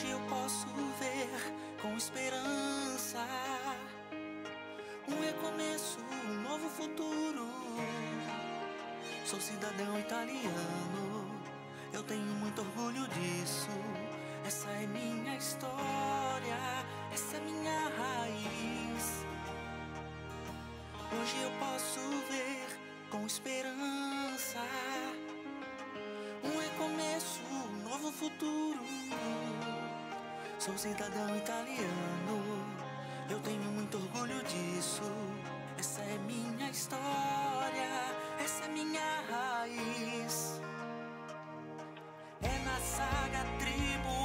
hoje eu posso ver com esperança um recomeço, um novo futuro. Sou cidadão italiano, eu tenho muito orgulho disso. Essa é minha história, essa é minha raiz. Hoje eu posso ver com esperança um recomeço, um novo futuro. Sou cidadão italiano, eu tenho muito orgulho disso. Essa é minha história, essa é minha raiz. É na saga tribo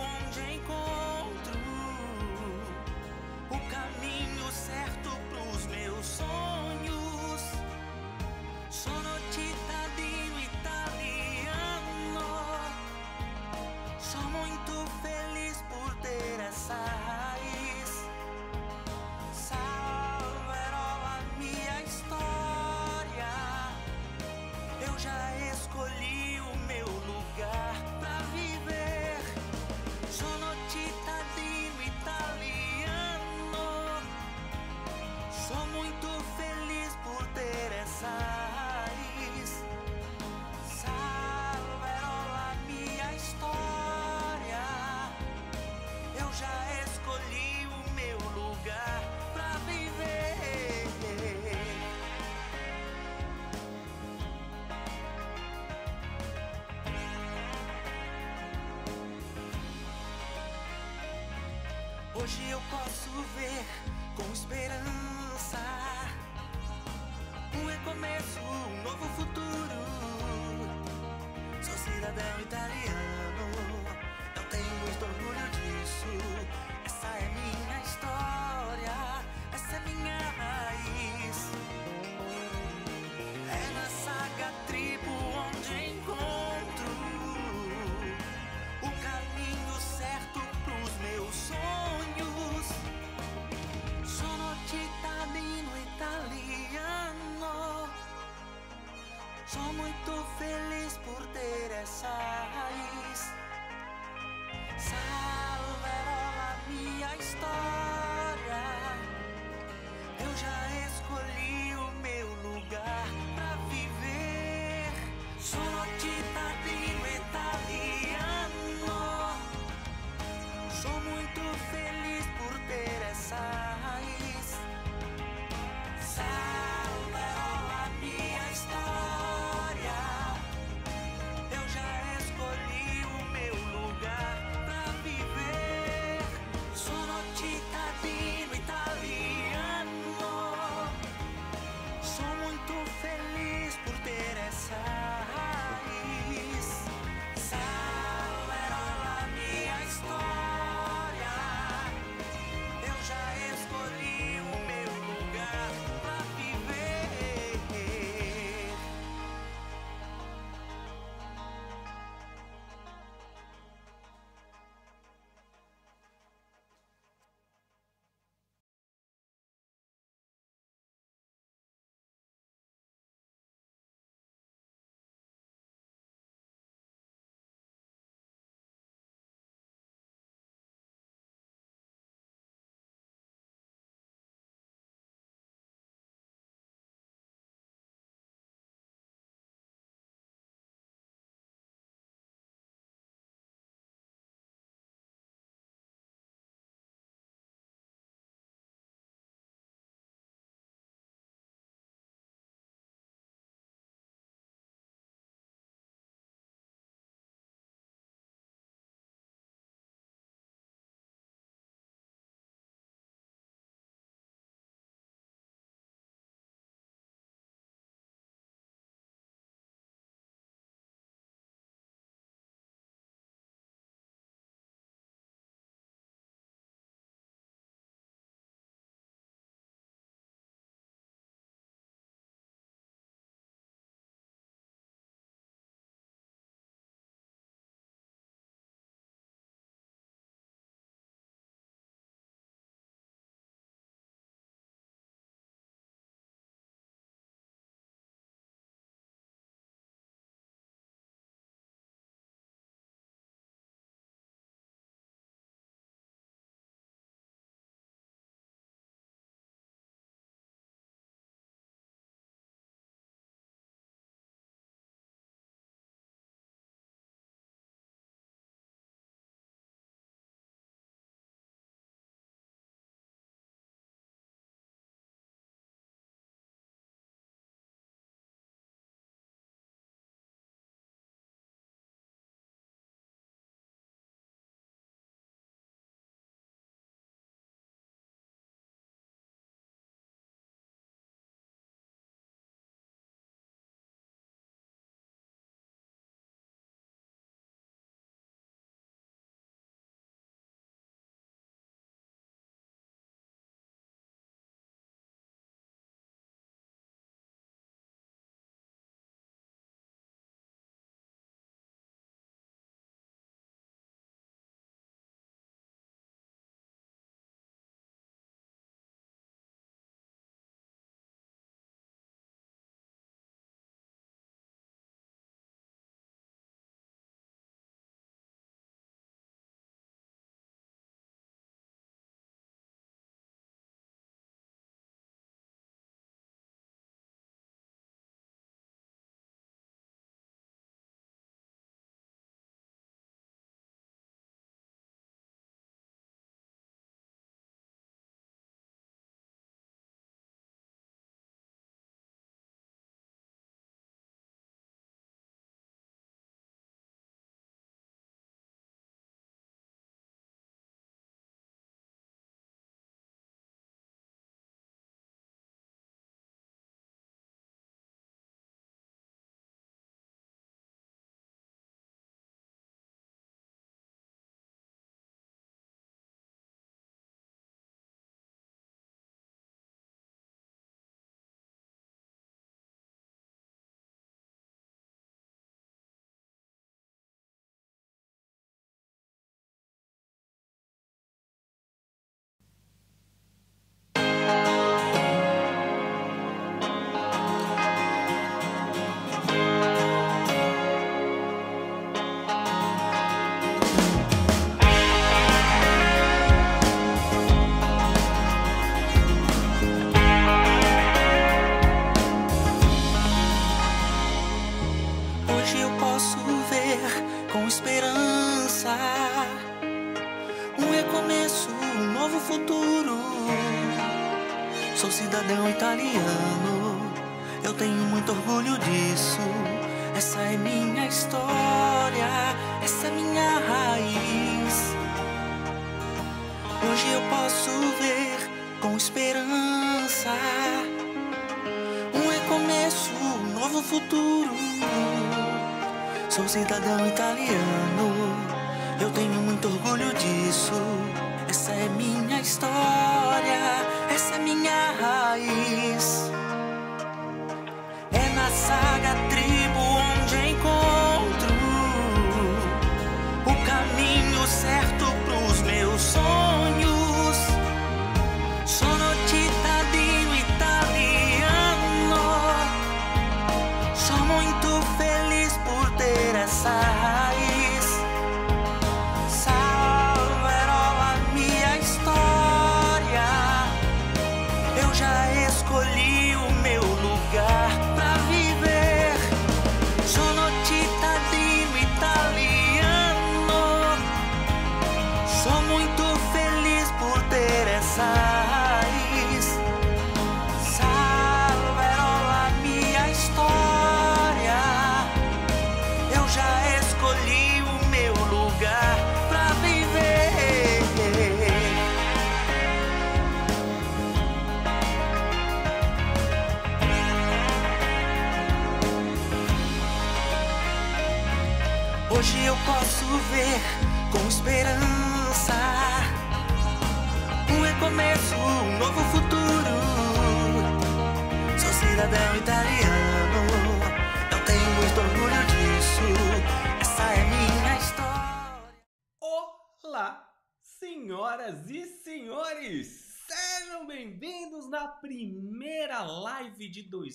Hoje eu posso ver com esperança um recomeço, um novo futuro. Sou cidadão italiano, eu tenho muito orgulho disso.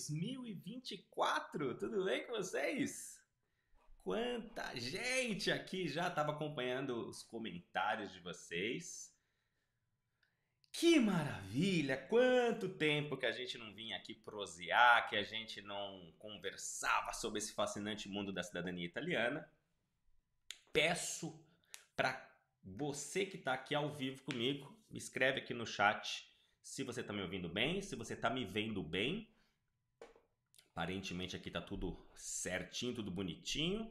2024. Tudo bem com vocês? Quanta gente aqui já estava acompanhando os comentários de vocês. Que maravilha! Quanto tempo que a gente não vinha aqui prosear, que a gente não conversava sobre esse fascinante mundo da cidadania italiana. Peço para você que está aqui ao vivo comigo, me escreve aqui no chat se você está me ouvindo bem, se você está me vendo bem. Aparentemente aqui tá tudo certinho, tudo bonitinho.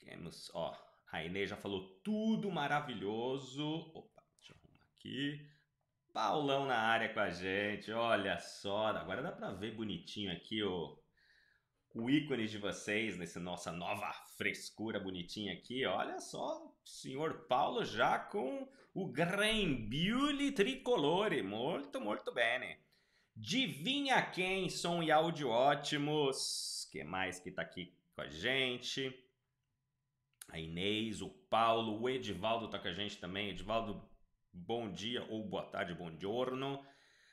Temos, ó, a Inês já falou tudo maravilhoso. Opa, deixa eu arrumar aqui. Paulão na área com a gente, olha só. Agora dá para ver bonitinho aqui o, o ícone de vocês nessa nossa nova frescura bonitinha aqui. Olha só, o senhor Paulo já com o Grembiule Tricolore. Muito, muito bem. Né? Divinha quem, som e áudio ótimos. que mais que tá aqui com a gente? A Inês, o Paulo, o Edivaldo tá com a gente também. Edivaldo, bom dia ou boa tarde, bom giorno.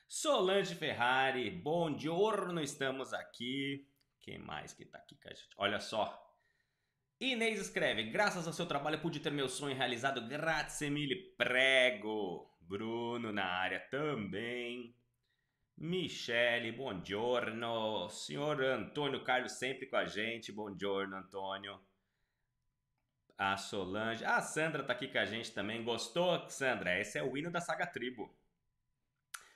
Solange Ferrari, bom giorno, estamos aqui. Quem mais que tá aqui com a gente? Olha só. Inês escreve: Graças ao seu trabalho pude ter meu sonho realizado. Grazie mille, prego. Bruno na área também. Michele, bom giorno. Senhor Antônio Carlos sempre com a gente. Bom giorno, Antônio. A Solange. A Sandra tá aqui com a gente também. Gostou, Sandra? Esse é o hino da saga tribo.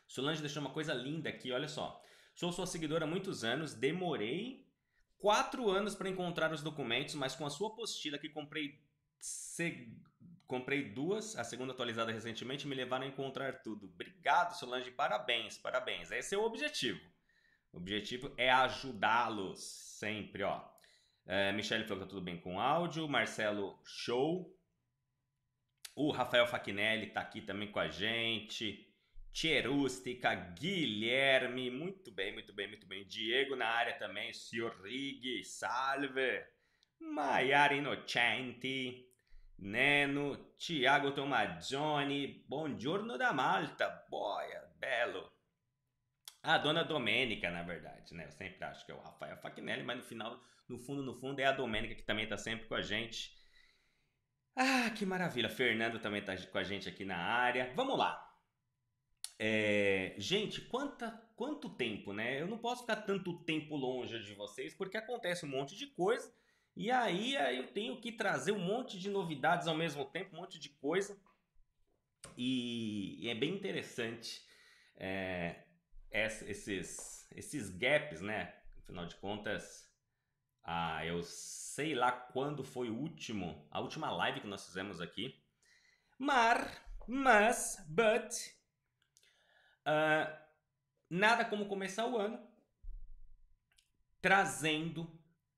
Solange deixou uma coisa linda aqui, olha só. Sou sua seguidora há muitos anos, demorei quatro anos para encontrar os documentos, mas com a sua apostila que comprei Comprei duas, a segunda atualizada recentemente, me levaram a encontrar tudo. Obrigado, Solange, parabéns, parabéns. Esse é o objetivo. O objetivo é ajudá-los sempre, ó. É, Michele falou que tá tudo bem com áudio. Marcelo, show. O Rafael Facinelli tá aqui também com a gente. Tcherústica, Guilherme, muito bem, muito bem, muito bem. Diego na área também, Sr. Rig, salve. Maiara Inocente, Neno, Thiago Tomagione, Buongiorno da Malta, boia, belo. A dona Domênica, na verdade, né? Eu sempre acho que é o Rafael Facinelli, mas no final, no fundo, no fundo, é a Domênica que também tá sempre com a gente. Ah, que maravilha! Fernando também tá com a gente aqui na área. Vamos lá. É, gente, quanta, quanto tempo, né? Eu não posso ficar tanto tempo longe de vocês, porque acontece um monte de coisa e aí eu tenho que trazer um monte de novidades ao mesmo tempo, um monte de coisa. E, é bem interessante é, esses, esses gaps, né? Afinal de contas, ah, eu sei lá quando foi o último, a última live que nós fizemos aqui. Mas, mas, but, uh, nada como começar o ano trazendo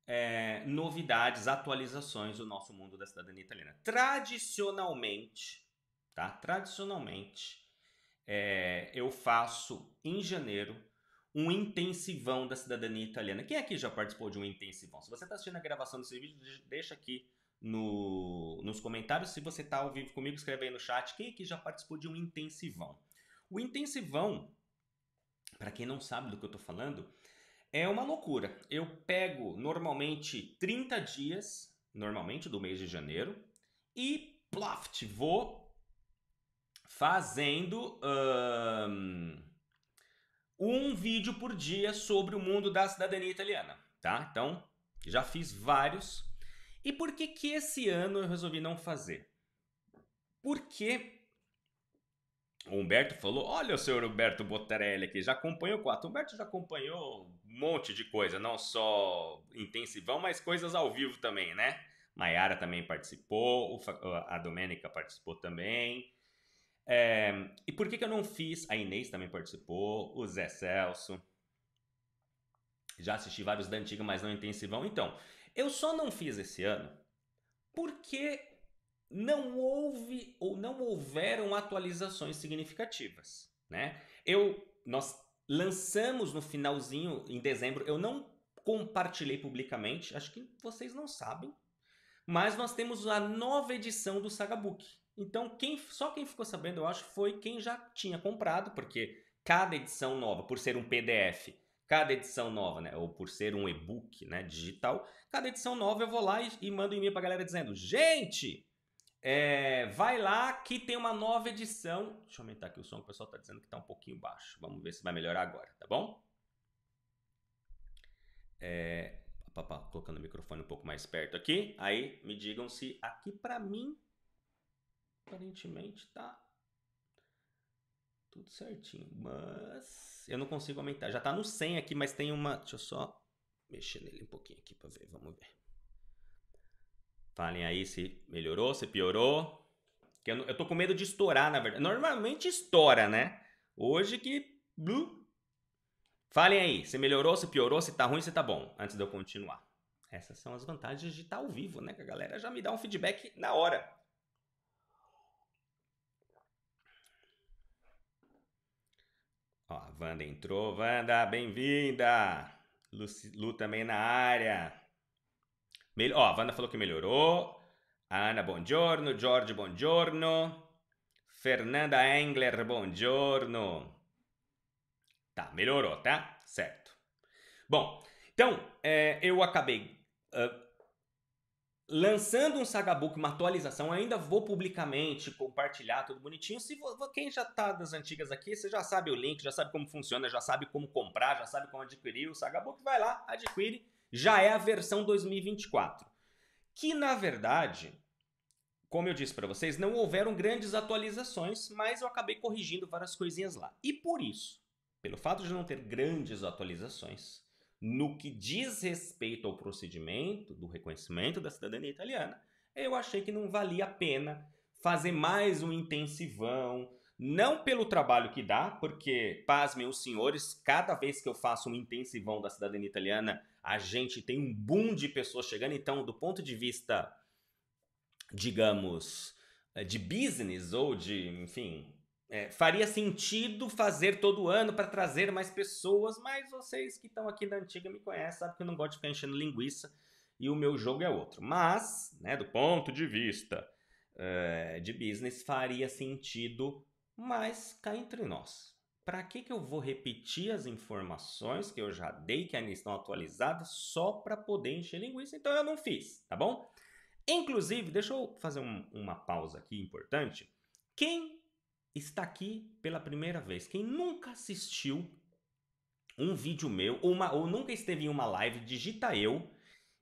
é, novidades, atualizações do nosso mundo da cidadania italiana. Tradicionalmente, tá? Tradicionalmente, é, eu faço em janeiro um intensivão da cidadania italiana. Quem aqui já participou de um intensivão? Se você está assistindo a gravação desse vídeo, deixa aqui no, nos comentários. Se você está ao vivo comigo, escreve aí no chat. Quem aqui já participou de um intensivão? O intensivão, para quem não sabe do que eu estou falando, é uma loucura. Eu pego normalmente 30 dias, normalmente do mês de janeiro, e ploft, vou fazendo um, um vídeo por dia sobre o mundo da cidadania italiana, tá? Então, já fiz vários. E por que que esse ano eu resolvi não fazer? Porque o Humberto falou: Olha o senhor Humberto Bottarelli aqui, já acompanhou quatro. O Humberto já acompanhou monte de coisa, não só intensivão, mas coisas ao vivo também, né? Maiara também participou, a Domênica participou também. É, e por que, que eu não fiz? A Inês também participou, o Zé Celso. Já assisti vários da antiga, mas não intensivão. Então, eu só não fiz esse ano porque não houve ou não houveram atualizações significativas, né? Eu, nós lançamos no finalzinho, em dezembro, eu não compartilhei publicamente, acho que vocês não sabem, mas nós temos a nova edição do Saga Book. Então, quem, só quem ficou sabendo, eu acho, foi quem já tinha comprado, porque cada edição nova, por ser um PDF, cada edição nova, né, ou por ser um e-book né, digital, cada edição nova eu vou lá e, e mando e-mail para galera dizendo: gente, é, vai lá que tem uma nova edição. Deixa eu aumentar aqui o som, que o pessoal está dizendo que está um pouquinho baixo. Vamos ver se vai melhorar agora, tá bom? É, papá, colocando o microfone um pouco mais perto aqui. Aí me digam se aqui para mim, aparentemente tá tudo certinho. Mas eu não consigo aumentar. Já está no 100 aqui, mas tem uma... Deixa eu só mexer nele um pouquinho aqui para ver. Vamos ver. Falem aí se melhorou, se piorou. Que eu, eu tô com medo de estourar, na verdade. Normalmente estoura, né? Hoje que. Blu. Falem aí se melhorou, se piorou, se tá ruim, se tá bom. Antes de eu continuar. Essas são as vantagens de estar tá ao vivo, né? Que a galera já me dá um feedback na hora. Ó, a Wanda entrou. Wanda, bem-vinda! Lu, Lu também na área. Melho... Ó, a Wanda falou que melhorou. Ana, Ana, giorno. Jorge, giorno. Fernanda Engler, giorno. Tá, melhorou, tá? Certo. Bom, então, é, eu acabei uh, lançando um sagabook, uma atualização. Ainda vou publicamente compartilhar tudo bonitinho. Se quem já tá das antigas aqui, você já sabe o link, já sabe como funciona, já sabe como comprar, já sabe como adquirir o sagabook. Vai lá, adquire já é a versão 2024. Que na verdade, como eu disse para vocês, não houveram grandes atualizações, mas eu acabei corrigindo várias coisinhas lá. E por isso, pelo fato de não ter grandes atualizações no que diz respeito ao procedimento do reconhecimento da cidadania italiana, eu achei que não valia a pena fazer mais um intensivão, não pelo trabalho que dá, porque, pasmem os senhores, cada vez que eu faço um intensivão da cidadania italiana, a gente tem um boom de pessoas chegando. Então, do ponto de vista, digamos, eh, de business ou de, enfim, é, faria sentido fazer todo ano para trazer mais pessoas, mas vocês que estão aqui na antiga me conhecem, sabem que eu não gosto de ficar enchendo linguiça e o meu jogo é outro. Mas, né, do ponto de vista é, de business, faria sentido mas cá entre nós, para que, que eu vou repetir as informações que eu já dei, que ainda estão atualizadas, só para poder encher linguiça? Então eu não fiz, tá bom? Inclusive, deixa eu fazer um, uma pausa aqui importante. Quem está aqui pela primeira vez, quem nunca assistiu um vídeo meu, uma, ou nunca esteve em uma live, digita eu.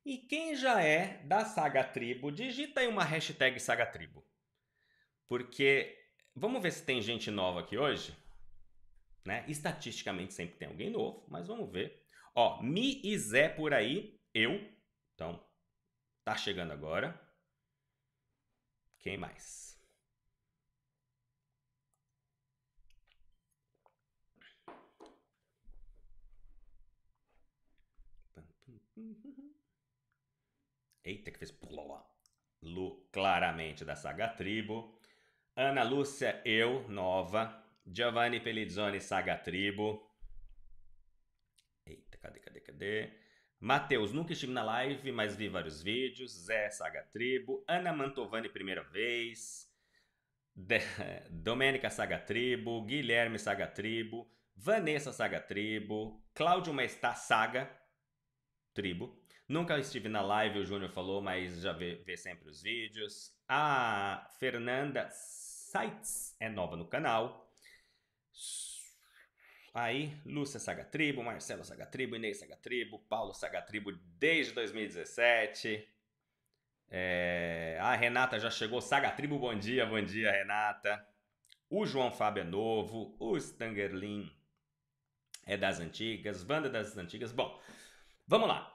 E quem já é da Saga Tribo, digita aí uma hashtag Saga Tribo. Porque Vamos ver se tem gente nova aqui hoje? Né? Estatisticamente sempre tem alguém novo, mas vamos ver. Ó, Mi e Zé por aí, eu. Então, tá chegando agora. Quem mais? Eita, que fez. Lu, claramente da saga Tribo. Ana Lúcia Eu, nova. Giovanni Pelizzone, Saga Tribo. Eita, cadê, cadê, cadê? Matheus, nunca estive na live, mas vi vários vídeos. Zé, Saga Tribo. Ana Mantovani, primeira vez. De... Domênica Saga Tribo. Guilherme Saga Tribo. Vanessa Saga Tribo. Cláudio Maestá, Saga Tribo. Nunca estive na live, o Júnior falou, mas já vê, vê sempre os vídeos. A Fernanda é nova no canal. Aí, Lúcia Sagatribo, Marcelo Sagatribo, Inês Sagatribo, Paulo Sagatribo desde 2017. É, a Renata já chegou. Sagatribo, bom dia, bom dia, Renata. O João Fábio é novo. O Stangerlin é das antigas. Wanda das antigas. Bom, vamos lá.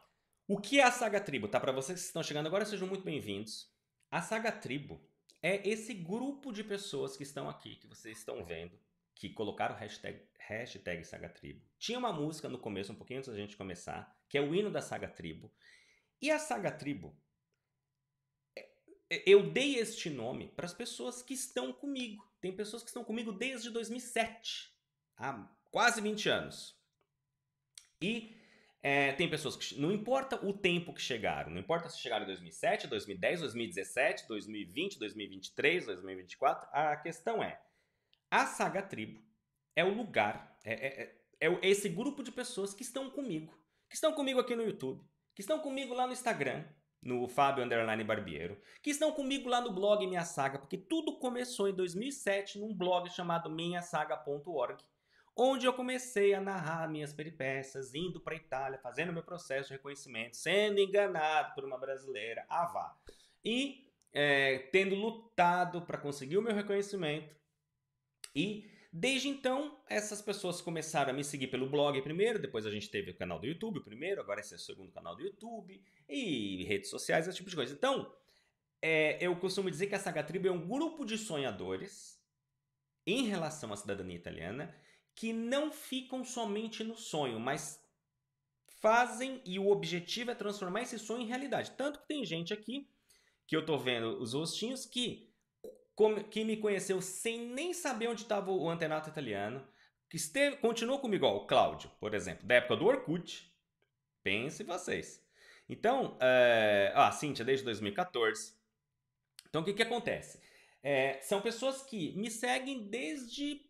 O que é a Saga Tribo? Tá? Para vocês que estão chegando agora, sejam muito bem-vindos. A Saga Tribo é esse grupo de pessoas que estão aqui, que vocês estão vendo, que colocaram o hashtag, hashtag Saga Tribo. Tinha uma música no começo, um pouquinho antes da gente começar, que é o hino da Saga Tribo. E a Saga Tribo, é, é, eu dei este nome para as pessoas que estão comigo. Tem pessoas que estão comigo desde 2007, há quase 20 anos. E é, tem pessoas que não importa o tempo que chegaram, não importa se chegaram em 2007, 2010, 2017, 2020, 2023, 2024, a questão é: a Saga Tribo é o lugar, é, é, é, é esse grupo de pessoas que estão comigo, que estão comigo aqui no YouTube, que estão comigo lá no Instagram, no Fábio Underline Barbiero, que estão comigo lá no blog Minha Saga, porque tudo começou em 2007 num blog chamado minhasaga.org onde eu comecei a narrar minhas peripécias, indo para a Itália, fazendo meu processo de reconhecimento, sendo enganado por uma brasileira, avá. E é, tendo lutado para conseguir o meu reconhecimento. E desde então, essas pessoas começaram a me seguir pelo blog primeiro, depois a gente teve o canal do YouTube primeiro, agora esse é o segundo canal do YouTube, e redes sociais, esse tipo de coisa. Então, é, eu costumo dizer que a Saga Tribo é um grupo de sonhadores em relação à cidadania italiana que não ficam somente no sonho, mas fazem e o objetivo é transformar esse sonho em realidade. Tanto que tem gente aqui que eu tô vendo os rostinhos que que me conheceu sem nem saber onde estava o antenato italiano, que esteve, continuou comigo, ó, o Cláudio, por exemplo, da época do Orkut. Pense vocês. Então, é, ah, Cíntia, desde 2014. Então, o que, que acontece? É, são pessoas que me seguem desde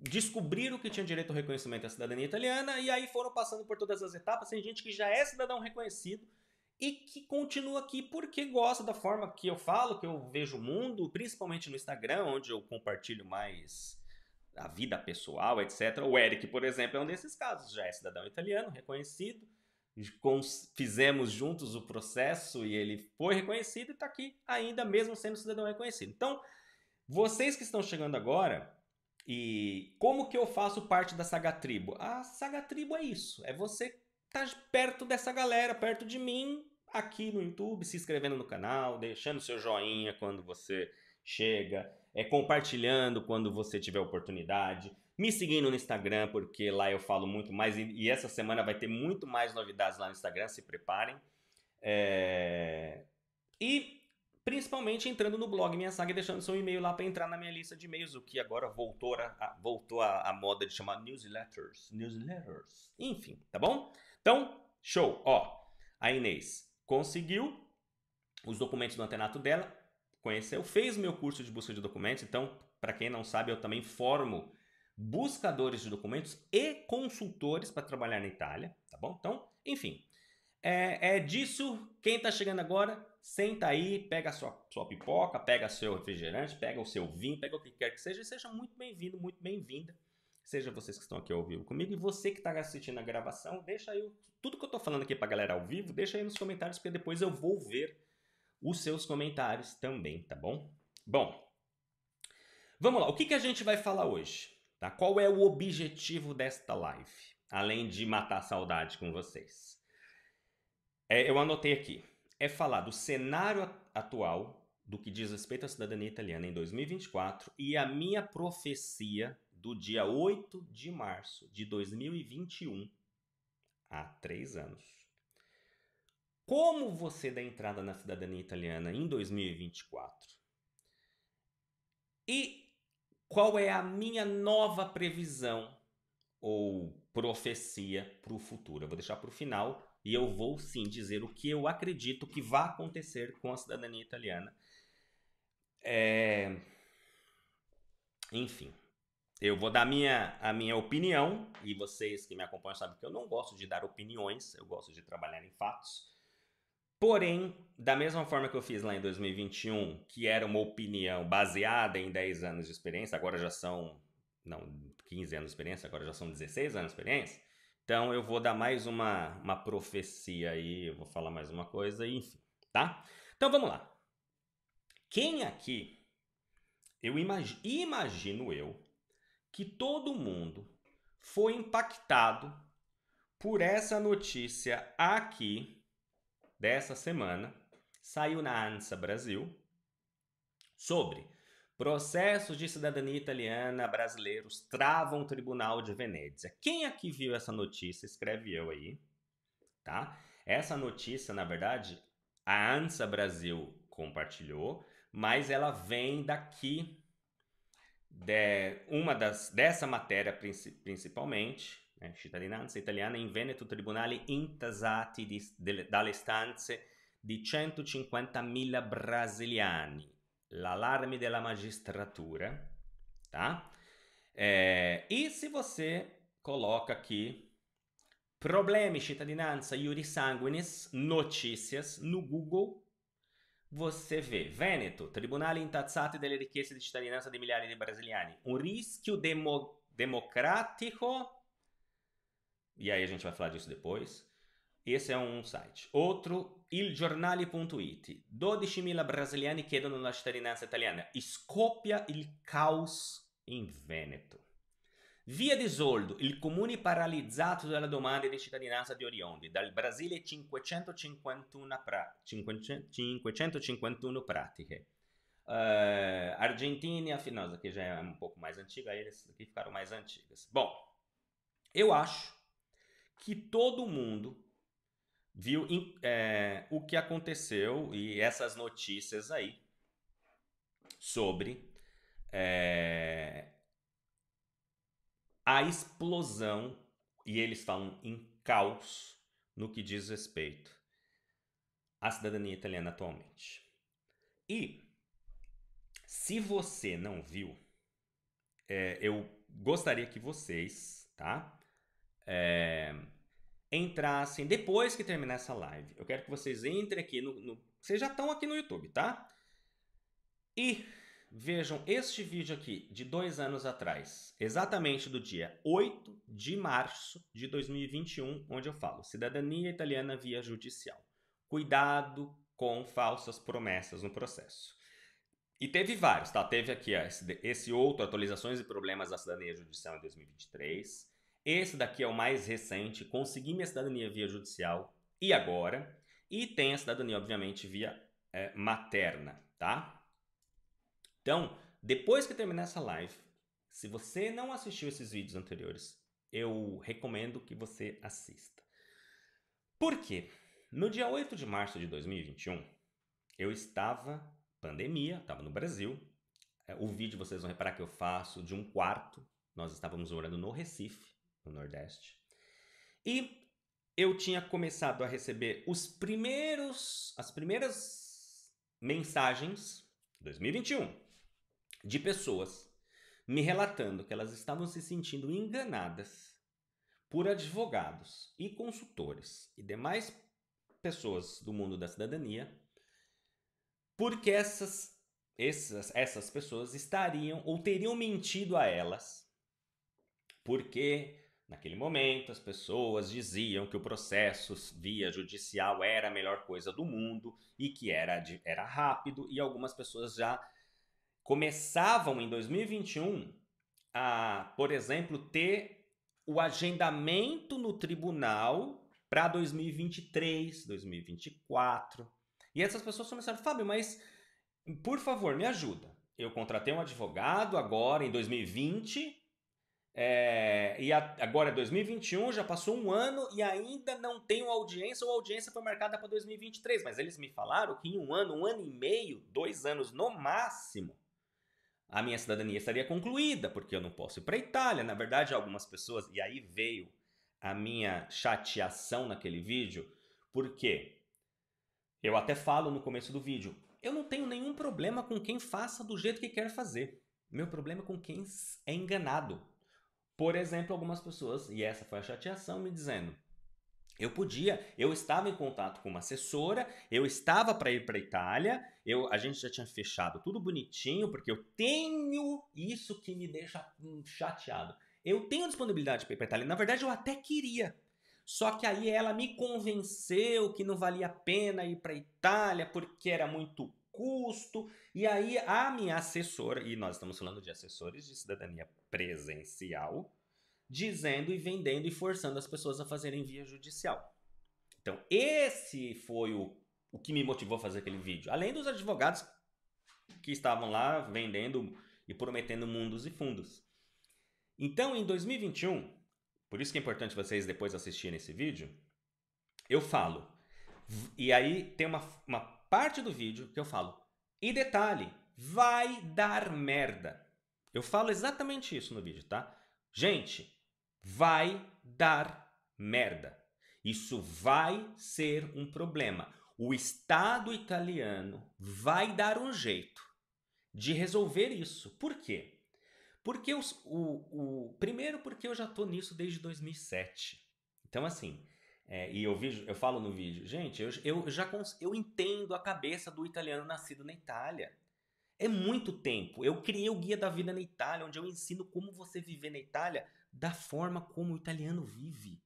descobriram que tinha direito ao reconhecimento da cidadania italiana e aí foram passando por todas as etapas. Tem gente que já é cidadão reconhecido e que continua aqui porque gosta da forma que eu falo, que eu vejo o mundo, principalmente no Instagram, onde eu compartilho mais a vida pessoal, etc. O Eric, por exemplo, é um desses casos, já é cidadão italiano, reconhecido. Fizemos juntos o processo e ele foi reconhecido e está aqui ainda, mesmo sendo cidadão reconhecido. Então, vocês que estão chegando agora, e como que eu faço parte da Saga Tribo? A Saga Tribo é isso, é você estar tá perto dessa galera, perto de mim, aqui no YouTube, se inscrevendo no canal, deixando seu joinha quando você chega, é compartilhando quando você tiver oportunidade, me seguindo no Instagram, porque lá eu falo muito mais e, essa semana vai ter muito mais novidades lá no Instagram, se preparem. É... E principalmente entrando no blog Minha Saga e deixando seu e-mail lá para entrar na minha lista de e-mails, o que agora voltou a, voltou a, a moda de chamar newsletters. Newsletters. Enfim, tá bom? Então, show. Ó, a Inês conseguiu os documentos do antenato dela, conheceu, fez meu curso de busca de documentos, então, para quem não sabe, eu também formo buscadores de documentos e consultores para trabalhar na Itália, tá bom? Então, enfim, é, é disso. Quem está chegando agora, senta aí, pega sua, sua pipoca, pega seu refrigerante, pega o seu vinho, pega o que quer que seja, e seja muito bem-vindo, muito bem-vinda. Seja vocês que estão aqui ao vivo comigo e você que está assistindo a gravação, deixa aí tudo que eu estou falando aqui para a galera ao vivo, deixa aí nos comentários, porque depois eu vou ver os seus comentários também, tá bom? Bom, vamos lá. O que, que a gente vai falar hoje? Tá? Qual é o objetivo desta live? Além de matar a saudade com vocês. É, eu anotei aqui é falar do cenário atual do que diz respeito à cidadania italiana em 2024 e a minha profecia do dia 8 de março de 2021, há três anos. Como você dá entrada na cidadania italiana em 2024? E qual é a minha nova previsão ou profecia para o futuro? Eu vou deixar para o final e eu vou sim dizer o que eu acredito que vai acontecer com a cidadania italiana. É... Enfim, eu vou dar minha, a minha opinião, e vocês que me acompanham sabem que eu não gosto de dar opiniões, eu gosto de trabalhar em fatos. Porém, da mesma forma que eu fiz lá em 2021, que era uma opinião baseada em 10 anos de experiência, agora já são, não, 15 anos de experiência, agora já são 16 anos de experiência, então eu vou dar mais uma, uma profecia aí, eu vou falar mais uma coisa, enfim, tá? Então vamos lá. Quem aqui, eu imagino, imagino eu, que todo mundo foi impactado por essa notícia aqui dessa semana, saiu na ANSA Brasil, sobre Processos de cidadania italiana brasileiros travam o Tribunal de Venezia. Quem aqui viu essa notícia, escreve eu aí, tá? Essa notícia, na verdade, a ANSA Brasil compartilhou, mas ela vem daqui, de, uma das, dessa matéria principalmente, né? Cittadinanza italiana in Veneto, tribunale intasati di, de, dalle stanze di 150.000 brasiliani. L'alarme della magistratura, tá? É, e se você coloca aqui Problemi cittadinanza iurisanguinis notícias no Google, você vê Veneto, Tribunale intazzato delle richieste di cittadinanza di migliaia di brasiliani, um rischio demo democrático. E aí a gente vai falar disso depois. Esse é um site. Outro, ilgiornali.it. 12.000 brasileiros chiedono la cittadinanza italiana. Scoppia il caos in Veneto. Via soldo il comune paralizzato dalla domanda di cittadinanza di Oriondi. Dal Brasile 551, pra 551 pratiche. Uh, Argentina, Finosa, que já é um pouco mais antiga, essas eh, aqui ficaram mais antigas. Bom, eu acho que todo mundo viu é, o que aconteceu e essas notícias aí sobre é, a explosão, e eles falam em caos, no que diz respeito à cidadania italiana atualmente. E se você não viu, é, eu gostaria que vocês, tá? É, entrassem depois que terminar essa live. Eu quero que vocês entrem aqui no, no vocês já estão aqui no YouTube, tá? E vejam este vídeo aqui de dois anos atrás, exatamente do dia 8 de março de 2021, onde eu falo cidadania italiana via judicial. Cuidado com falsas promessas no processo. E teve vários, tá? Teve aqui ó, esse, esse outro, atualizações e problemas da cidadania judicial em 2023. Esse daqui é o mais recente, consegui minha cidadania via judicial e agora. E tem a cidadania, obviamente, via é, materna, tá? Então, depois que terminar essa live, se você não assistiu esses vídeos anteriores, eu recomendo que você assista. Por quê? No dia 8 de março de 2021, eu estava pandemia, estava no Brasil. É, o vídeo vocês vão reparar que eu faço de um quarto. Nós estávamos morando no Recife no Nordeste. E eu tinha começado a receber os primeiros, as primeiras mensagens, 2021, de pessoas me relatando que elas estavam se sentindo enganadas por advogados e consultores e demais pessoas do mundo da cidadania, porque essas, essas, essas pessoas estariam ou teriam mentido a elas, porque Naquele momento, as pessoas diziam que o processo via judicial era a melhor coisa do mundo e que era, era rápido, e algumas pessoas já começavam em 2021 a, por exemplo, ter o agendamento no tribunal para 2023, 2024. E essas pessoas começaram, Fábio, mas por favor, me ajuda. Eu contratei um advogado agora em 2020 é, e a, agora é 2021, já passou um ano e ainda não tenho audiência, ou a audiência foi marcada para 2023. Mas eles me falaram que em um ano, um ano e meio, dois anos no máximo, a minha cidadania estaria concluída, porque eu não posso ir para a Itália. Na verdade, algumas pessoas. E aí veio a minha chateação naquele vídeo, porque eu até falo no começo do vídeo: eu não tenho nenhum problema com quem faça do jeito que quer fazer. Meu problema é com quem é enganado por exemplo, algumas pessoas, e essa foi a chateação, me dizendo: eu podia, eu estava em contato com uma assessora, eu estava para ir para a Itália, eu, a gente já tinha fechado tudo bonitinho, porque eu tenho isso que me deixa hum, chateado. Eu tenho disponibilidade para ir para a Itália, na verdade eu até queria. Só que aí ela me convenceu que não valia a pena ir para a Itália porque era muito custo. E aí a minha assessora, e nós estamos falando de assessores de cidadania presencial, dizendo e vendendo e forçando as pessoas a fazerem via judicial. Então, esse foi o, o que me motivou a fazer aquele vídeo. Além dos advogados que estavam lá vendendo e prometendo mundos e fundos. Então, em 2021, por isso que é importante vocês depois assistirem esse vídeo, eu falo. E aí tem uma, uma parte do vídeo que eu falo, e detalhe, vai dar merda. Eu falo exatamente isso no vídeo, tá? Gente, vai dar merda. Isso vai ser um problema. O Estado italiano vai dar um jeito de resolver isso. Por quê? Porque os, o, o primeiro porque eu já estou nisso desde 2007. Então assim, é, e eu, vejo, eu falo no vídeo, gente, eu, eu já eu entendo a cabeça do italiano nascido na Itália. É muito tempo. Eu criei o Guia da Vida na Itália, onde eu ensino como você viver na Itália da forma como o italiano vive.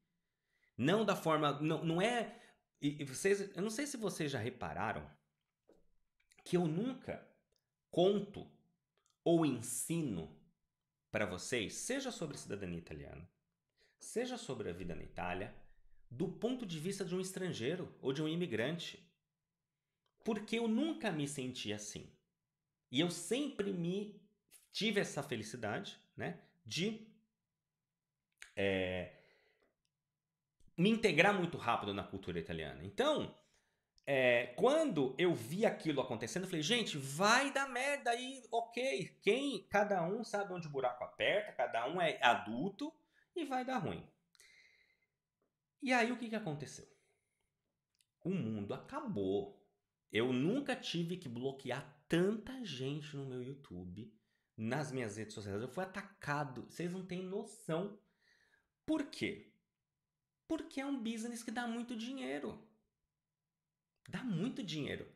Não da forma. Não, não é. E, e vocês, eu não sei se vocês já repararam que eu nunca conto ou ensino para vocês, seja sobre cidadania italiana, seja sobre a vida na Itália, do ponto de vista de um estrangeiro ou de um imigrante. Porque eu nunca me senti assim. E eu sempre me tive essa felicidade, né, de é, me integrar muito rápido na cultura italiana. Então, é, quando eu vi aquilo acontecendo, eu falei, gente, vai dar merda aí, ok. Quem, cada um sabe onde o buraco aperta, cada um é adulto e vai dar ruim. E aí o que, que aconteceu? O mundo acabou. Eu nunca tive que bloquear tanta gente no meu YouTube, nas minhas redes sociais. Eu fui atacado. Vocês não têm noção. Por quê? Porque é um business que dá muito dinheiro. Dá muito dinheiro.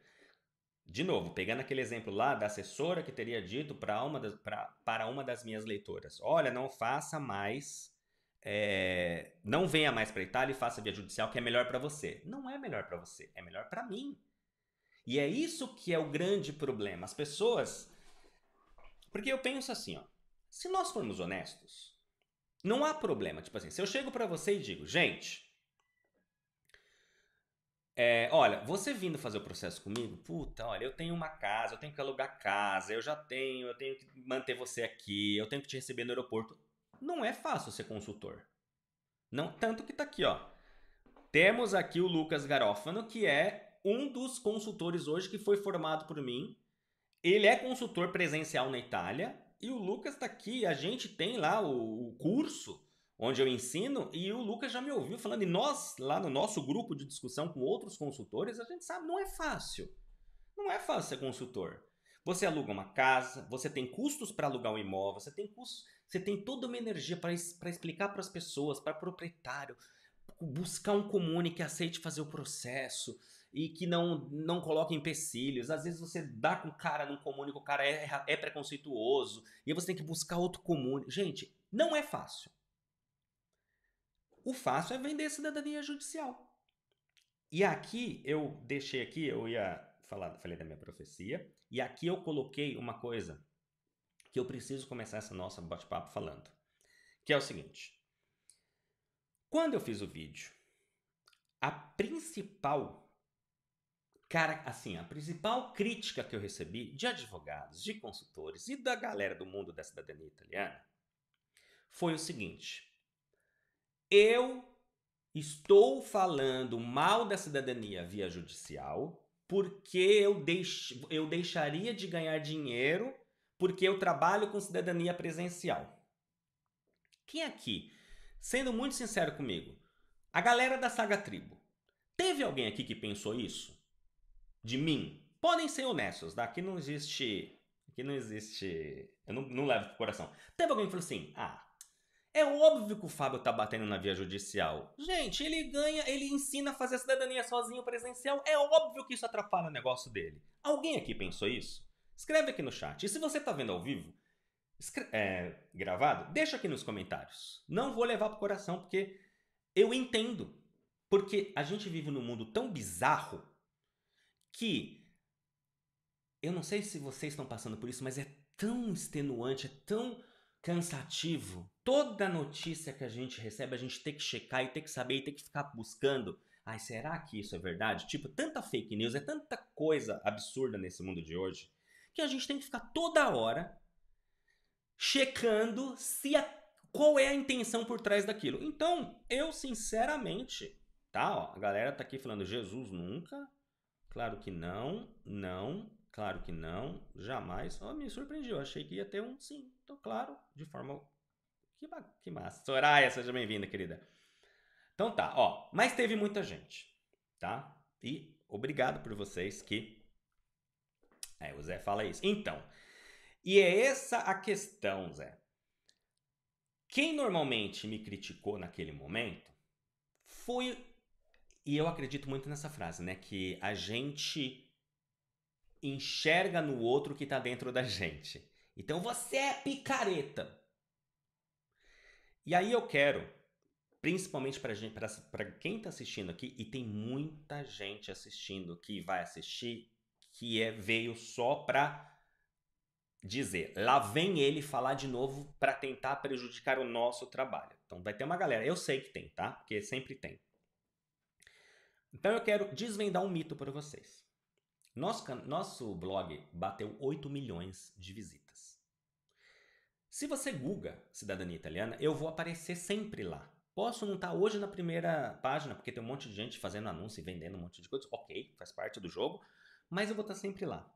De novo, pegando aquele exemplo lá da assessora que teria dito para uma das, pra, para uma das minhas leitoras: olha, não faça mais é, não venha mais para Itália e faça via judicial que é melhor para você. Não é melhor para você, é melhor para mim. E é isso que é o grande problema. As pessoas. Porque eu penso assim, ó. Se nós formos honestos, não há problema. Tipo assim, se eu chego para você e digo, gente. É, olha, você vindo fazer o processo comigo, puta, olha, eu tenho uma casa, eu tenho que alugar casa, eu já tenho, eu tenho que manter você aqui, eu tenho que te receber no aeroporto não é fácil ser consultor. Não, tanto que está aqui, ó. Temos aqui o Lucas Garófano, que é um dos consultores hoje que foi formado por mim. Ele é consultor presencial na Itália e o Lucas está aqui. A gente tem lá o, o curso onde eu ensino e o Lucas já me ouviu falando. E nós, lá no nosso grupo de discussão com outros consultores, a gente sabe não é fácil. Não é fácil ser consultor. Você aluga uma casa, você tem custos para alugar um imóvel, você tem custos você tem toda uma energia para explicar para as pessoas, para proprietário, buscar um comune que aceite fazer o processo e que não não coloque empecilhos. Às vezes você dá com o cara num comune que o cara é, é, é preconceituoso e você tem que buscar outro comune. Gente, não é fácil. O fácil é vender cidadania judicial. E aqui eu deixei aqui, eu ia falar, falei da minha profecia, e aqui eu coloquei uma coisa que eu preciso começar essa nossa bate-papo falando, que é o seguinte. Quando eu fiz o vídeo, a principal cara, assim, a principal crítica que eu recebi de advogados, de consultores e da galera do mundo da cidadania italiana foi o seguinte: eu estou falando mal da cidadania via judicial porque eu, deix, eu deixaria de ganhar dinheiro porque eu trabalho com cidadania presencial. Quem aqui, sendo muito sincero comigo, a galera da Saga Tribo, teve alguém aqui que pensou isso? De mim? Podem ser honestos, tá? Aqui não existe. Aqui não existe. Eu não, não levo pro coração. Teve alguém que falou assim: ah, é óbvio que o Fábio tá batendo na via judicial. Gente, ele ganha, ele ensina a fazer a cidadania sozinho presencial. É óbvio que isso atrapalha o negócio dele. Alguém aqui pensou isso? Escreve aqui no chat. E se você está vendo ao vivo, é, gravado, deixa aqui nos comentários. Não vou levar pro coração, porque eu entendo. Porque a gente vive num mundo tão bizarro que eu não sei se vocês estão passando por isso, mas é tão extenuante, é tão cansativo. Toda notícia que a gente recebe, a gente tem que checar e tem que saber e tem que ficar buscando. Ai, será que isso é verdade? Tipo, tanta fake news, é tanta coisa absurda nesse mundo de hoje que a gente tem que ficar toda hora checando se a, qual é a intenção por trás daquilo. Então, eu sinceramente, tá? Ó, a galera tá aqui falando Jesus nunca, claro que não, não, claro que não, jamais. Ó, oh, me surpreendi, eu achei que ia ter um sim. Então, claro, de forma que, que massa. Soraya, seja bem-vinda, querida. Então tá, ó, mas teve muita gente, tá? E obrigado por vocês que é, o Zé fala isso. Então, e é essa a questão, Zé. Quem normalmente me criticou naquele momento foi. E eu acredito muito nessa frase, né? Que a gente enxerga no outro o que tá dentro da gente. Então você é picareta. E aí eu quero, principalmente para gente, para quem tá assistindo aqui, e tem muita gente assistindo que vai assistir que é, veio só para dizer, lá vem ele falar de novo para tentar prejudicar o nosso trabalho. Então vai ter uma galera, eu sei que tem, tá? Porque sempre tem. Então eu quero desvendar um mito para vocês. Nosso, nosso blog bateu 8 milhões de visitas. Se você Google Cidadania Italiana, eu vou aparecer sempre lá. Posso não estar tá hoje na primeira página, porque tem um monte de gente fazendo anúncio e vendendo um monte de coisa. Ok, faz parte do jogo mas eu vou estar tá sempre lá.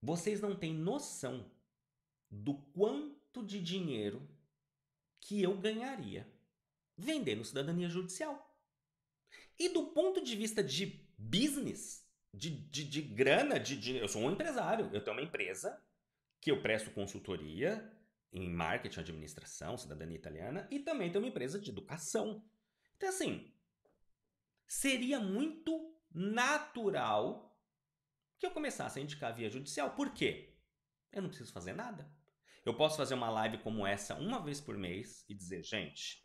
Vocês não têm noção do quanto de dinheiro que eu ganharia vendendo cidadania judicial. E do ponto de vista de business, de, de, de grana, de, de, eu sou um empresário, eu tenho uma empresa que eu presto consultoria em marketing, administração, cidadania italiana, e também tenho uma empresa de educação. Então, assim, seria muito natural que eu começasse a indicar via judicial. Por quê? Eu não preciso fazer nada. Eu posso fazer uma live como essa uma vez por mês e dizer, gente,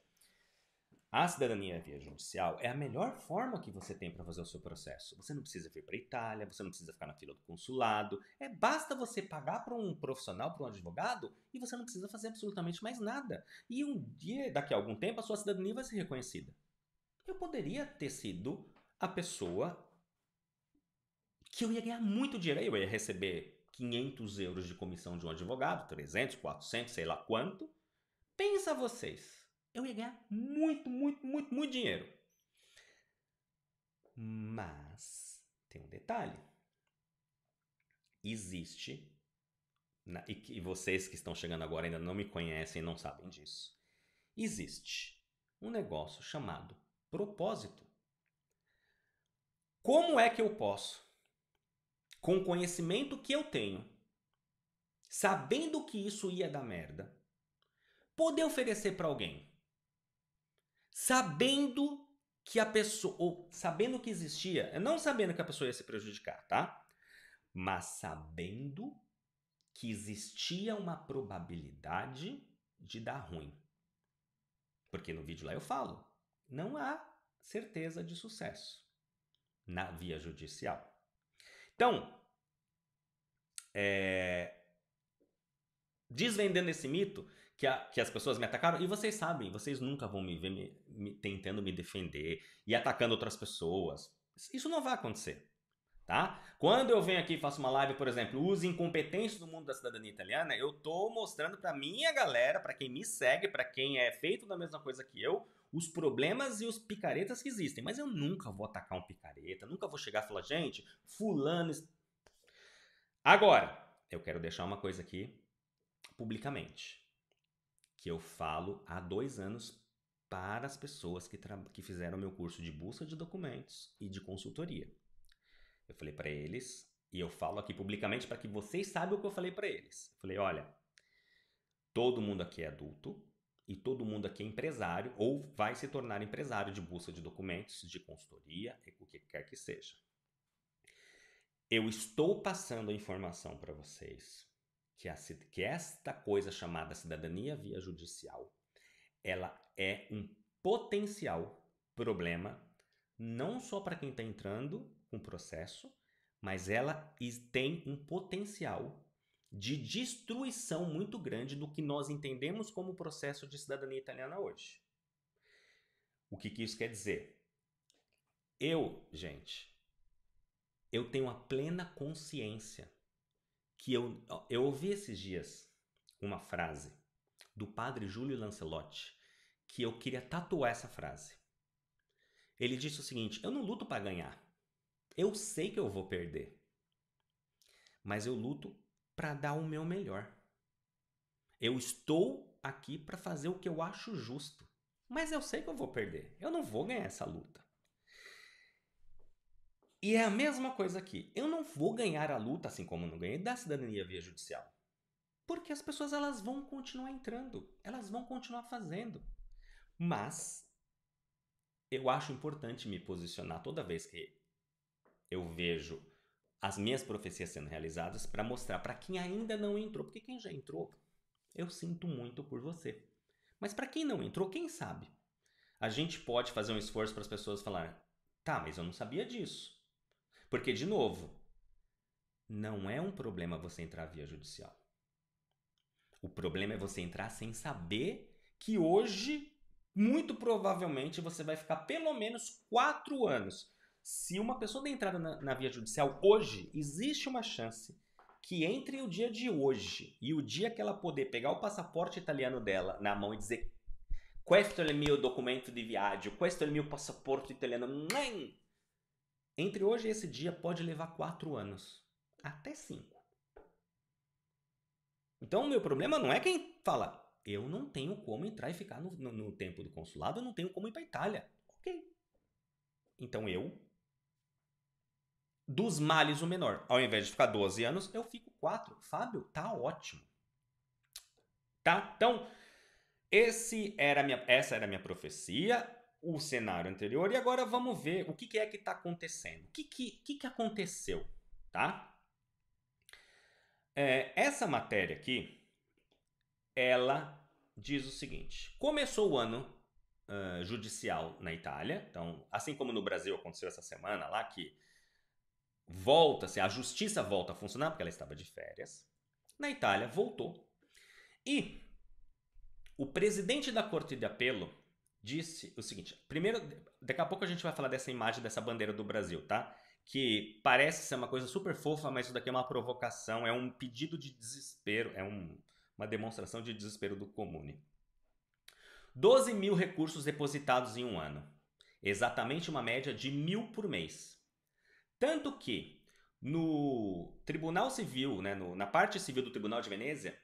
a cidadania via judicial é a melhor forma que você tem para fazer o seu processo. Você não precisa vir para a Itália, você não precisa ficar na fila do consulado. É basta você pagar para um profissional, para um advogado, e você não precisa fazer absolutamente mais nada. E um dia, daqui a algum tempo, a sua cidadania vai ser reconhecida. Eu poderia ter sido a pessoa que eu ia ganhar muito dinheiro. Aí eu ia receber 500 euros de comissão de um advogado, 300, 400, sei lá quanto. Pensa vocês, eu ia ganhar muito, muito, muito, muito dinheiro. Mas tem um detalhe. Existe, e, e vocês que estão chegando agora ainda não me conhecem, não sabem disso. Existe um negócio chamado propósito. Como é que eu posso, com o conhecimento que eu tenho, sabendo que isso ia dar merda, poder oferecer para alguém? Sabendo que a pessoa, ou sabendo que existia, não sabendo que a pessoa ia se prejudicar, tá? Mas sabendo que existia uma probabilidade de dar ruim. Porque no vídeo lá eu falo, não há certeza de sucesso na via judicial. Então, é, desvendando esse mito que, a, que, as pessoas me atacaram, e vocês sabem, vocês nunca vão me ver me, me, tentando me defender e atacando outras pessoas. Isso não vai acontecer. Tá? Quando eu venho aqui e faço uma live, por exemplo, usem incompetentes do mundo da cidadania italiana, eu estou mostrando para minha galera, para quem me segue, para quem é feito da mesma coisa que eu, os problemas e os picaretas que existem. Mas eu nunca vou atacar um picareta, nunca vou chegar e falar, gente, fulano. Agora, eu quero deixar uma coisa aqui publicamente. Que eu falo há dois anos para as pessoas que, que fizeram meu curso de busca de documentos e de consultoria. Eu falei para eles, e eu falo aqui publicamente para que vocês saibam o que eu falei para eles. Eu falei: olha, todo mundo aqui é adulto, e todo mundo aqui é empresário ou vai se tornar empresário de busca de documentos, de consultoria, o que quer que seja. Eu estou passando a informação para vocês que, a, que esta coisa chamada cidadania via judicial, ela é um potencial problema não só para quem está entrando com um processo, mas ela tem um potencial de destruição muito grande do que nós entendemos como processo de cidadania italiana hoje. O que, que isso quer dizer? Eu, gente, eu tenho a plena consciência que eu, eu ouvi esses dias uma frase do padre Júlio Lancelotti que eu queria tatuar essa frase. Ele disse o seguinte: Eu não luto para ganhar. Eu sei que eu vou perder. Mas eu luto para dar o meu melhor. Eu estou aqui para fazer o que eu acho justo. Mas eu sei que eu vou perder. Eu não vou ganhar essa luta. E é a mesma coisa aqui. Eu não vou ganhar a luta, assim como eu não ganhei da cidadania via judicial. Porque as pessoas elas vão continuar entrando, elas vão continuar fazendo. Mas eu acho importante me posicionar toda vez que eu vejo as minhas profecias sendo realizadas para mostrar para quem ainda não entrou, porque quem já entrou, eu sinto muito por você. Mas para quem não entrou, quem sabe? A gente pode fazer um esforço para as pessoas falarem: "Tá, mas eu não sabia disso". Porque de novo, não é um problema você entrar via judicial. O problema é você entrar sem saber que hoje muito provavelmente você vai ficar pelo menos quatro anos se uma pessoa der entrada na, na via judicial hoje, existe uma chance que entre o dia de hoje e o dia que ela poder pegar o passaporte italiano dela na mão e dizer questo é o meu documento de viagem, questo é o meu passaporte italiano, Entre hoje e esse dia pode levar quatro anos, até cinco. Então o meu problema não é quem fala, eu não tenho como entrar e ficar no, no, no tempo do consulado, eu não tenho como ir para Itália. Ok. Então eu dos males o menor. Ao invés de ficar 12 anos, eu fico 4. Fábio, tá ótimo. Tá? Então, esse era minha, essa era a minha profecia, o cenário anterior, e agora vamos ver o que, que é que está acontecendo. O que, que, que, que aconteceu, tá? É, essa matéria aqui, ela diz o seguinte. Começou o ano uh, judicial na Itália, então, assim como no Brasil aconteceu essa semana lá, que volta-se, assim, a justiça volta a funcionar porque ela estava de férias. Na Itália, voltou. E o presidente da Corte de Apelo disse o seguinte: primeiro, daqui a pouco a gente vai falar dessa imagem dessa bandeira do Brasil, tá? Que parece ser uma coisa super fofa, mas isso daqui é uma provocação, é um pedido de desespero, é um, uma demonstração de desespero do comune. 12 mil recursos depositados em um ano, exatamente uma média de mil por mês. Tanto que no Tribunal Civil, né, no, na parte civil do Tribunal de Veneza,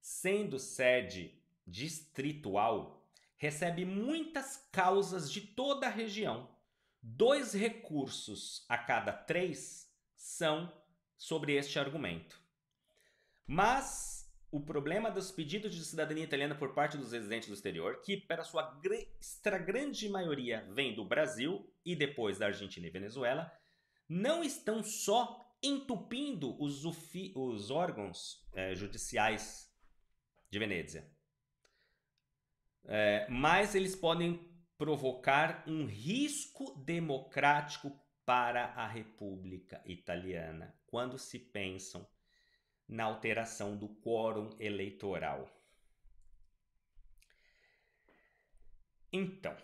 sendo sede distritual, recebe muitas causas de toda a região. Dois recursos a cada três são sobre este argumento. Mas o problema dos pedidos de cidadania italiana por parte dos residentes do exterior, que para sua extra grande maioria vem do Brasil e depois da Argentina e Venezuela, não estão só entupindo os, ufi, os órgãos é, judiciais de Veneza, é, mas eles podem provocar um risco democrático para a República Italiana quando se pensam na alteração do quórum eleitoral. Então,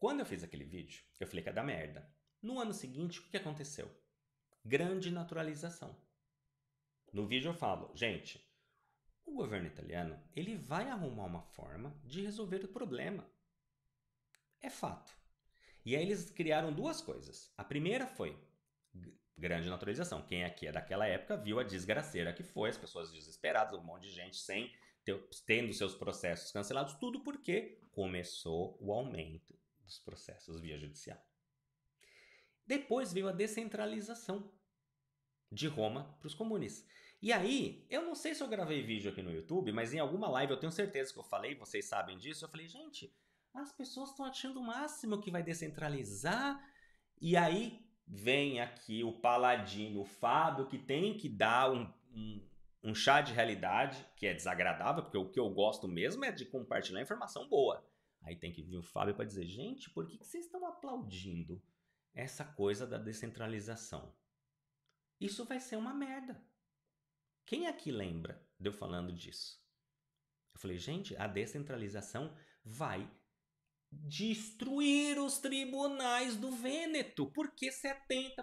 quando eu fiz aquele vídeo, eu falei que ia dar merda. No ano seguinte, o que aconteceu? Grande naturalização. No vídeo eu falo, gente, o governo italiano ele vai arrumar uma forma de resolver o problema. É fato. E aí eles criaram duas coisas. A primeira foi grande naturalização. Quem aqui é daquela época viu a desgraceira que foi, as pessoas desesperadas, um monte de gente sem ter, tendo seus processos cancelados, tudo porque começou o aumento dos processos via judicial. Depois veio a descentralização de Roma para os comunes. E aí, eu não sei se eu gravei vídeo aqui no YouTube, mas em alguma live eu tenho certeza que eu falei, vocês sabem disso. Eu falei, gente, as pessoas estão achando o máximo que vai descentralizar. E aí vem aqui o paladino, o Fábio, que tem que dar um, um, um chá de realidade, que é desagradável, porque o que eu gosto mesmo é de compartilhar informação boa. Aí tem que vir o Fábio para dizer, gente, por que, que vocês estão aplaudindo? essa coisa da descentralização. Isso vai ser uma merda. Quem aqui lembra de eu falando disso? Eu falei, gente, a descentralização vai destruir os tribunais do Vêneto, porque 70%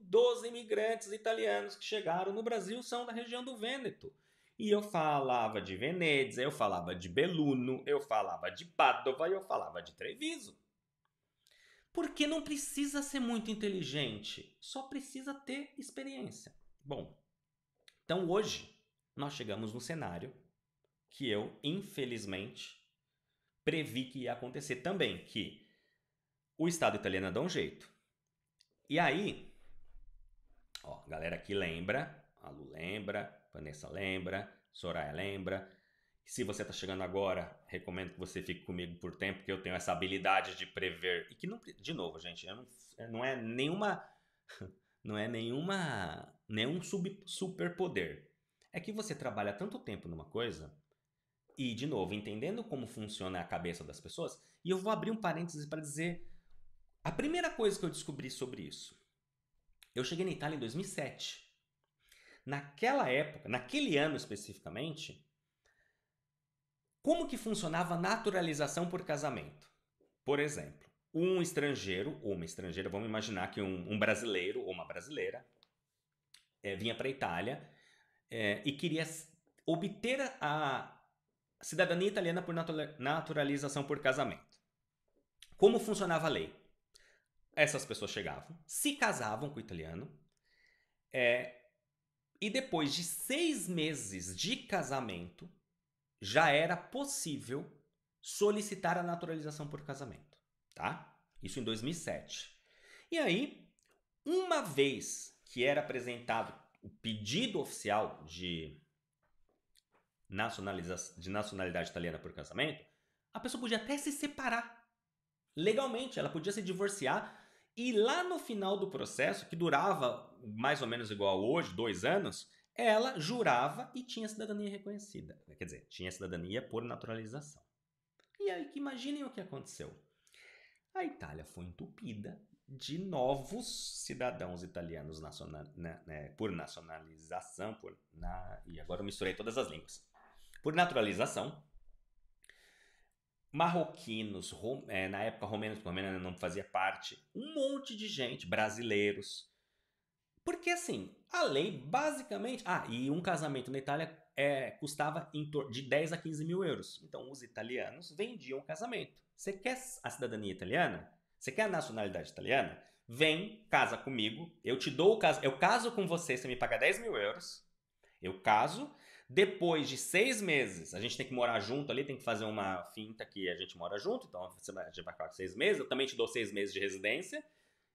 dos imigrantes italianos que chegaram no Brasil são da região do Vêneto. E eu falava de Veneza, eu falava de Beluno, eu falava de Padova, e eu falava de Treviso. Porque não precisa ser muito inteligente, só precisa ter experiência. Bom, então hoje nós chegamos no cenário que eu, infelizmente, previ que ia acontecer também, que o Estado italiano dá um jeito. E aí, ó, galera que lembra, a Lu lembra, Vanessa lembra, Soraya lembra, se você está chegando agora, recomendo que você fique comigo por tempo, que eu tenho essa habilidade de prever. E que não, de novo, gente, não, é, não é nenhuma, não é nenhuma, nenhum super superpoder. É que você trabalha tanto tempo numa coisa e, de novo, entendendo como funciona a cabeça das pessoas. E eu vou abrir um parênteses para dizer a primeira coisa que eu descobri sobre isso. Eu cheguei na Itália em 2007. Naquela época, naquele ano especificamente, como que funcionava a naturalização por casamento? Por exemplo, um estrangeiro ou uma estrangeira, vamos imaginar que um, um brasileiro ou uma brasileira é, vinha para a Itália é, e queria obter a cidadania italiana por naturalização por casamento. Como funcionava a lei? Essas pessoas chegavam, se casavam com o italiano, é, e depois de seis meses de casamento, já era possível solicitar a naturalização por casamento, tá? Isso em 2007. E aí, uma vez que era apresentado o pedido oficial de, nacionaliza de nacionalidade italiana por casamento, a pessoa podia até se separar legalmente, ela podia se divorciar. E lá no final do processo, que durava mais ou menos igual a hoje, dois anos, ela jurava e tinha cidadania reconhecida. Quer dizer, tinha cidadania por naturalização. E aí, imaginem o que aconteceu. A Itália foi entupida de novos cidadãos italianos nacional, né, né, por nacionalização, por na, e agora eu misturei todas as línguas. Por naturalização, marroquinos, rom, é, na época romenos, porque romeno não fazia parte, um monte de gente, brasileiros, porque assim, a lei basicamente. Ah, e um casamento na Itália é, custava em de 10 a 15 mil euros. Então os italianos vendiam casamento. Você quer a cidadania italiana? Você quer a nacionalidade italiana? Vem, casa comigo, eu te dou o caso, eu caso com você, você me paga 10 mil euros, eu caso, depois de seis meses, a gente tem que morar junto ali, tem que fazer uma finta que a gente mora junto, então você vai, a gente vai ficar com seis meses, eu também te dou seis meses de residência,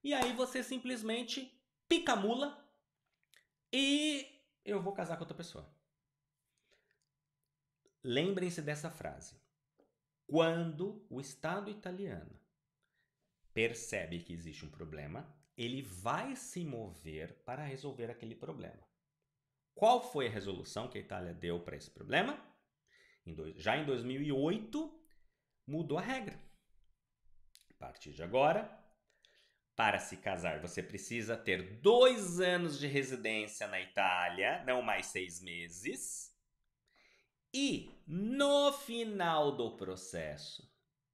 e aí você simplesmente Pica mula e eu vou casar com outra pessoa. Lembrem-se dessa frase. Quando o Estado italiano percebe que existe um problema, ele vai se mover para resolver aquele problema. Qual foi a resolução que a Itália deu para esse problema? Em dois, já em 2008, mudou a regra. A partir de agora, para se casar, você precisa ter dois anos de residência na Itália, não mais seis meses. E no final do processo,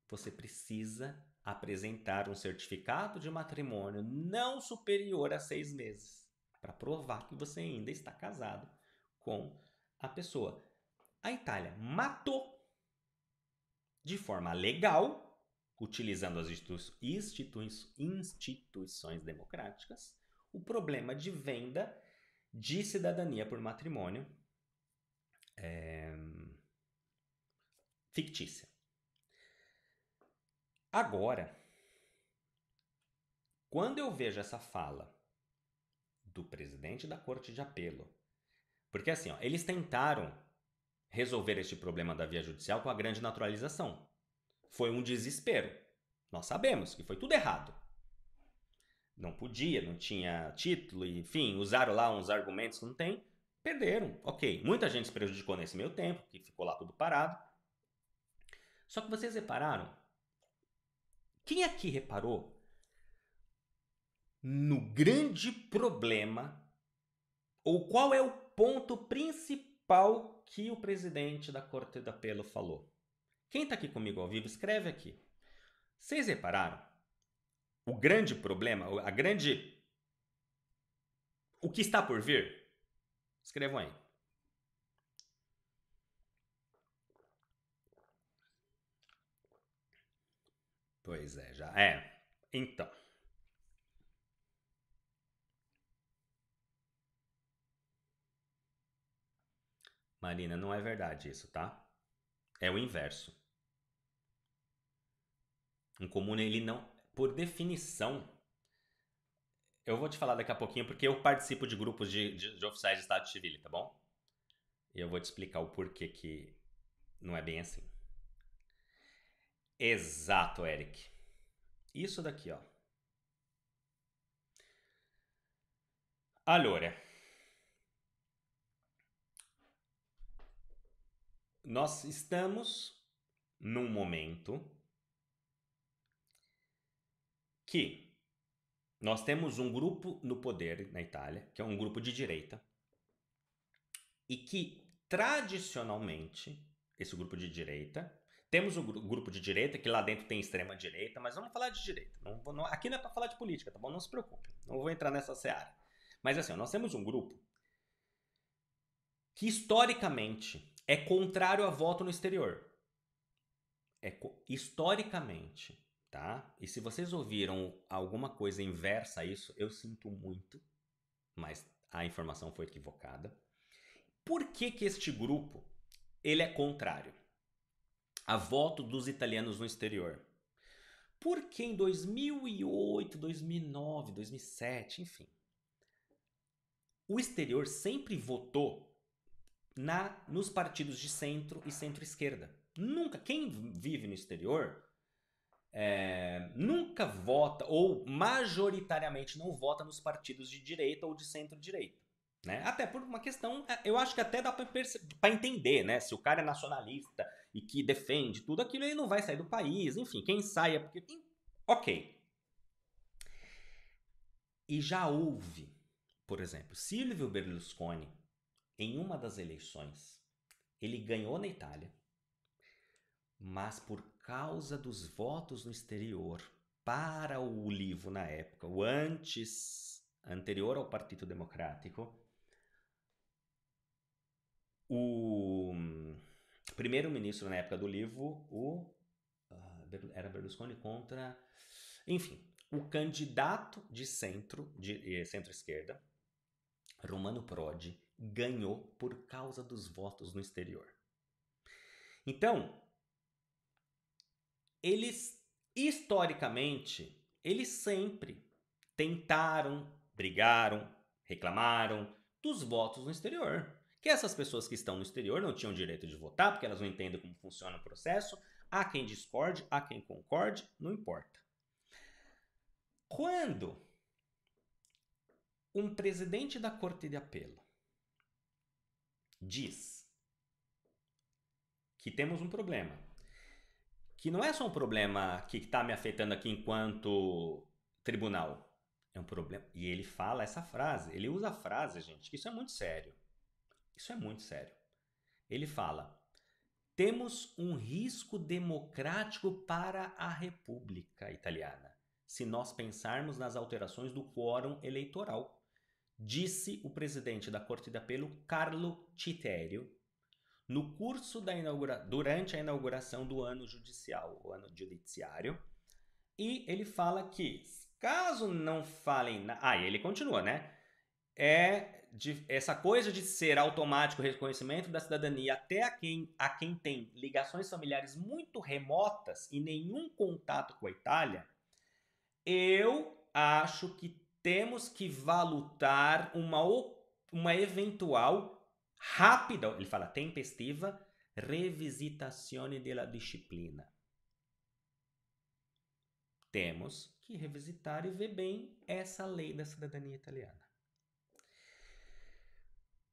você precisa apresentar um certificado de matrimônio não superior a seis meses para provar que você ainda está casado com a pessoa. A Itália matou de forma legal utilizando as institui instituições democráticas, o problema de venda de cidadania por matrimônio é, fictícia. Agora, quando eu vejo essa fala do presidente da Corte de Apelo, porque assim, ó, eles tentaram resolver este problema da via judicial com a grande naturalização, foi um desespero. Nós sabemos que foi tudo errado. Não podia, não tinha título, enfim, usaram lá uns argumentos que não tem, perderam. Ok, muita gente se prejudicou nesse meio tempo, que ficou lá tudo parado. Só que vocês repararam? Quem aqui reparou no grande problema ou qual é o ponto principal que o presidente da Corte de Apelo falou? Quem está aqui comigo ao vivo, escreve aqui. Vocês repararam? O grande problema, a grande. O que está por vir? Escrevam aí. Pois é, já é. Então. Marina, não é verdade isso, tá? é o inverso. Um comune, ele não. Por definição, eu vou te falar daqui a pouquinho, porque eu participo de grupos de, de, de oficiais de Estado Civil, tá bom? E eu vou te explicar o porquê que não é bem assim. Exato, Eric. Isso daqui, ó. Allora, nós estamos num momento que nós temos um grupo no poder na Itália, que é um grupo de direita, e que tradicionalmente, esse grupo de direita, temos um grupo de direita, que lá dentro tem extrema direita, mas vamos falar de direita. Não, não, aqui não é para falar de política, tá bom? Não se preocupe, não vou entrar nessa seara. Mas assim, nós temos um grupo que historicamente é contrário a voto no exterior. É historicamente, tá? E se vocês ouviram alguma coisa inversa a isso, eu sinto muito, mas a informação foi equivocada. Por que que este grupo ele é contrário a voto dos italianos no exterior? Porque em 2008, 2009, 2007, enfim, o exterior sempre votou na nos partidos de centro e centro-esquerda. Nunca, quem vive no exterior é, nunca vota, ou majoritariamente não vota nos partidos de direita ou de centro-direita. Né? Até por uma questão, é, eu acho que até dá para entender, né? Se o cara é nacionalista e que defende tudo aquilo, ele não vai sair do país, enfim, quem saia, é porque. Ok. E já houve, por exemplo, Silvio Berlusconi em uma das eleições, ele ganhou na Itália, mas por causa dos votos no exterior para o livro na época, o antes anterior ao Partido Democrático, o hum, primeiro-ministro na época do livro, o ah, era Berlusconi contra, enfim, o candidato de centro de eh, centro-esquerda, Romano Prodi, ganhou por causa dos votos no exterior. Então, eles historicamente, eles sempre tentaram, brigaram, reclamaram dos votos no exterior. Que essas pessoas que estão no exterior não tinham direito de votar, porque elas não entendem como funciona o processo. Há quem discorde, há quem concorde, não importa. Quando um presidente da Corte de Apelo diz que temos um problema. Que não é só um problema que está me afetando aqui enquanto tribunal. É um problema. E ele fala essa frase. Ele usa a frase, gente, que isso é muito sério. Isso é muito sério. Ele fala: temos um risco democrático para a República Italiana se nós pensarmos nas alterações do quórum eleitoral disse o presidente da Corte de Apelo, Carlo Titério, no curso da inaugura... durante a inauguração do ano judicial, o ano judiciário, e ele fala que caso não falem, na... ah, e ele continua, né? É de... essa coisa de ser automático o reconhecimento da cidadania até a quem a quem tem ligações familiares muito remotas e nenhum contato com a Itália, eu acho que temos que valutar uma, uma eventual rápida, ele fala tempestiva, revisitazione della disciplina. Temos que revisitar e ver bem essa lei da cidadania italiana.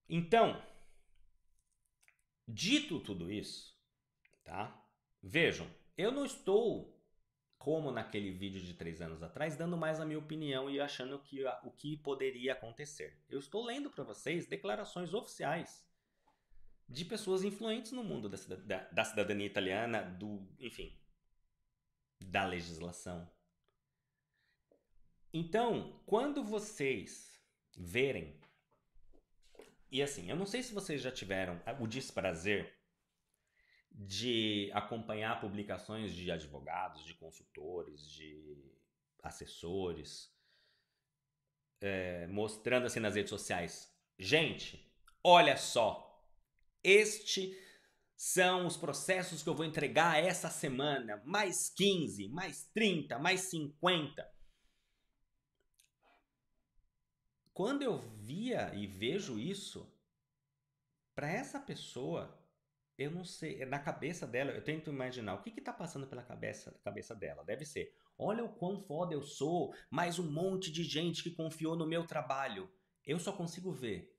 Então, dito tudo isso, tá? Vejam, eu não estou como naquele vídeo de três anos atrás, dando mais a minha opinião e achando que o que poderia acontecer. Eu estou lendo para vocês declarações oficiais de pessoas influentes no mundo da, da, da, cidadania italiana, do, enfim, da legislação. Então, quando vocês verem, e assim, eu não sei se vocês já tiveram o desprazer de acompanhar publicações de advogados, de consultores, de assessores, é, mostrando assim nas redes sociais: gente, olha só, este são os processos que eu vou entregar essa semana, mais 15, mais 30, mais 50. Quando eu via e vejo isso, para essa pessoa eu não sei, é, na cabeça dela, eu tento imaginar o que está passando pela cabeça, cabeça dela. Deve ser, olha o quão foda eu sou, mais um monte de gente que confiou no meu trabalho. Eu só consigo ver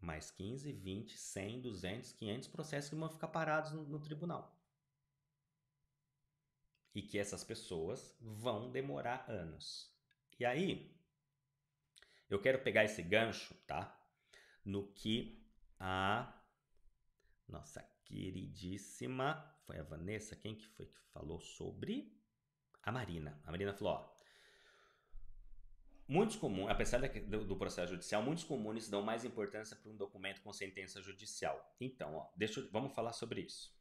mais 15, 20, 100, 200, 500 processos que vão ficar parados no, no tribunal. E que essas pessoas vão demorar anos. E aí, eu quero pegar esse gancho, tá? No que a nossa queridíssima, foi a Vanessa, quem que foi que falou sobre? A Marina. A Marina falou, ó, Muitos comuns, apesar do, processo judicial, muitos comunes dão mais importância para um documento com sentença judicial. Então, ó, deixa eu, vamos falar sobre isso.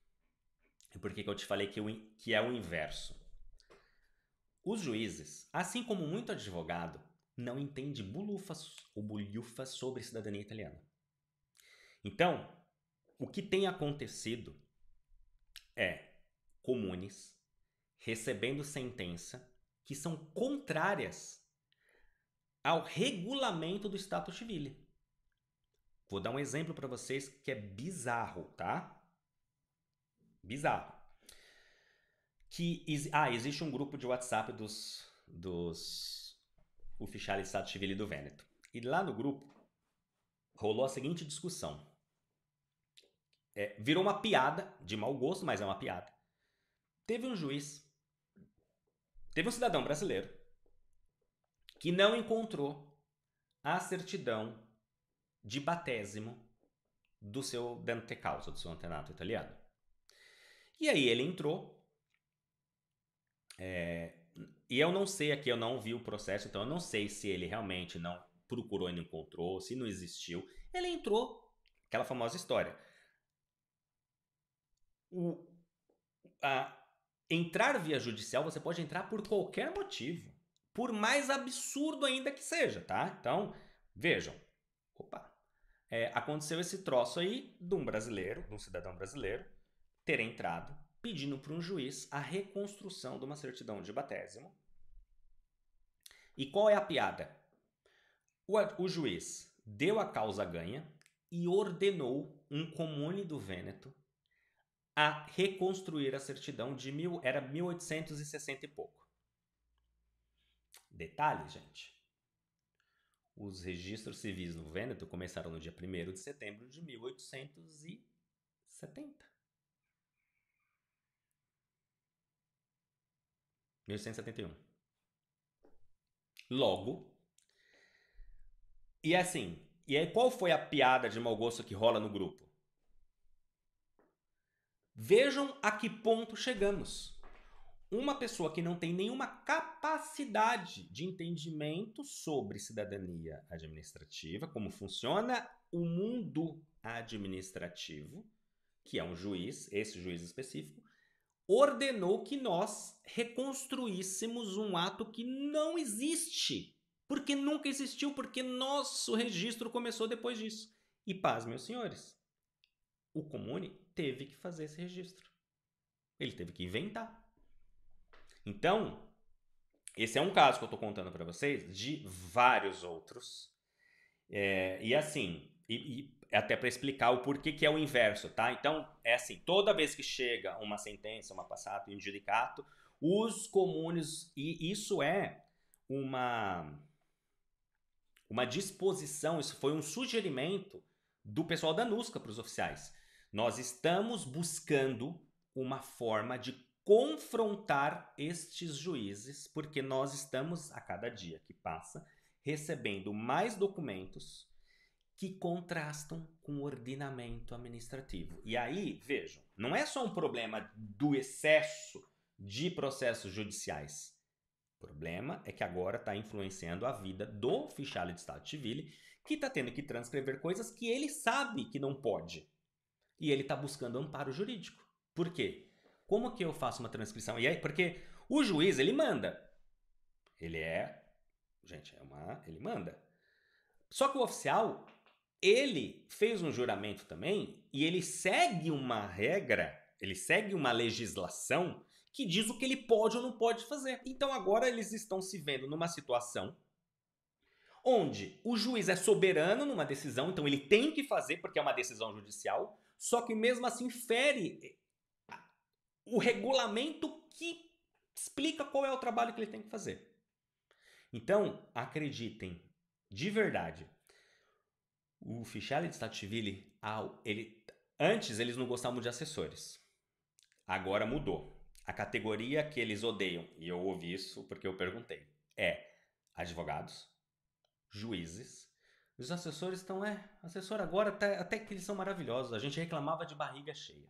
E por que, que eu te falei que, que é o inverso? Os juízes, assim como muito advogado, não entende bulufas ou bulhufas sobre cidadania italiana. Então, o que tem acontecido é comunes recebendo sentença que são contrárias ao regulamento do status civil. Vou dar um exemplo para vocês que é bizarro, tá? Bizarro. Que ah, existe um grupo de WhatsApp dos dos oficiais status civil do Vêneto. E lá no grupo rolou a seguinte discussão. É, virou uma piada, de mau gosto, mas é uma piada. Teve um juiz, teve um cidadão brasileiro, que não encontrou a certidão de batésimo do seu dente causa, do seu antenato italiano. E aí ele entrou. É, e eu não sei aqui, eu não vi o processo, então eu não sei se ele realmente não procurou e não encontrou, se não existiu. Ele entrou, aquela famosa história o, a, entrar via judicial, você pode entrar por qualquer motivo, por mais absurdo ainda que seja, tá? Então, vejam. Opa. É, aconteceu esse troço aí de um brasileiro, de um cidadão brasileiro, ter entrado pedindo para um juiz a reconstrução de uma certidão de batésimo. E qual é a piada? O, o juiz deu a causa ganha e ordenou um comune do Vêneto a reconstruir a certidão de mil, era 1860 e pouco. Detalhe, gente. Os registros civis no Vêneto começaram no dia 1 de setembro de 1870. 1871. Logo. E é assim, e aí é, qual foi a piada de mau gosto que rola no grupo? Vejam a que ponto chegamos. Uma pessoa que não tem nenhuma capacidade de entendimento sobre cidadania administrativa, como funciona o mundo administrativo, que é um juiz, esse juiz específico, ordenou que nós reconstruíssemos um ato que não existe, porque nunca existiu, porque nosso registro começou depois disso. E paz, meus senhores, o comune teve que fazer esse registro. Ele teve que inventar. Então, esse é um caso que eu estou contando para vocês, de vários outros. É, e assim, e, e até para explicar o porquê que é o inverso, tá? Então, é assim, toda vez que chega uma sentença, uma passata um indicato, os comunes, e isso é uma, uma disposição, isso foi um sugerimento do pessoal da NUSCA para os oficiais. Nós estamos buscando uma forma de confrontar estes juízes, porque nós estamos, a cada dia que passa, recebendo mais documentos que contrastam com o ordenamento administrativo. E aí, vejam, não é só um problema do excesso de processos judiciais. O problema é que agora está influenciando a vida do oficial de Estado Civil, que está tendo que transcrever coisas que ele sabe que não pode. E ele está buscando amparo jurídico. Por quê? Como que eu faço uma transcrição? E aí, porque o juiz, ele manda. Ele é... Gente, é uma... Ele manda. Só que o oficial, ele fez um juramento também e ele segue uma regra, ele segue uma legislação que diz o que ele pode ou não pode fazer. Então agora eles estão se vendo numa situação onde o juiz é soberano numa decisão, então ele tem que fazer porque é uma decisão judicial, só que mesmo assim fere eh, o regulamento que explica qual é o trabalho que ele tem que fazer. Então, acreditem, de verdade, o Fichale de Stativili, ele, antes eles não gostavam de assessores. Agora mudou. A categoria que eles odeiam, e eu ouvi isso porque eu perguntei, é advogados, juízes, os assessores estão, é, assessor agora até, tá, até que eles são maravilhosos. A gente reclamava de barriga cheia.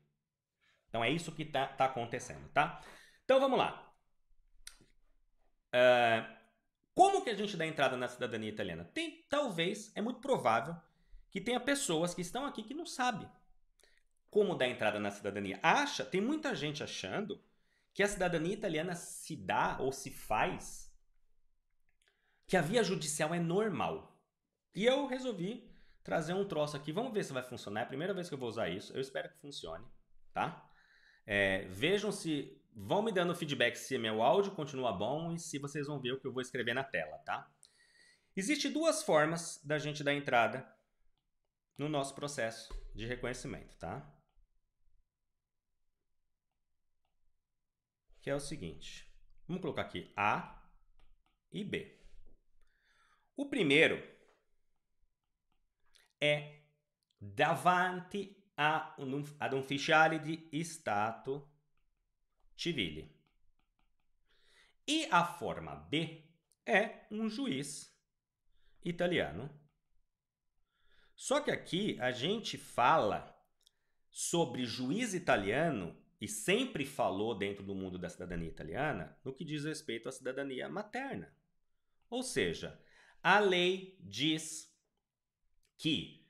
Então é isso que tá, tá acontecendo, tá? Então vamos lá. Uh, como que a gente dá entrada na cidadania italiana? Tem, talvez, é muito provável que tenha pessoas que estão aqui que não sabem como dar entrada na cidadania. Acha, tem muita gente achando que a cidadania italiana se dá ou se faz que a via judicial é normal. E eu resolvi trazer um troço aqui. Vamos ver se vai funcionar. É a primeira vez que eu vou usar isso. Eu espero que funcione, tá? É, vejam se... Vão me dando feedback se meu áudio continua bom e se vocês vão ver o que eu vou escrever na tela, tá? Existem duas formas da gente dar entrada no nosso processo de reconhecimento, tá? Que é o seguinte. Vamos colocar aqui A e B. O primeiro è davanti a un, ad ufficiali di Stato civili. E a forma B é um juiz italiano. Só que aqui a gente fala sobre juiz italiano e sempre falou dentro do mundo da cidadania italiana no que diz respeito à cidadania materna. Ou seja, a lei diz que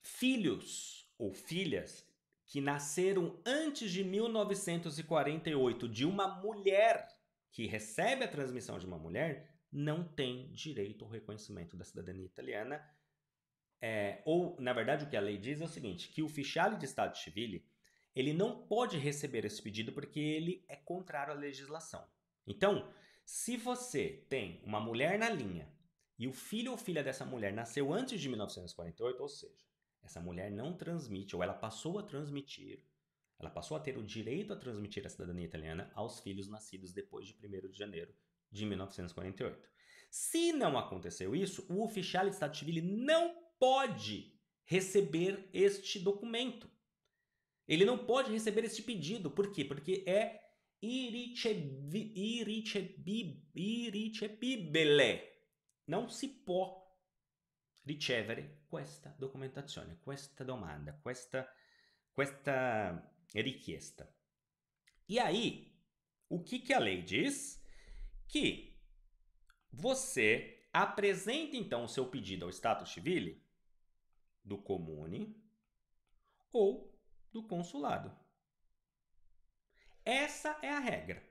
filhos ou filhas que nasceram antes de 1948 de uma mulher que recebe a transmissão de uma mulher não tem direito ao reconhecimento da cidadania italiana. É, ou, na verdade, o que a lei diz é o seguinte, que o fichale de Estado civil ele não pode receber esse pedido porque ele é contrário à legislação. Então, se você tem uma mulher na linha e o filho ou filha dessa mulher nasceu antes de 1948, ou seja, essa mulher não transmite, ou ela passou a transmitir, ela passou a ter o direito a transmitir a cidadania italiana aos filhos nascidos depois de 1 de janeiro de 1948. Se não aconteceu isso, o oficial de Estado Civil não pode receber este documento. Ele não pode receber este pedido. Por quê? Porque é irrecebível non si può ricevere questa documentazione, questa domanda, questa, questa richiesta. E aí, o que, que a lei diz? Que você apresenta então o seu pedido ao status civile do comune ou do consulado. Essa é a regra.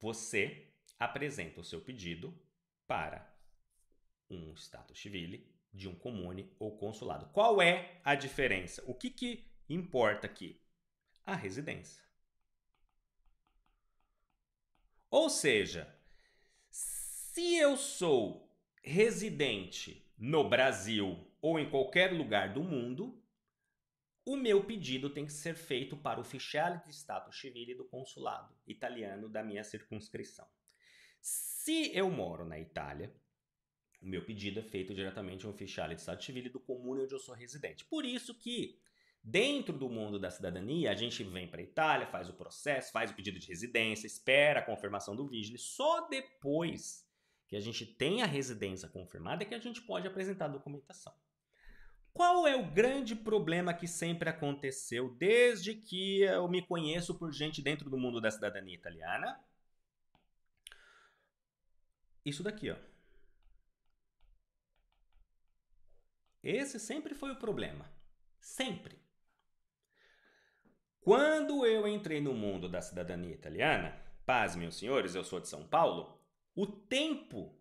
Você apresenta o seu pedido para um status civile de um comune ou consulado. Qual é a diferença? O que, que importa aqui? A residência. Ou seja, se eu sou residente no Brasil ou em qualquer lugar do mundo, o meu pedido tem que ser feito para o Ufficiale de Status Civile do consulado italiano da minha circunscrição. Se eu moro na Itália o meu pedido é feito diretamente ao um de Estado Civil e do comune onde eu sou residente. Por isso que, dentro do mundo da cidadania, a gente vem para a Itália, faz o processo, faz o pedido de residência, espera a confirmação do vigile. Só depois que a gente tem a residência confirmada é que a gente pode apresentar a documentação. Qual é o grande problema que sempre aconteceu desde que eu me conheço por gente dentro do mundo da cidadania italiana? Isso daqui, ó. Esse sempre foi o problema. Sempre. Quando eu entrei no mundo da cidadania italiana, paz, meus senhores, eu sou de São Paulo, o tempo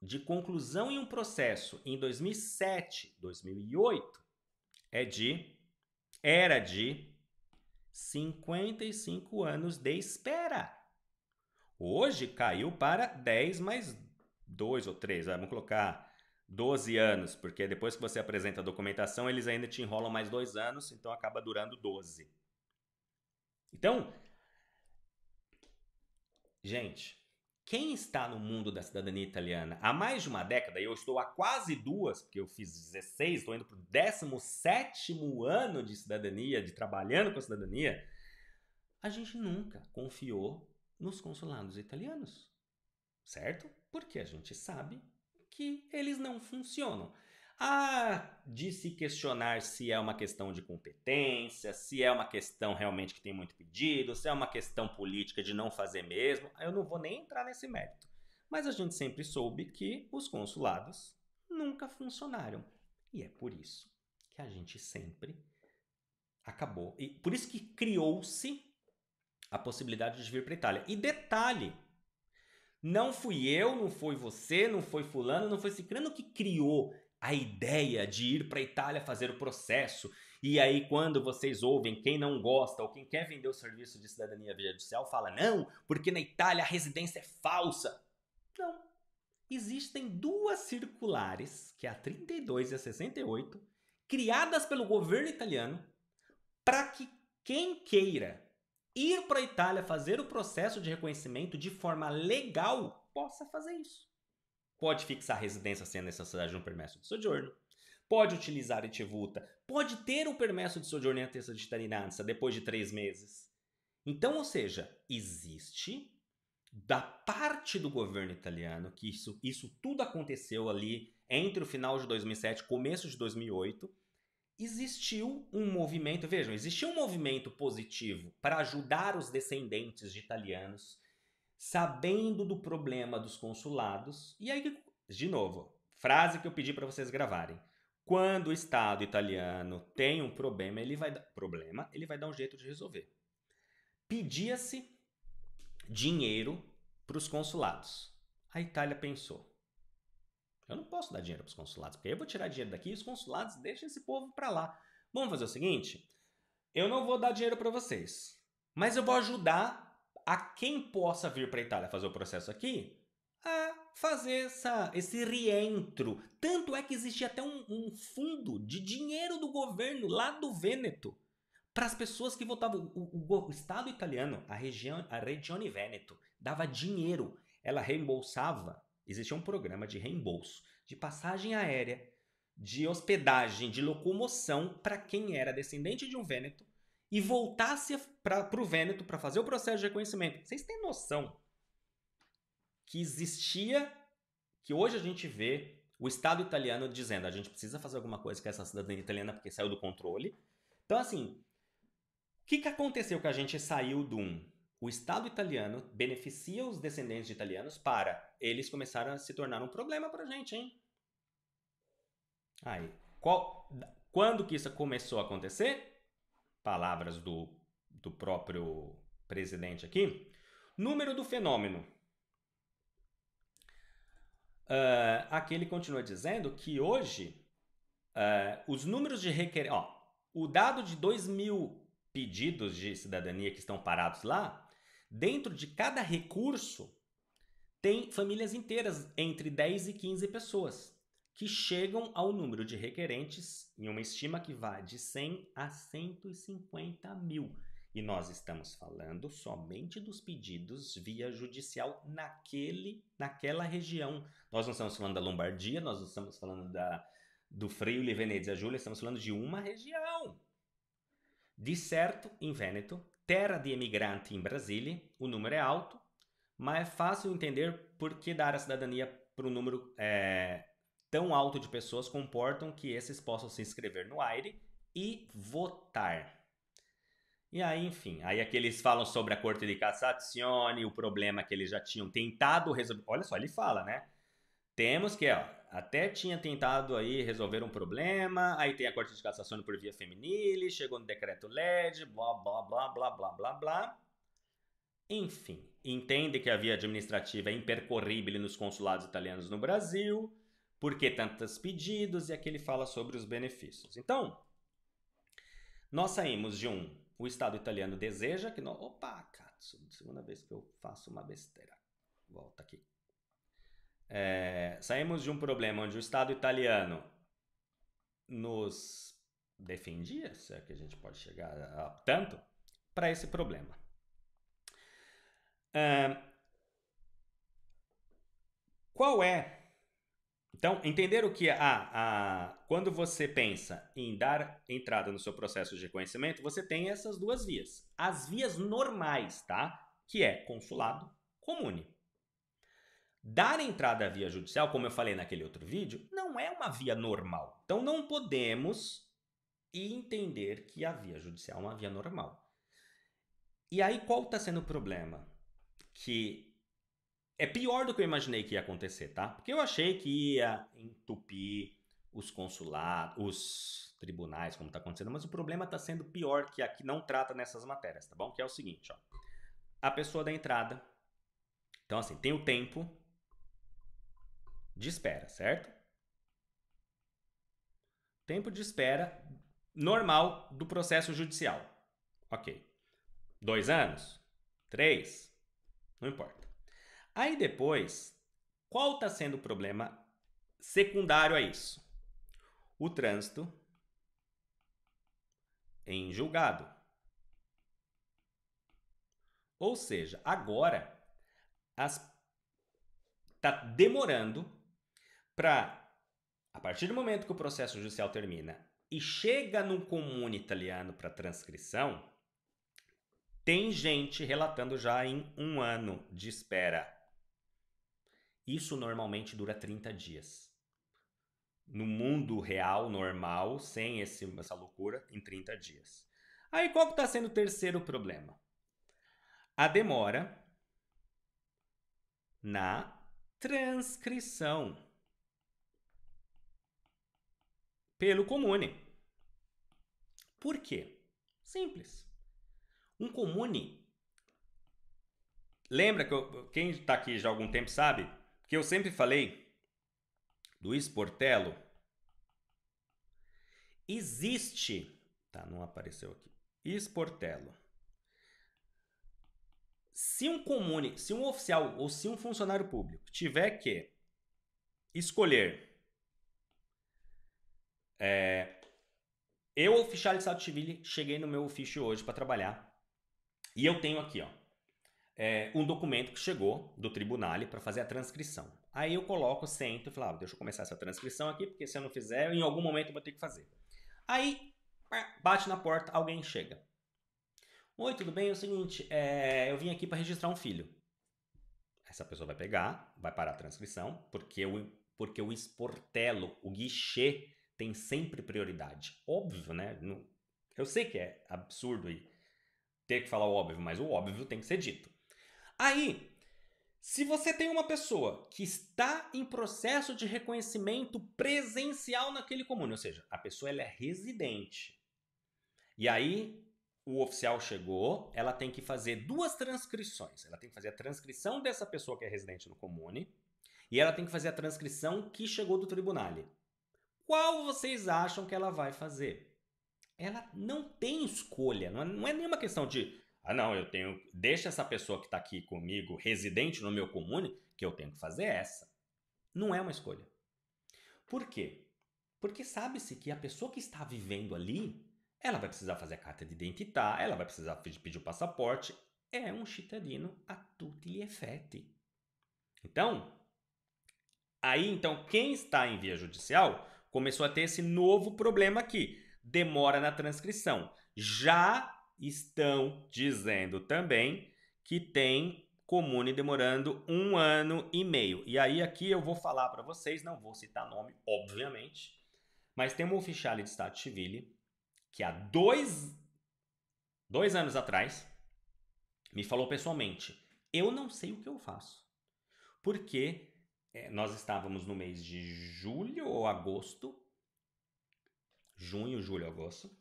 de conclusão em um processo em 2007, 2008 é de era de 55 anos de espera. Hoje caiu para 10 mais 2 ou 3, ah, vamos colocar 12 anos, porque depois que você apresenta a documentação, eles ainda te enrolam mais dois anos, então acaba durando 12. Então, gente, quem está no mundo da cidadania italiana há mais de uma década, e eu estou há quase duas, porque eu fiz 16, estou indo para o 17 ano de cidadania, de trabalhando com a cidadania, a gente nunca confiou nos consulados italianos, certo? Porque a gente sabe que eles não funcionam. ah, de se questionar se é uma questão de competência, se é uma questão realmente que tem muito pedido, se é uma questão política de não fazer mesmo. Eu não vou nem entrar nesse mérito. Mas a gente sempre soube que os consulados nunca funcionaram. E é por isso que a gente sempre acabou. E por isso que criou-se a possibilidade de vir para a Itália. E detalhe, não fui eu, não foi você, não foi fulano, não foi ciclano que criou a ideia de ir para a Itália fazer o processo. E aí, quando vocês ouvem quem não gosta ou quem quer vender o serviço de cidadania via judicial, fala não, porque na Itália a residência é falsa. Não. Existem duas circulares, que é a 32 e a 68, criadas pelo governo italiano para que quem queira ir para a Itália fazer o processo de reconhecimento de forma legal possa fazer isso. Pode fixar residência sem a necessidade de um permesso de sojourno. Pode utilizar a etivuta. Pode ter o um permesso de soggiorno em terça de cittadinanza depois de três meses. Então, ou seja, existe da parte do governo italiano que isso, isso tudo aconteceu ali entre o final de 2007 começo de 2008 existiu um movimento, vejam, existiu um movimento positivo para ajudar os descendentes de italianos, sabendo do problema dos consulados. E aí, de novo, frase que eu pedi para vocês gravarem. Quando o Estado italiano tem um problema, ele vai dar, problema, ele vai dar um jeito de resolver. Pedia-se dinheiro para os consulados. A Itália pensou: eu não posso dar dinheiro para os consulados, porque eu vou tirar dinheiro daqui e os consulados deixam esse povo para lá. Vamos fazer o seguinte: eu não vou dar dinheiro para vocês, mas eu vou ajudar a quem possa vir para a Itália fazer o processo aqui a fazer essa, esse reentro. Tanto é que existia até um, um fundo de dinheiro do governo lá do Vêneto para as pessoas que votavam. O, o, o Estado italiano, a região, a Regione Veneto, dava dinheiro. Ela reembolsava Existia um programa de reembolso de passagem aérea, de hospedagem, de locomoção para quem era descendente de um Vêneto e voltasse para o Vêneto para fazer o processo de reconhecimento. Vocês têm noção que existia, que hoje a gente vê o Estado italiano dizendo a gente precisa fazer alguma coisa com essa cidadania italiana porque saiu do controle. Então, assim, o que, que aconteceu que a gente saiu de um o Estado italiano beneficia os descendentes de italianos para eles começaram a se tornar um problema para a gente, hein? Aí, qual, quando que isso começou a acontecer? Palavras do, do próprio presidente aqui. Número do fenômeno. Uh, aqui ele continua dizendo que hoje uh, os números de requer... Ó, o dado de 2 mil pedidos de cidadania que estão parados lá Dentro de cada recurso, tem famílias inteiras entre 10 e 15 pessoas que chegam ao número de requerentes em uma estima que vai de 100 a 150 mil. E nós estamos falando somente dos pedidos via judicial naquele, naquela região. Nós não estamos falando da Lombardia, nós não estamos falando da, do Friuli, Venezia, Júlia, estamos falando de uma região. De certo, em Vêneto, terra de imigrante em Brasília, o número é alto, mas é fácil entender por que dar a cidadania para um número é, tão alto de pessoas comportam que esses possam se inscrever no AIRE e votar. E aí, enfim, aí aqueles falam sobre a Corte de Cassazione, o problema que eles já tinham tentado resolver. Olha só, ele fala, né? Temos que, ó, até tinha tentado aí resolver um problema, aí tem a Corte de Cassação por via feminile, chegou no decreto LED, blá, blá, blá, blá, blá, blá, blá. Enfim, entende que a via administrativa é impercorrível nos consulados italianos no Brasil, porque tantos pedidos, e aqui ele fala sobre os benefícios. Então, nós saímos de um, o Estado italiano deseja que nós... Opa, cazzo, segunda vez que eu faço uma besteira. Volta aqui. É, saímos de um problema onde o Estado italiano nos defendia, se é que a gente pode chegar a tanto, para esse problema. É, qual é? Então, entender o que a, a, quando você pensa em dar entrada no seu processo de reconhecimento, você tem essas duas vias. As vias normais, tá? Que é consulado, comune. Dar entrada à via judicial, como eu falei naquele outro vídeo, não é uma via normal. Então não podemos entender que a via judicial é uma via normal. E aí qual está sendo o problema? Que é pior do que eu imaginei que ia acontecer, tá? Porque eu achei que ia entupir os consulados, os tribunais, como está acontecendo, mas o problema está sendo pior que aqui não trata nessas matérias, tá bom? Que é o seguinte, ó. A pessoa da entrada. Então, assim, tem o tempo de espera, certo? Tempo de espera normal do processo judicial. Ok. Dois anos? Três? Não importa. Aí depois, qual está sendo o problema secundário a isso? O trânsito em julgado. Ou seja, agora está demorando para, a partir do momento que o processo judicial termina e chega no comune italiano para transcrição, tem gente relatando já em um ano de espera. Isso normalmente dura 30 dias. No mundo real, normal, sem esse, essa loucura, em 30 dias. Aí qual que está sendo o terceiro problema? A demora na transcrição. pelo comune. Por quê? Simples. Um comune. Lembra que eu, quem está aqui já há algum tempo sabe que eu sempre falei do esportelo. Existe, tá, não apareceu aqui. Esportelo. Se um comune, se um oficial ou se um funcionário público tiver que escolher é, eu, oficial de Sativille, cheguei no meu ofício hoje para trabalhar e eu tenho aqui, ó, é, um documento que chegou do tribunal para fazer a transcrição. Aí eu coloco, sento e falo, ah, deixa eu começar essa transcrição aqui, porque se eu não fizer, em algum momento eu vou ter que fazer. Aí, bate na porta, alguém chega. Oi, tudo bem? É o seguinte, é, eu vim aqui para registrar um filho. Essa pessoa vai pegar, vai parar a transcrição, porque o, porque o esportelo, o guichê tem sempre prioridade. Óbvio, né? Eu sei que é absurdo e ter que falar o óbvio, mas o óbvio tem que ser dito. Aí, se você tem uma pessoa que está em processo de reconhecimento presencial naquele comune, ou seja, a pessoa ela é residente. E aí o oficial chegou, ela tem que fazer duas transcrições. Ela tem que fazer a transcrição dessa pessoa que é residente no comune e ela tem que fazer a transcrição que chegou do tribunal. Qual vocês acham que ela vai fazer? Ela não tem escolha, não é, não é nenhuma questão de ah, não, eu tenho. Deixa essa pessoa que está aqui comigo, residente no meu comune, que eu tenho que fazer essa. Não é uma escolha. Por quê? Porque sabe-se que a pessoa que está vivendo ali, ela vai precisar fazer a carta de identidade, ela vai precisar pedir o passaporte. É um cittadino a tutti effetti. Então, aí então quem está em via judicial começou a ter esse novo problema aqui. Demora na transcrição. Já estão dizendo também que tem comune demorando um ano e meio. E aí aqui eu vou falar para vocês, não vou citar nome, obviamente, mas tem uma oficial de Estado civil que há dois, dois anos atrás me falou pessoalmente, eu não sei o que eu faço, porque é, nós estávamos no mês de julho ou agosto, junho, julho, agosto,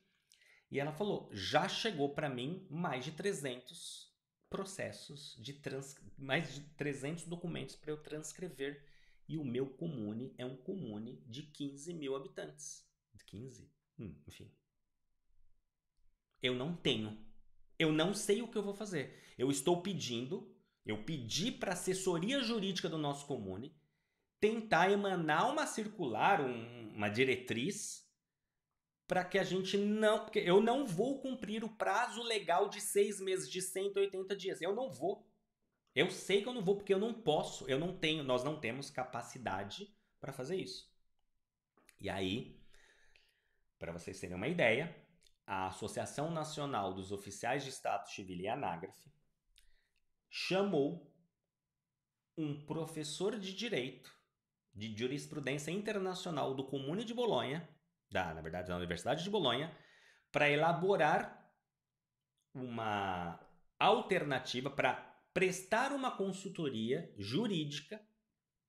e ela falou: já chegou para mim mais de 300 processos de trans, mais de 300 documentos para eu transcrever e o meu comune é um comune de 15 mil habitantes. 15? Hum, enfim. Eu não tenho. Eu não sei o que eu vou fazer. Eu estou pedindo, eu pedi para a assessoria jurídica do nosso comune tentar emanar uma circular, um, uma diretriz, para que a gente não. Porque eu não vou cumprir o prazo legal de seis meses, de 180 dias. Eu não vou. Eu sei que eu não vou, porque eu não posso, eu não tenho, nós não temos capacidade para fazer isso. E aí, para vocês terem uma ideia, a Associação Nacional dos Oficiais de Estado Civil e Anágrafe chamou um professor de direito de jurisprudência internacional do Comune de Bolonha, da, na verdade, da Universidade de Bolonha, para elaborar uma alternativa para prestar uma consultoria jurídica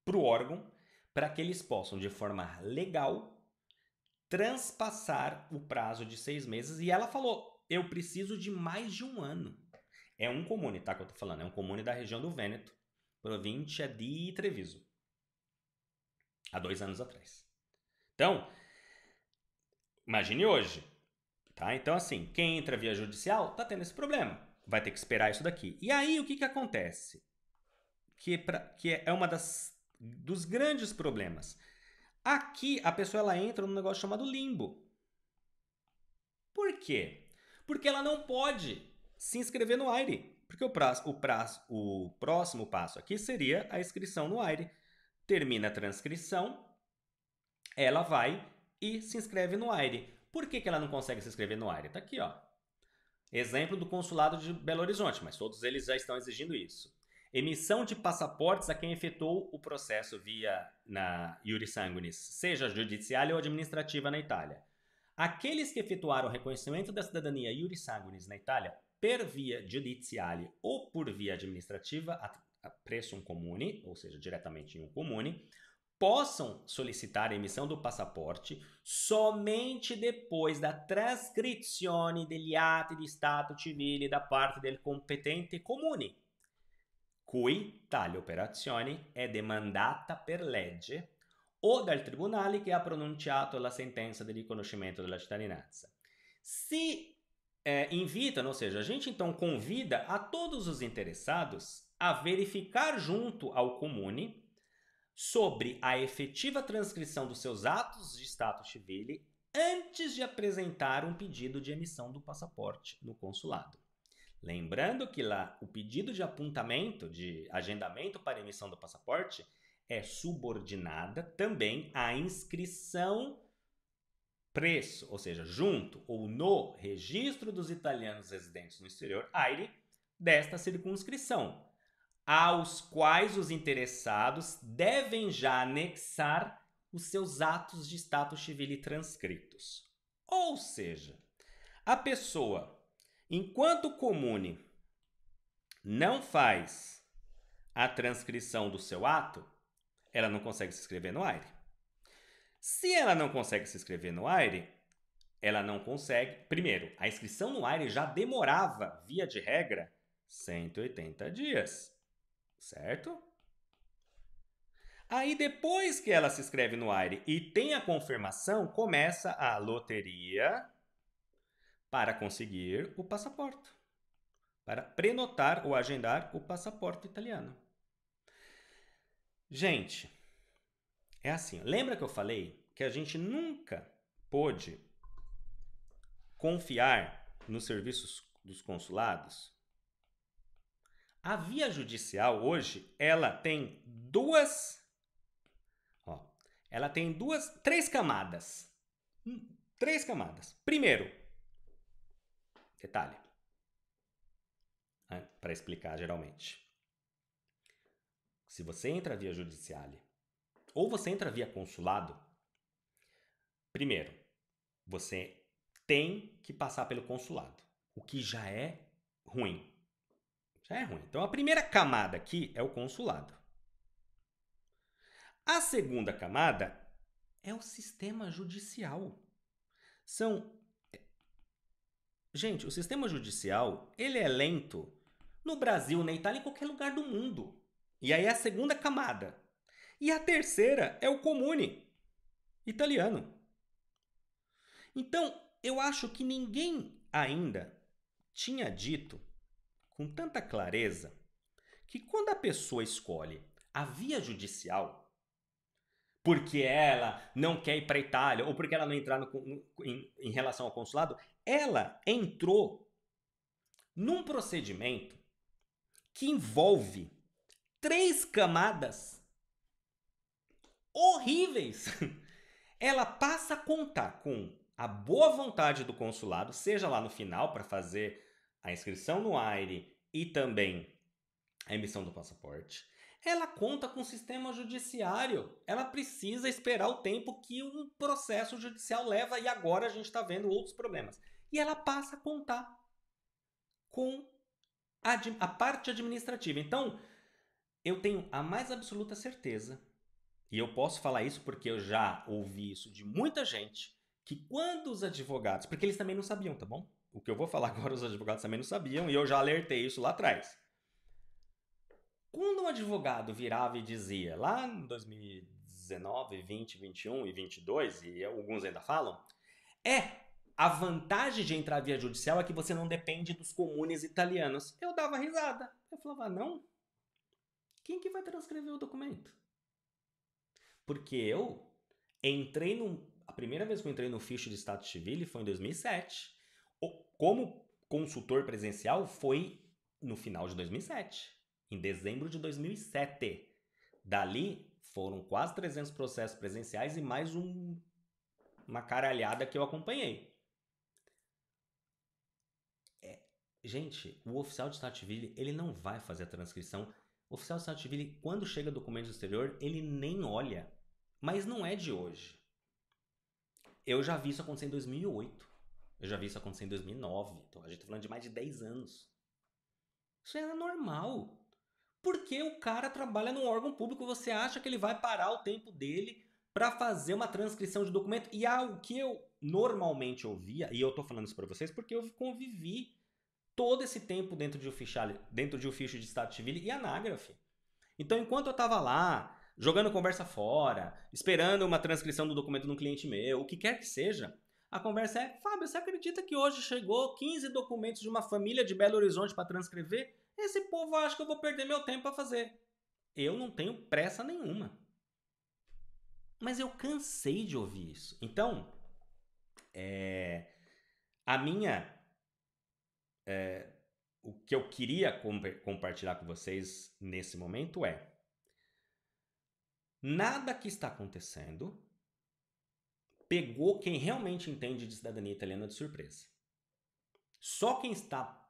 para o órgão, para que eles possam, de forma legal, transpassar o prazo de seis meses. E ela falou: eu preciso de mais de um ano. É um comune, tá? Que eu tô falando, é um comune da região do Vêneto, província de Treviso há dois anos atrás. Então, imagine hoje. Tá? Então, assim, quem entra via judicial está tendo esse problema. Vai ter que esperar isso daqui. E aí, o que, que acontece? Que, é pra, que é uma das dos grandes problemas. Aqui, a pessoa ela entra num negócio chamado limbo. Por quê? Porque ela não pode se inscrever no AIRE. Porque o, prazo, o, prazo, o próximo passo aqui seria a inscrição no AIRE termina a transcrição, ela vai e se inscreve no AIRE. Por que, que ela não consegue se inscrever no AIRE? Está aqui, ó. Exemplo do consulado de Belo Horizonte, mas todos eles já estão exigindo isso. Emissão de passaportes a quem efetuou o processo via na Iuri Sanguinis, seja judiciária ou administrativa na Itália. Aqueles que efetuaram o reconhecimento da cidadania Iuri Sanguinis na Itália per via judiciária ou por via administrativa presso um comune, ou seja, diretamente em um comune, possam solicitar a emissão do passaporte somente depois da transcrição degli atti di stato civile da parte del competente comune, cui tale operazione è demandata per legge o dal tribunale che ha pronunciato la sentenza del riconoscimento della cittadinanza. Se eh, é, invitano, ou seja, a gente então convida a todos os interessados a verificar junto ao comune sobre a efetiva transcrição dos seus atos de status civile antes de apresentar um pedido de emissão do passaporte no consulado. Lembrando que lá o pedido de apontamento, de agendamento para emissão do passaporte, é subordinada também à inscrição preço, ou seja, junto ou no registro dos italianos residentes no exterior, AIRE, desta circunscrição, aos quais os interessados devem já anexar os seus atos de status civile transcritos. Ou seja, a pessoa, enquanto comune, não faz a transcrição do seu ato, ela não consegue se inscrever no AIRE. Se ela não consegue se inscrever no AIRE, ela não consegue. Primeiro, a inscrição no AIRE já demorava, via de regra, 180 dias certo? Aí depois que ela se inscreve no Aire e tem a confirmação, começa a loteria para conseguir o passaporte, para prenotar ou agendar o passaporte italiano. Gente, é assim, lembra que eu falei que a gente nunca pôde confiar nos serviços dos consulados a via judicial hoje, ela tem duas ó, ela tem duas, três camadas. Hum, três camadas. Primeiro, detalhe. Né, Para explicar geralmente. Se você entra via judiciária ou você entra via consulado, primeiro, você tem que passar pelo consulado, o que já é ruim. Já é ruim. Então a primeira camada aqui é o consulado. A segunda camada é o sistema judicial. São Gente, o sistema judicial, ele é lento no Brasil, na Itália, em qualquer lugar do mundo. E aí é a segunda camada. E a terceira é o comune italiano. Então, eu acho que ninguém ainda tinha dito com tanta clareza que quando a pessoa escolhe a via judicial, porque ela não quer ir para a Itália ou porque ela não entrar no, no, em, em relação ao consulado, ela entrou num procedimento que envolve três camadas horríveis. Ela passa a contar com a boa vontade do consulado, seja lá no final para fazer a inscrição no AIRE e também a emissão do passaporte. Ela conta com o sistema judiciário. Ela precisa esperar o tempo que um processo judicial leva e agora a gente está vendo outros problemas. E ela passa a contar com a, a parte administrativa. Então, eu tenho a mais absoluta certeza, e eu posso falar isso porque eu já ouvi isso de muita gente, que quando os advogados, porque eles também não sabiam, tá bom? O que eu vou falar agora, os advogados também não sabiam e eu já alertei isso lá atrás. Quando um advogado virava e dizia, lá em 2019, 20, 21 e 22, e alguns ainda falam, é, a vantagem de entrar via judicial é que você não depende dos comunes italianos. Eu dava risada. Eu falava, não? Quem que vai transcrever o documento? Porque eu entrei no... A primeira vez que eu entrei no ficho de status civil foi em 2007 como consultor presencial foi no final de 2007, em dezembro de 2007. Dali foram quase 300 processos presenciais e mais um, uma caralhada que eu acompanhei. É, gente, o oficial de Estado ele não vai fazer a transcrição. O oficial de Estado quando chega documento do exterior, ele nem olha. Mas não é de hoje. Eu já vi isso acontecer em 2008. Eu já vi isso acontecer em 2009. Então a gente tá falando de mais de 10 anos. Isso era é normal. Porque o cara trabalha num órgão público, você acha que ele vai parar o tempo dele para fazer uma transcrição de documento? E ah, o que eu normalmente ouvia, e eu tô falando isso para vocês porque eu convivi todo esse tempo dentro de official, dentro de ofício de Estado Civil e anágrafe. Então, enquanto eu tava lá, jogando conversa fora, esperando uma transcrição do documento de um cliente meu, o que quer que seja, a conversa é: Fábio, você acredita que hoje chegou 15 documentos de uma família de Belo Horizonte para transcrever? Esse povo acha que eu vou perder meu tempo para fazer. Eu não tenho pressa nenhuma. Mas eu cansei de ouvir isso. Então, é, a minha. É, o que eu queria comp compartilhar com vocês nesse momento é: nada que está acontecendo pegou quem realmente entende de cidadania italiana de surpresa. Só quem está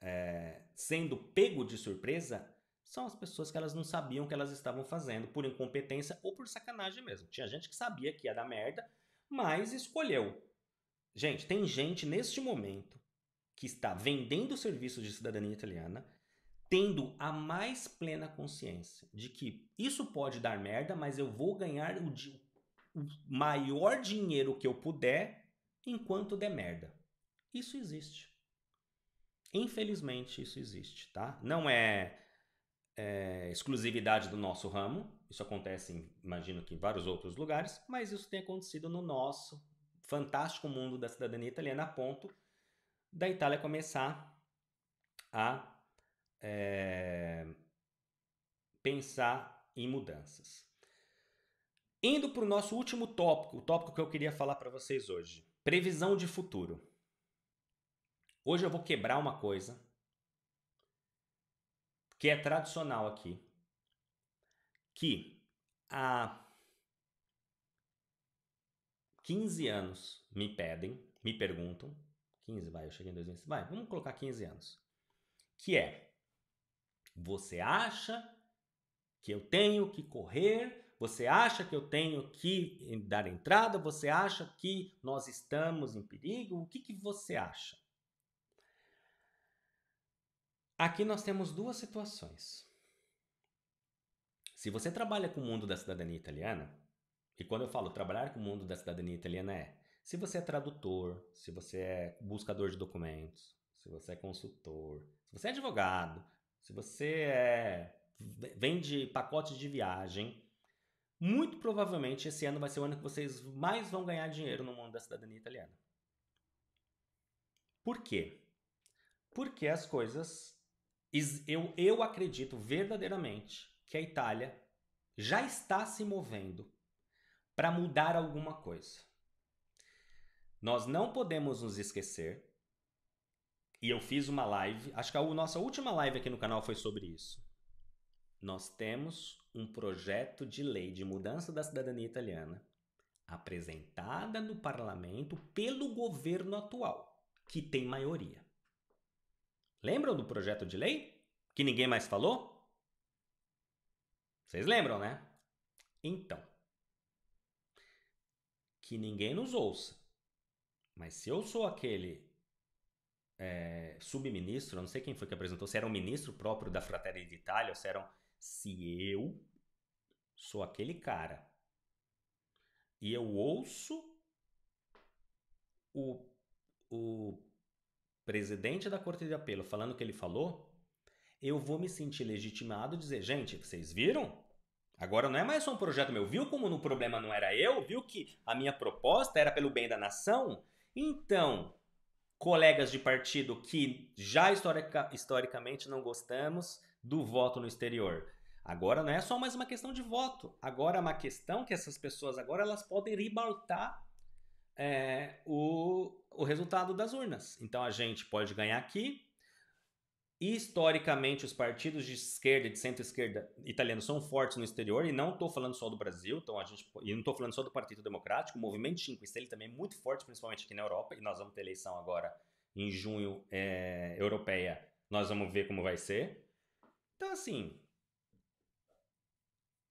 é, sendo pego de surpresa são as pessoas que elas não sabiam que elas estavam fazendo, por incompetência ou por sacanagem mesmo. Tinha gente que sabia que ia dar merda, mas escolheu. Gente, tem gente neste momento que está vendendo serviços de cidadania italiana, tendo a mais plena consciência de que isso pode dar merda, mas eu vou ganhar o, o maior dinheiro que eu puder enquanto der merda. Isso existe. Infelizmente, isso existe, tá? Não é, é exclusividade do nosso ramo, isso acontece, imagino que em vários outros lugares, mas isso tem acontecido no nosso fantástico mundo da cidadania italiana, a ponto da Itália começar a é, pensar em mudanças. Indo para o nosso último tópico, o tópico que eu queria falar para vocês hoje: previsão de futuro. Hoje eu vou quebrar uma coisa que é tradicional aqui, que há 15 anos me pedem, me perguntam, 15 vai, eu cheguei em 2000, vai, vamos colocar 15 anos, que é, você acha que eu tenho que correr você acha que eu tenho que dar entrada? Você acha que nós estamos em perigo? O que, que você acha? Aqui nós temos duas situações. Se você trabalha com o mundo da cidadania italiana, e quando eu falo trabalhar com o mundo da cidadania italiana é se você é tradutor, se você é buscador de documentos, se você é consultor, se você é advogado, se você é, vende pacotes de viagem, muito provavelmente esse ano vai ser o ano que vocês mais vão ganhar dinheiro no mundo da cidadania italiana. Por quê? Porque as coisas. Eu, eu acredito verdadeiramente que a Itália já está se movendo para mudar alguma coisa. Nós não podemos nos esquecer, e eu fiz uma live, acho que a nossa última live aqui no canal foi sobre isso. Nós temos um projeto de lei de mudança da cidadania italiana apresentada no parlamento pelo governo atual, que tem maioria. Lembram do projeto de lei que ninguém mais falou? Vocês lembram, né? Então, que ninguém nos ouça. Mas se eu sou aquele é, subministro, não sei quem foi que apresentou, se era um ministro próprio da Fratelli d'Italia, ou se era um se eu sou aquele cara e eu ouço o, o presidente da Corte de Apelo falando o que ele falou, eu vou me sentir legitimado dizer, gente, vocês viram? Agora não é mais só um projeto meu. Viu como o problema não era eu? Viu que a minha proposta era pelo bem da nação? Então, colegas de partido que já historica, historicamente não gostamos do voto no exterior, Agora não é só mais uma questão de voto. Agora é uma questão que essas pessoas agora elas podem ribaltar é, o, o resultado das urnas. Então a gente pode ganhar aqui. Historicamente, os partidos de esquerda e de centro-esquerda italianos são fortes no exterior, e não estou falando só do Brasil, então a gente, e não estou falando só do Partido Democrático, o movimento 5 Estrelas também é muito forte, principalmente aqui na Europa, e nós vamos ter eleição agora em junho é, europeia, nós vamos ver como vai ser. Então, assim,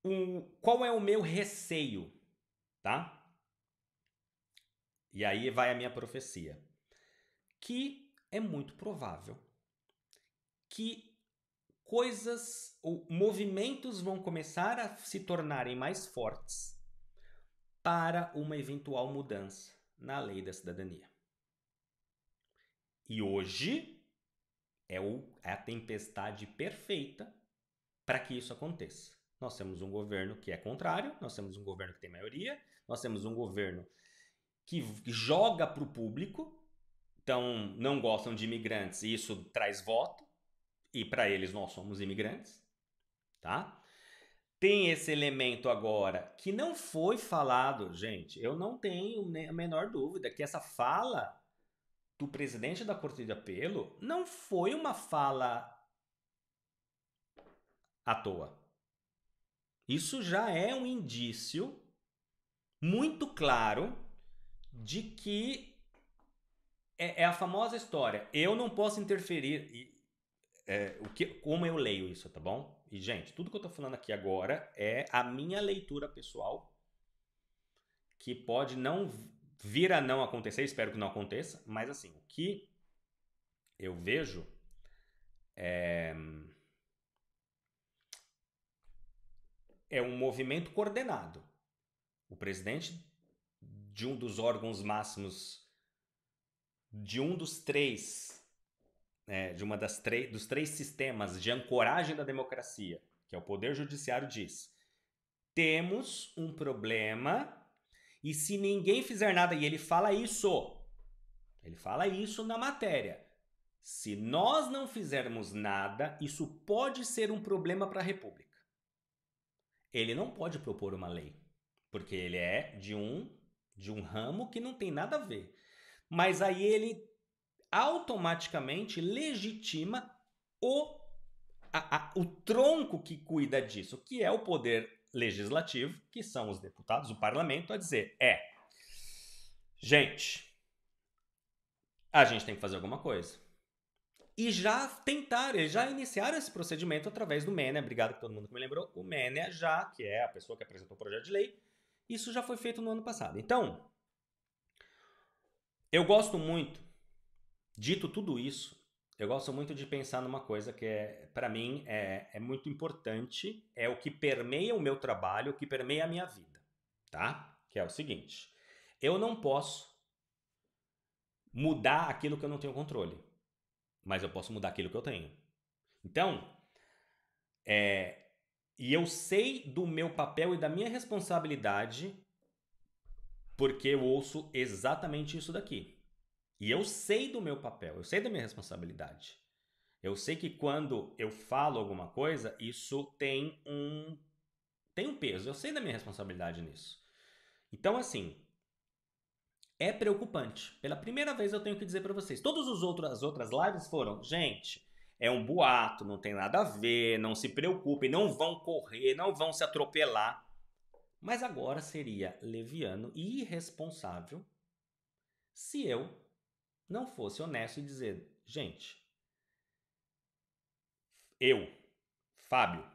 um, qual é o meu receio, tá? E aí vai a minha profecia. Que é muito provável que coisas ou movimentos vão começar a se tornarem mais fortes para uma eventual mudança na lei da cidadania. E hoje é, o, é a tempestade perfeita para que isso aconteça. Nós temos um governo que é contrário, nós temos um governo que tem maioria, nós temos um governo que joga para o público, então não gostam de imigrantes e isso traz voto, e para eles nós somos imigrantes, tá? Tem esse elemento agora que não foi falado, gente. Eu não tenho a menor dúvida que essa fala do presidente da Corte de Apelo não foi uma fala à toa. Isso já é um indício muito claro de que é, é a famosa história. Eu não posso interferir. E, é, o que, como eu leio isso, tá bom? E, gente, tudo que eu tô falando aqui agora é a minha leitura pessoal, que pode não vir a não acontecer, espero que não aconteça, mas assim, o que eu vejo é. é um movimento coordenado. O presidente de um dos órgãos máximos, de um dos três, é, de uma das três, dos três sistemas de ancoragem da democracia, que é o Poder Judiciário, diz: temos um problema e se ninguém fizer nada, e ele fala isso, ele fala isso na matéria. Se nós não fizermos nada, isso pode ser um problema para a República ele não pode propor uma lei, porque ele é de um de um ramo que não tem nada a ver. Mas aí ele automaticamente legitima o a, a, o tronco que cuida disso, que é o poder legislativo, que são os deputados, o parlamento, a dizer: é, gente, a gente tem que fazer alguma coisa e já tentaram, já iniciaram esse procedimento através do MENA, obrigado a todo mundo que me lembrou, o MENA já, que é a pessoa que apresentou o projeto de lei, isso já foi feito no ano passado. Então, eu gosto muito, dito tudo isso, eu gosto muito de pensar numa coisa que, é, para mim, é, é muito importante, é o que permeia o meu trabalho, o que permeia a minha vida, tá? Que é o seguinte, eu não posso mudar aquilo que eu não tenho controle mas eu posso mudar aquilo que eu tenho. Então, é, e eu sei do meu papel e da minha responsabilidade porque eu ouço exatamente isso daqui. E eu sei do meu papel, eu sei da minha responsabilidade. Eu sei que quando eu falo alguma coisa, isso tem um tem um peso. Eu sei da minha responsabilidade nisso. Então assim, é preocupante. Pela primeira vez eu tenho que dizer para vocês. Todas os outros, as outras lives foram, gente, é um boato, não tem nada a ver, não se preocupem, não vão correr, não vão se atropelar. Mas agora seria leviano e irresponsável se eu não fosse honesto e dizer, gente, eu, Fábio,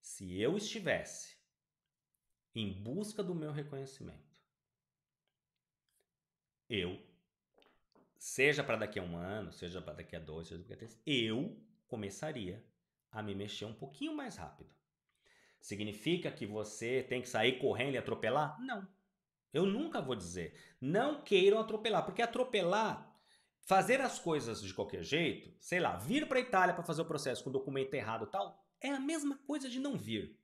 se eu estivesse em busca do meu reconhecimento, eu, seja para daqui a um ano, seja para daqui a dois, seja daqui a três, eu começaria a me mexer um pouquinho mais rápido. Significa que você tem que sair correndo e atropelar? Não. Eu nunca vou dizer. Não queiram atropelar, porque atropelar, fazer as coisas de qualquer jeito, sei lá, vir para a Itália para fazer o processo com documento errado tal, é a mesma coisa de não vir.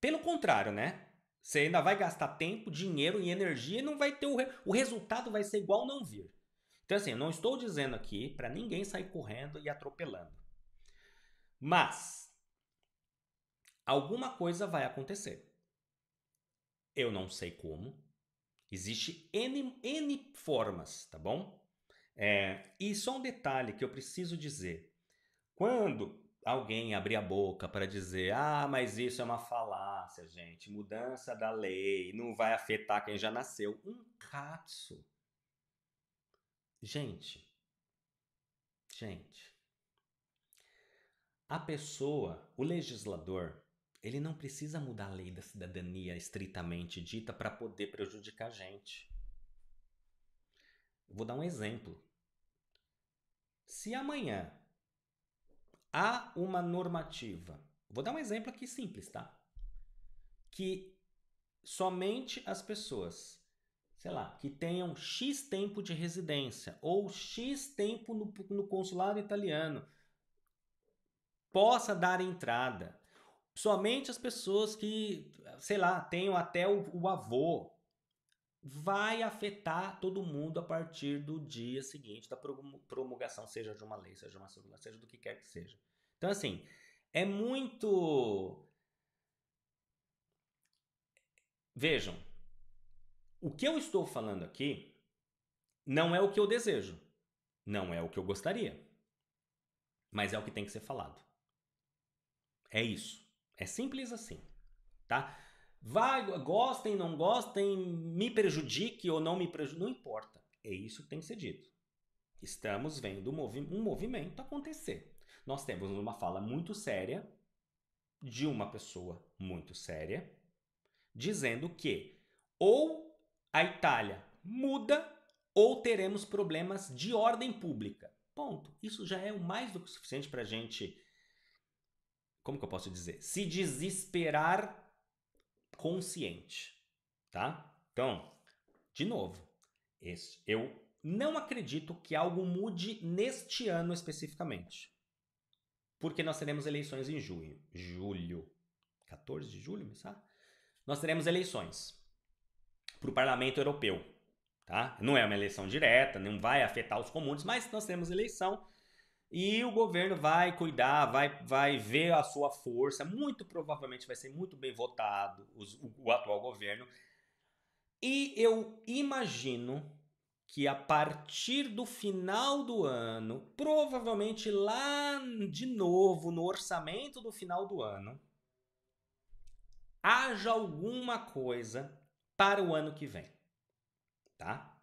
Pelo contrário, né? Você ainda vai gastar tempo, dinheiro e energia e não vai ter o, re... o resultado vai ser igual não vir. Então assim, eu não estou dizendo aqui para ninguém sair correndo e atropelando. Mas alguma coisa vai acontecer. Eu não sei como. Existe N, N formas, tá bom? É, e só um detalhe que eu preciso dizer. Quando alguém abrir a boca para dizer: ah, mas isso é uma falácia, gente, mudança da lei, não vai afetar quem já nasceu. Um cazzo. Gente, gente, a pessoa, o legislador, ele não precisa mudar a lei da cidadania estritamente dita para poder prejudicar a gente. Vou dar um exemplo. Se amanhã há uma normativa. Vou dar um exemplo aqui simples, tá? Que somente as pessoas, sei lá, que tenham X tempo de residência ou X tempo no, no consulado italiano possa dar entrada. Somente as pessoas que, sei lá, tenham até o, o avô vai afetar todo mundo a partir do dia seguinte da promulgação, seja de uma lei, seja de uma circular, seja do que quer que seja. Então, assim, é muito. Vejam, o que eu estou falando aqui não é o que eu desejo, não é o que eu gostaria, mas é o que tem que ser falado. É isso. É simples assim, tá? vai, gostem, não gostem, me prejudique ou não me prejudique, não importa. É isso que tem que ser dito. Estamos vendo um movimento acontecer. Nós temos uma fala muito séria de uma pessoa muito séria dizendo que ou a Itália muda ou teremos problemas de ordem pública. Ponto. Isso já é o mais do que suficiente para a gente, como que eu posso dizer, se desesperar consciente, tá? Então, de novo, esse, eu não acredito que algo mude neste ano especificamente. Porque nós teremos eleições em junho, julho, 14 de julho, sabe? Nós teremos eleições para o Parlamento Europeu, tá? Não é uma eleição direta, não vai afetar os comuns, mas nós temos eleição e o governo vai cuidar, vai, vai ver a sua força, muito provavelmente vai ser muito bem votado os, o, o atual governo. E eu imagino que a partir do final do ano, provavelmente lá de novo no orçamento do final do ano, haja alguma coisa para o ano que vem, tá?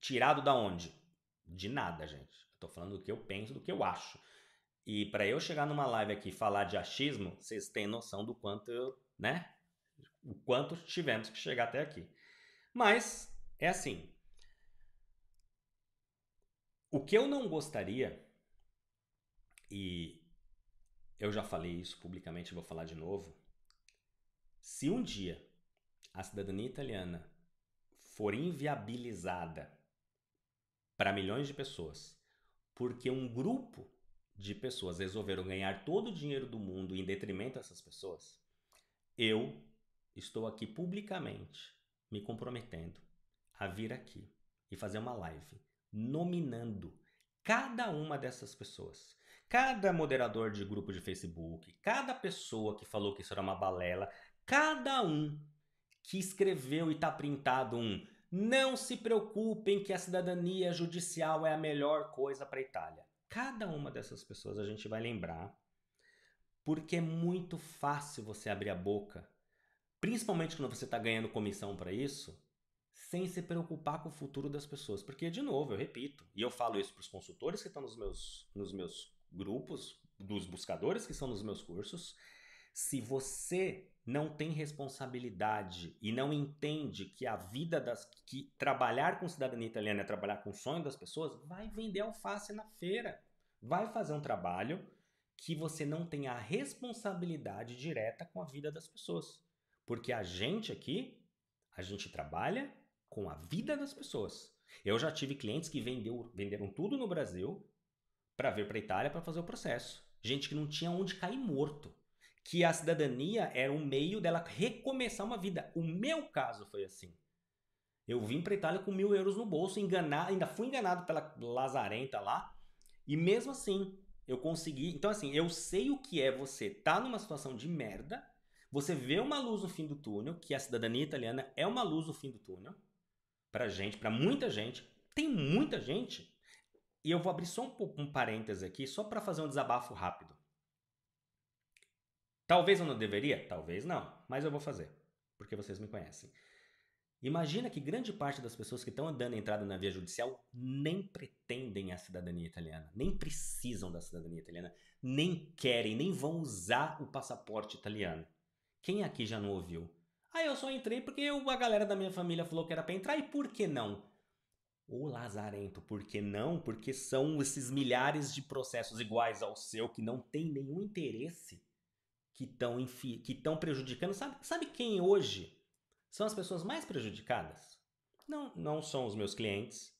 Tirado da onde? De nada, gente. estou falando do que eu penso, do que eu acho. E para eu chegar numa live aqui e falar de achismo, vocês têm noção do quanto eu, né? O quanto tivemos que chegar até aqui. Mas é assim. O que eu não gostaria, e eu já falei isso publicamente, vou falar de novo. Se um dia a cidadania italiana for inviabilizada para milhões de pessoas, porque um grupo de pessoas resolveram ganhar todo o dinheiro do mundo em detrimento dessas pessoas, eu estou aqui publicamente me comprometendo a vir aqui e fazer uma live nominando cada uma dessas pessoas. Cada moderador de grupo de Facebook, cada pessoa que falou que isso era uma balela, cada um que escreveu e está printado um não se preocupem que a cidadania judicial é a melhor coisa para a Itália. Cada uma dessas pessoas a gente vai lembrar, porque é muito fácil você abrir a boca, principalmente quando você está ganhando comissão para isso, sem se preocupar com o futuro das pessoas. Porque, de novo, eu repito, e eu falo isso para os consultores que estão nos meus, nos meus grupos, dos buscadores que são nos meus cursos, se você não tem responsabilidade e não entende que a vida das que trabalhar com cidadania italiana é trabalhar com o sonho das pessoas, vai vender alface na feira. Vai fazer um trabalho que você não tem a responsabilidade direta com a vida das pessoas. Porque a gente aqui, a gente trabalha com a vida das pessoas. Eu já tive clientes que vendeu, venderam tudo no Brasil para vir para a Itália para fazer o processo. Gente que não tinha onde cair morto que a cidadania era um meio dela recomeçar uma vida. O meu caso foi assim. Eu vim para Itália com mil euros no bolso, enganar, ainda fui enganado pela lazarenta lá, e mesmo assim eu consegui. Então, assim, eu sei o que é você tá numa situação de merda, você vê uma luz no fim do túnel, que a cidadania italiana é uma luz no fim do túnel, Para gente, para muita gente. Tem muita gente. E eu vou abrir só um, um aqui, só para fazer um desabafo rápido. Talvez eu não deveria? Talvez não, mas eu vou fazer, porque vocês me conhecem. Imagina que grande parte das pessoas que estão dando entrada na via judicial nem pretendem a cidadania italiana, nem precisam da cidadania italiana, nem querem, nem vão usar o passaporte italiano. Quem aqui já não ouviu? Ah, eu só entrei porque eu, a galera da minha família falou que era para entrar e por que não? Ô lazarento, por que não? Porque são esses milhares de processos iguais ao seu que não tem nenhum interesse que estão que estão prejudicando. Sabe, sabe quem hoje são as pessoas mais prejudicadas? Não, não são os meus clientes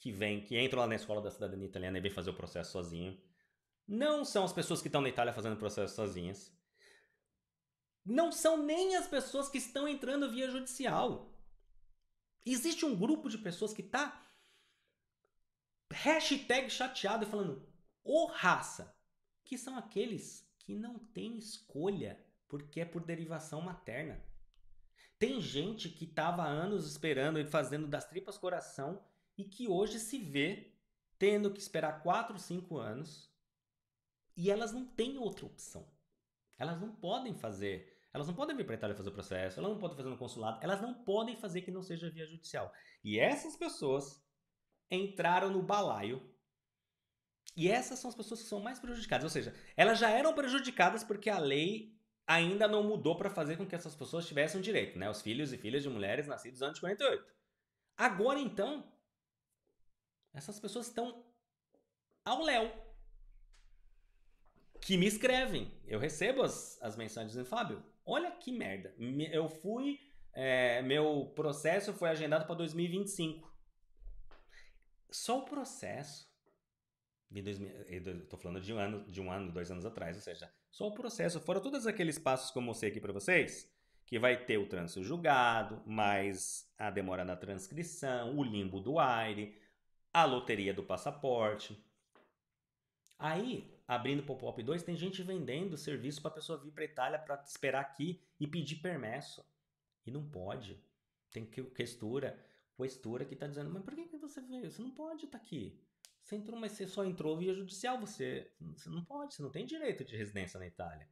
que vêm, que entram lá na escola da cidadania italiana e vêm fazer o processo sozinho. Não são as pessoas que estão na Itália fazendo o processo sozinhas. Não são nem as pessoas que estão entrando via judicial. Existe um grupo de pessoas que está hashtag chateado e falando, ô oh, raça, que são aqueles que não tem escolha porque é por derivação materna. Tem gente que estava anos esperando e fazendo das tripas coração e que hoje se vê tendo que esperar 4, 5 anos e elas não têm outra opção. Elas não podem fazer elas não podem vir para a Itália fazer o processo, elas não podem fazer no consulado, elas não podem fazer que não seja via judicial. E essas pessoas entraram no balaio e essas são as pessoas que são mais prejudicadas. Ou seja, elas já eram prejudicadas porque a lei ainda não mudou para fazer com que essas pessoas tivessem direito, né? Os filhos e filhas de mulheres nascidos antes de 48. Agora então, essas pessoas estão ao léu. Que me escrevem. Eu recebo as, as mensagens dizendo, Fábio, olha que merda. Eu fui. É, meu processo foi agendado para 2025. Só o processo estou eh, falando de um ano, de um ano, dois anos atrás, ou seja, só o processo, fora todos aqueles passos que eu mostrei aqui para vocês, que vai ter o trânsito julgado, mais a demora na transcrição, o limbo do aire, a loteria do passaporte. Aí, abrindo o pop-up 2, tem gente vendendo serviço para a pessoa vir para Itália para esperar aqui e pedir permesso. E não pode. Tem que questura, questura que está dizendo, mas por que, que você veio? Você não pode estar tá aqui. Você entrou, mas você só entrou via judicial. Você, você não pode, você não tem direito de residência na Itália.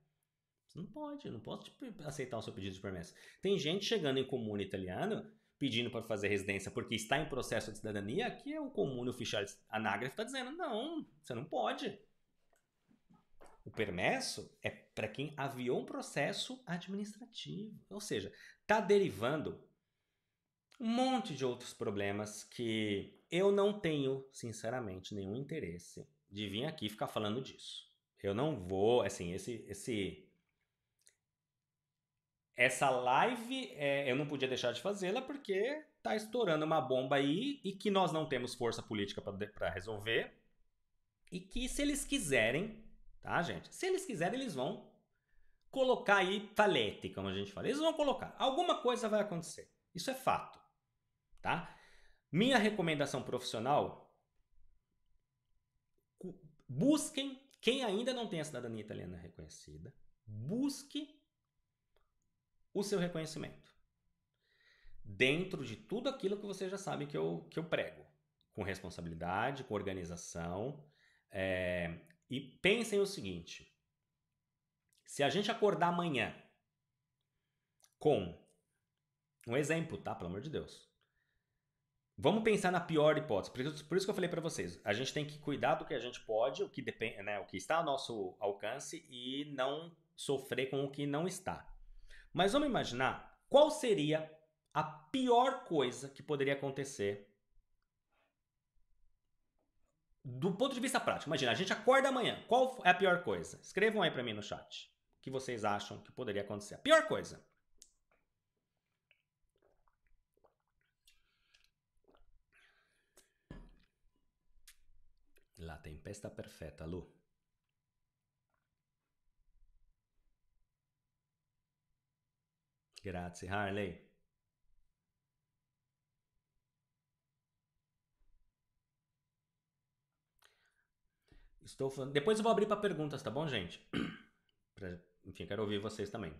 Você não pode, não posso aceitar o seu pedido de permissão. Tem gente chegando em comune italiano pedindo para fazer residência porque está em processo de cidadania. Aqui é o comune, o fichário anágrafo está dizendo: não, você não pode. O permesso é para quem aviou um processo administrativo. Ou seja, está derivando um monte de outros problemas que eu não tenho, sinceramente, nenhum interesse de vir aqui ficar falando disso. Eu não vou, assim, esse esse essa live é, eu não podia deixar de fazê-la porque tá estourando uma bomba aí e que nós não temos força política para resolver. E que se eles quiserem, tá, gente? Se eles quiserem, eles vão colocar aí palete, como a gente fala. Eles vão colocar. Alguma coisa vai acontecer. Isso é fato tá? Minha recomendação profissional, busquem quem ainda não tem a cidadania italiana reconhecida, busque o seu reconhecimento. Dentro de tudo aquilo que você já sabe que eu, que eu prego. Com responsabilidade, com organização. É, e pensem o seguinte: se a gente acordar amanhã com um exemplo, tá? Pelo amor de Deus. Vamos pensar na pior hipótese. Por isso, por isso que eu falei para vocês, a gente tem que cuidar do que a gente pode, o que depende, né, o que está ao nosso alcance e não sofrer com o que não está. Mas vamos imaginar qual seria a pior coisa que poderia acontecer do ponto de vista prático. Imagina, a gente acorda amanhã. Qual é a pior coisa? Escrevam aí para mim no chat o que vocês acham que poderia acontecer. A pior coisa. La tempesta perfetta, Lu. Grazie Harley. Estou falando... Depois eu vou abrir para perguntas, tá bom, gente? pra... Enfim, quero ouvir vocês também.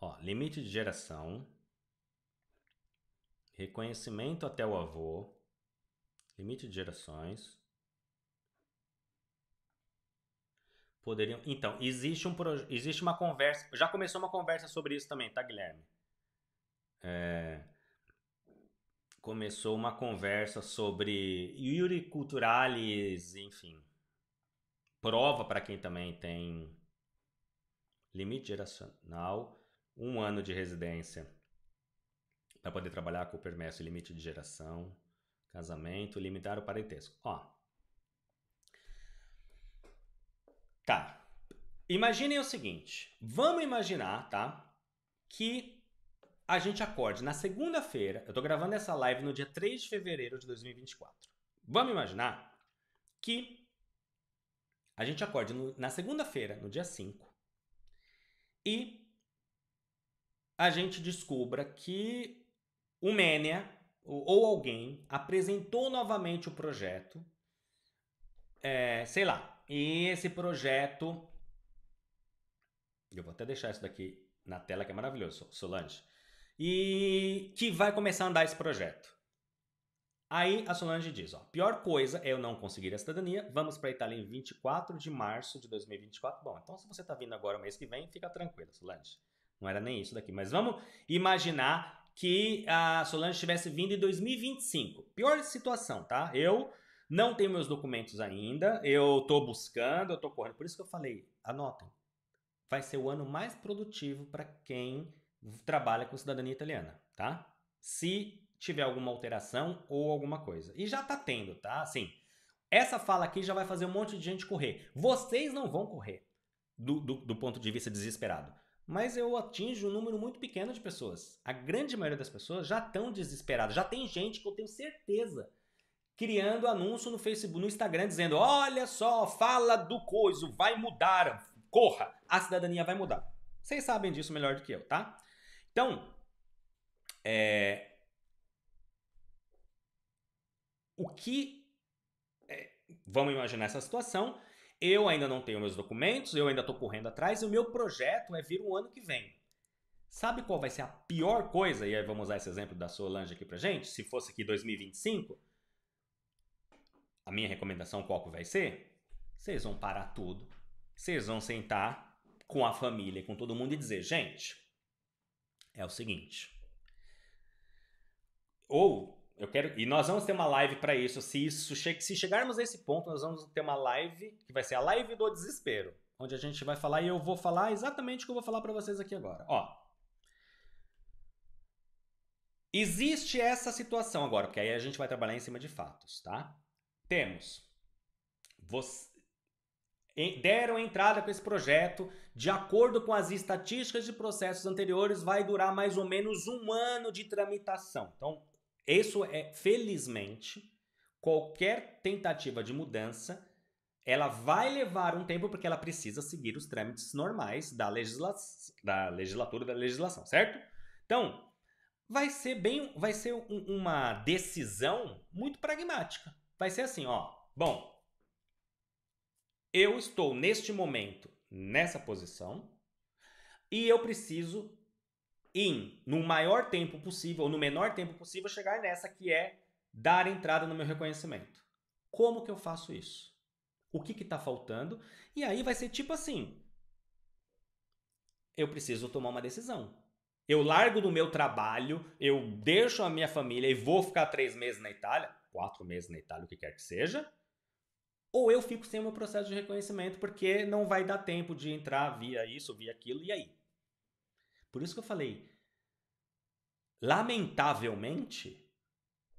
Ó, limite de geração reconhecimento até o avô, limite de gerações. Poderiam. Então, existe, um, existe uma conversa. Já começou uma conversa sobre isso também, tá, Guilherme? É, começou uma conversa sobre Yuri Culturalis, enfim. Prova para quem também tem limite geracional, um ano de residência para poder trabalhar com o permesso limite de geração, casamento, limitar o parentesco. Ó. Tá. Imaginem o seguinte, vamos imaginar, tá? Que a gente acorde na segunda-feira, eu tô gravando essa live no dia 3 de fevereiro de 2024. Vamos imaginar que a gente acorde no, na segunda-feira, no dia 5, e a gente descubra que o Menia ou alguém apresentou novamente o projeto, é, sei lá, e esse projeto. Eu vou até deixar isso daqui na tela que é maravilhoso, Solange. E que vai começar a andar esse projeto. Aí a Solange diz, ó, pior coisa é eu não conseguir a cidadania, vamos para a Itália em 24 de março de 2024. Bom, então se você está vindo agora mês que vem, fica tranquila, Solange. Não era nem isso daqui, mas vamos imaginar que a Solange tivesse vindo em 2025. Pior situação, tá? Eu não tenho meus documentos ainda, eu tô buscando, eu tô correndo. Por isso que eu falei, anotem. Vai ser o ano mais produtivo para quem trabalha com cidadania italiana, tá? Se tiver alguma alteração ou alguma coisa. E já tá tendo, tá? Assim, essa fala aqui já vai fazer um monte de gente correr. Vocês não vão correr do, do, do ponto de vista desesperado mas eu atinjo um número muito pequeno de pessoas. A grande maioria das pessoas já estão desesperadas. Já tem gente que eu tenho certeza criando anúncio no Facebook, no Instagram, dizendo: olha só, fala do coiso, vai mudar, corra, a cidadania vai mudar. Vocês sabem disso melhor do que eu, tá? Então, é... o que. É... Vamos imaginar essa situação eu ainda não tenho meus documentos, eu ainda estou correndo atrás e o meu projeto é vir o um ano que vem. Sabe qual vai ser a pior coisa? E aí vamos usar esse exemplo da Solange aqui pra gente. Se fosse aqui 2025, a minha recomendação qual que vai ser? Vocês vão parar tudo. Vocês vão sentar com a família, com todo mundo e dizer, gente, é o seguinte. Ou eu quero e nós vamos ter uma live para isso. Se isso se chegarmos a esse ponto, nós vamos ter uma live que vai ser a live do desespero, onde a gente vai falar e eu vou falar exatamente o que eu vou falar para vocês aqui agora. Ó, existe essa situação agora, porque aí a gente vai trabalhar em cima de fatos, tá? Temos você, deram entrada com esse projeto, de acordo com as estatísticas de processos anteriores, vai durar mais ou menos um ano de tramitação. Então, isso é, felizmente, qualquer tentativa de mudança, ela vai levar um tempo porque ela precisa seguir os trâmites normais da, legisla da legislatura da legislação, certo? Então, vai ser bem, vai ser um, uma decisão muito pragmática. Vai ser assim, ó, bom, eu estou neste momento nessa posição e eu preciso em, no maior tempo possível, ou no menor tempo possível, chegar nessa que é dar entrada no meu reconhecimento. Como que eu faço isso? O que está faltando? E aí vai ser tipo assim: eu preciso tomar uma decisão. Eu largo do meu trabalho, eu deixo a minha família e vou ficar três meses na Itália, quatro meses na Itália, o que quer que seja, ou eu fico sem o meu processo de reconhecimento porque não vai dar tempo de entrar via isso, via aquilo, e aí? Por isso que eu falei, lamentavelmente,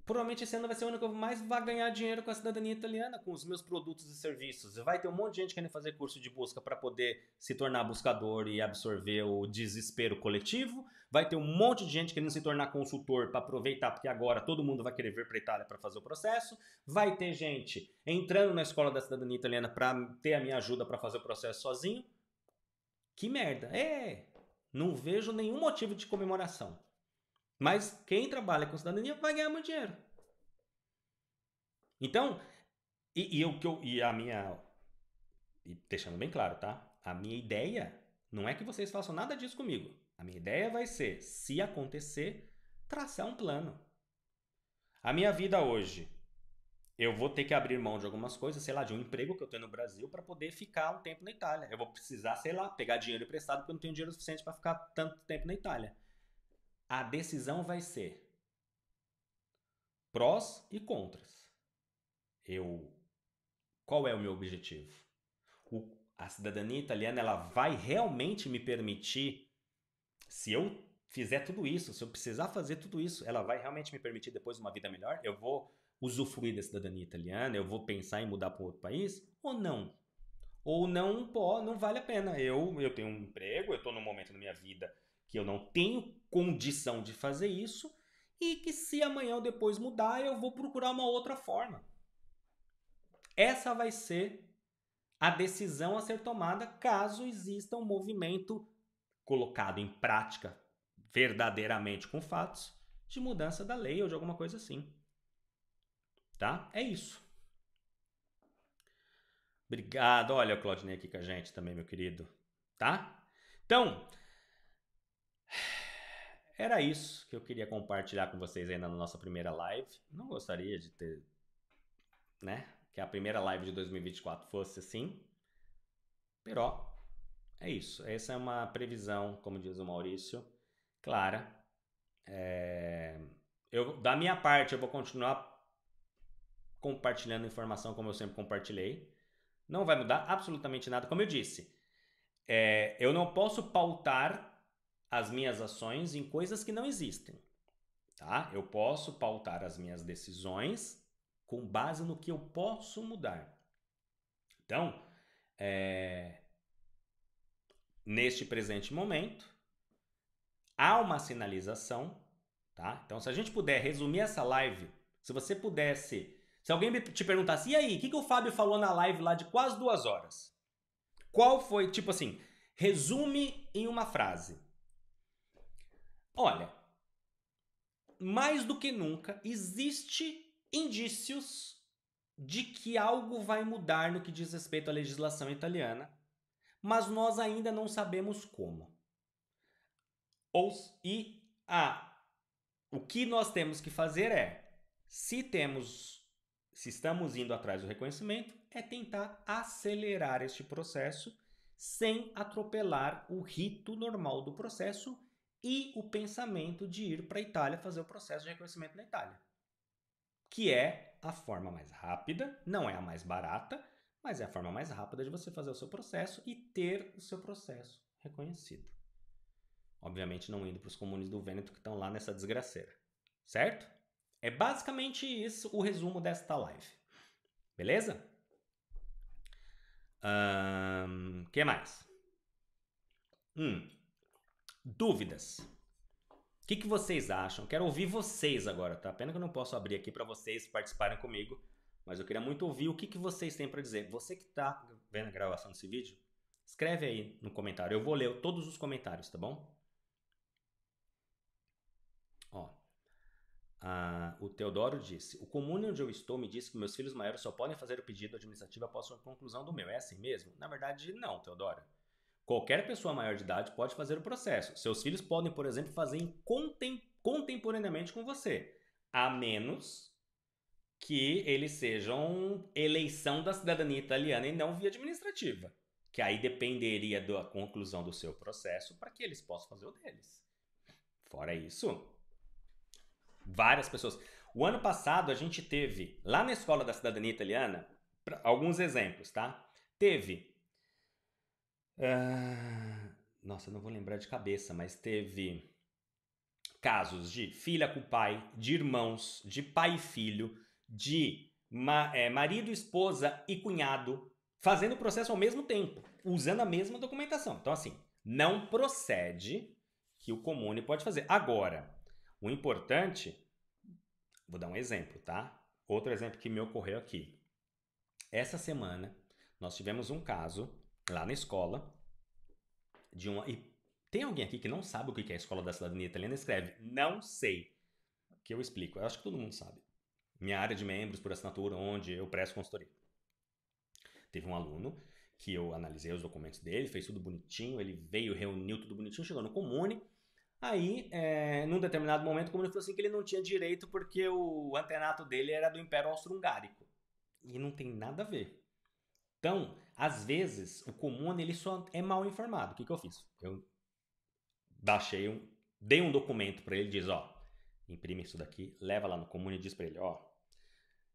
provavelmente esse ano vai ser o ano que eu mais vai ganhar dinheiro com a cidadania italiana, com os meus produtos e serviços. Vai ter um monte de gente querendo fazer curso de busca para poder se tornar buscador e absorver o desespero coletivo. Vai ter um monte de gente querendo se tornar consultor para aproveitar, porque agora todo mundo vai querer vir para a Itália para fazer o processo. Vai ter gente entrando na escola da cidadania italiana para ter a minha ajuda para fazer o processo sozinho. Que merda! É! Não vejo nenhum motivo de comemoração. Mas quem trabalha com cidadania vai ganhar muito dinheiro. Então, e, e, eu, que eu, e a minha. E deixando bem claro, tá? A minha ideia não é que vocês façam nada disso comigo. A minha ideia vai ser, se acontecer, traçar um plano. A minha vida hoje eu vou ter que abrir mão de algumas coisas, sei lá, de um emprego que eu tenho no Brasil para poder ficar um tempo na Itália. Eu vou precisar, sei lá, pegar dinheiro emprestado porque eu não tenho dinheiro suficiente para ficar tanto tempo na Itália. A decisão vai ser prós e contras. Eu qual é o meu objetivo? O, a cidadania italiana ela vai realmente me permitir se eu fizer tudo isso, se eu precisar fazer tudo isso, ela vai realmente me permitir depois uma vida melhor? Eu vou usufruir da cidadania italiana, eu vou pensar em mudar para outro país ou não? Ou não, pô, não vale a pena. Eu, eu tenho um emprego, eu estou num momento da minha vida que eu não tenho condição de fazer isso e que se amanhã ou depois mudar, eu vou procurar uma outra forma. Essa vai ser a decisão a ser tomada caso exista um movimento colocado em prática verdadeiramente com fatos de mudança da lei ou de alguma coisa assim tá? É isso. Obrigado. Olha o Claudinei aqui com a gente também, meu querido, tá? Então, era isso que eu queria compartilhar com vocês ainda na nossa primeira live. Não gostaria de ter, né, que a primeira live de 2024 fosse assim. Pero, é isso. Essa é uma previsão, como diz o Maurício, clara. É... Eu, da minha parte, eu vou continuar compartilhando informação como eu sempre compartilhei. Não vai mudar absolutamente nada, como eu disse. É, eu não posso pautar as minhas ações em coisas que não existem, tá? Eu posso pautar as minhas decisões com base no que eu posso mudar. Então, é, neste presente momento, há uma sinalização, tá? Então, se a gente puder resumir essa live, se você pudesse se alguém te perguntasse, e aí, o que, que o Fábio falou na live lá de quase duas horas? Qual foi, tipo assim, resume em uma frase. Olha, mais do que nunca, existe indícios de que algo vai mudar no que diz respeito à legislação italiana, mas nós ainda não sabemos como. Ou, e a, o que nós temos que fazer é, se temos se estamos indo atrás do reconhecimento, é tentar acelerar este processo sem atropelar o rito normal do processo e o pensamento de ir para a Itália fazer o processo de reconhecimento na Itália, que é a forma mais rápida, não é a mais barata, mas é a forma mais rápida de você fazer o seu processo e ter o seu processo reconhecido. Obviamente não indo para os comunes do Vêneto que estão lá nessa desgraceira, certo? É basicamente isso o resumo desta live. Beleza? O um, que mais? Hum, dúvidas. O que, que, vocês acham? Quero ouvir vocês agora, tá? Pena que eu não posso abrir aqui para vocês participarem comigo, mas eu queria muito ouvir o que, que vocês têm para dizer. Você que está vendo a gravação desse vídeo, escreve aí no comentário. Eu vou ler todos os comentários, tá bom? Ó. Ah, o Teodoro disse: O comune onde eu estou me disse que meus filhos maiores só podem fazer o pedido administrativo após a conclusão do meu. É assim mesmo? Na verdade, não, Teodoro. Qualquer pessoa maior de idade pode fazer o processo. Seus filhos podem, por exemplo, fazer contem contemporaneamente com você, a menos que eles sejam eleição da cidadania italiana e não via administrativa, que aí dependeria da conclusão do seu processo para que eles possam fazer o deles. Fora isso, várias pessoas. O ano passado a gente teve, lá na Escola da Cidadania Italiana, alguns exemplos, tá? Teve. Uh, nossa, não vou lembrar de cabeça, mas teve casos de filha com pai, de irmãos, de pai e filho, de ma é, marido, esposa e cunhado fazendo o processo ao mesmo tempo, usando a mesma documentação. Então, assim, não procede que o comune pode fazer. Agora, o importante, vou dar um exemplo, tá? Outro exemplo que me ocorreu aqui. Essa semana nós tivemos um caso lá na escola de uma. E tem alguém aqui que não sabe o que é a escola da cidadania italiana? Escreve, não sei. Que eu explico. Eu acho que todo mundo sabe. Minha área de membros por assinatura, onde eu presto consultoria. Teve um aluno que eu analisei os documentos dele, fez tudo bonitinho, ele veio, reuniu tudo bonitinho, chegou no comune Aí, é, num determinado momento, o Comune falou assim que ele não tinha direito porque o antenato dele era do Império Austro-Hungárico. E não tem nada a ver. Então, às vezes, o Comune ele só é mal informado. O que, que eu fiz? Eu baixei um, dei um documento para ele, diz, ó, imprime isso daqui, leva lá no Comune e diz para ele, ó,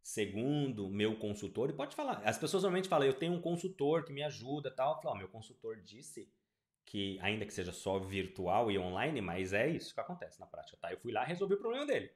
segundo meu consultor, e pode falar. As pessoas normalmente falam, eu tenho um consultor que me ajuda, tal. Fala, ó, meu consultor disse que ainda que seja só virtual e online, mas é isso que acontece na prática, tá? Eu fui lá e resolvi o problema dele.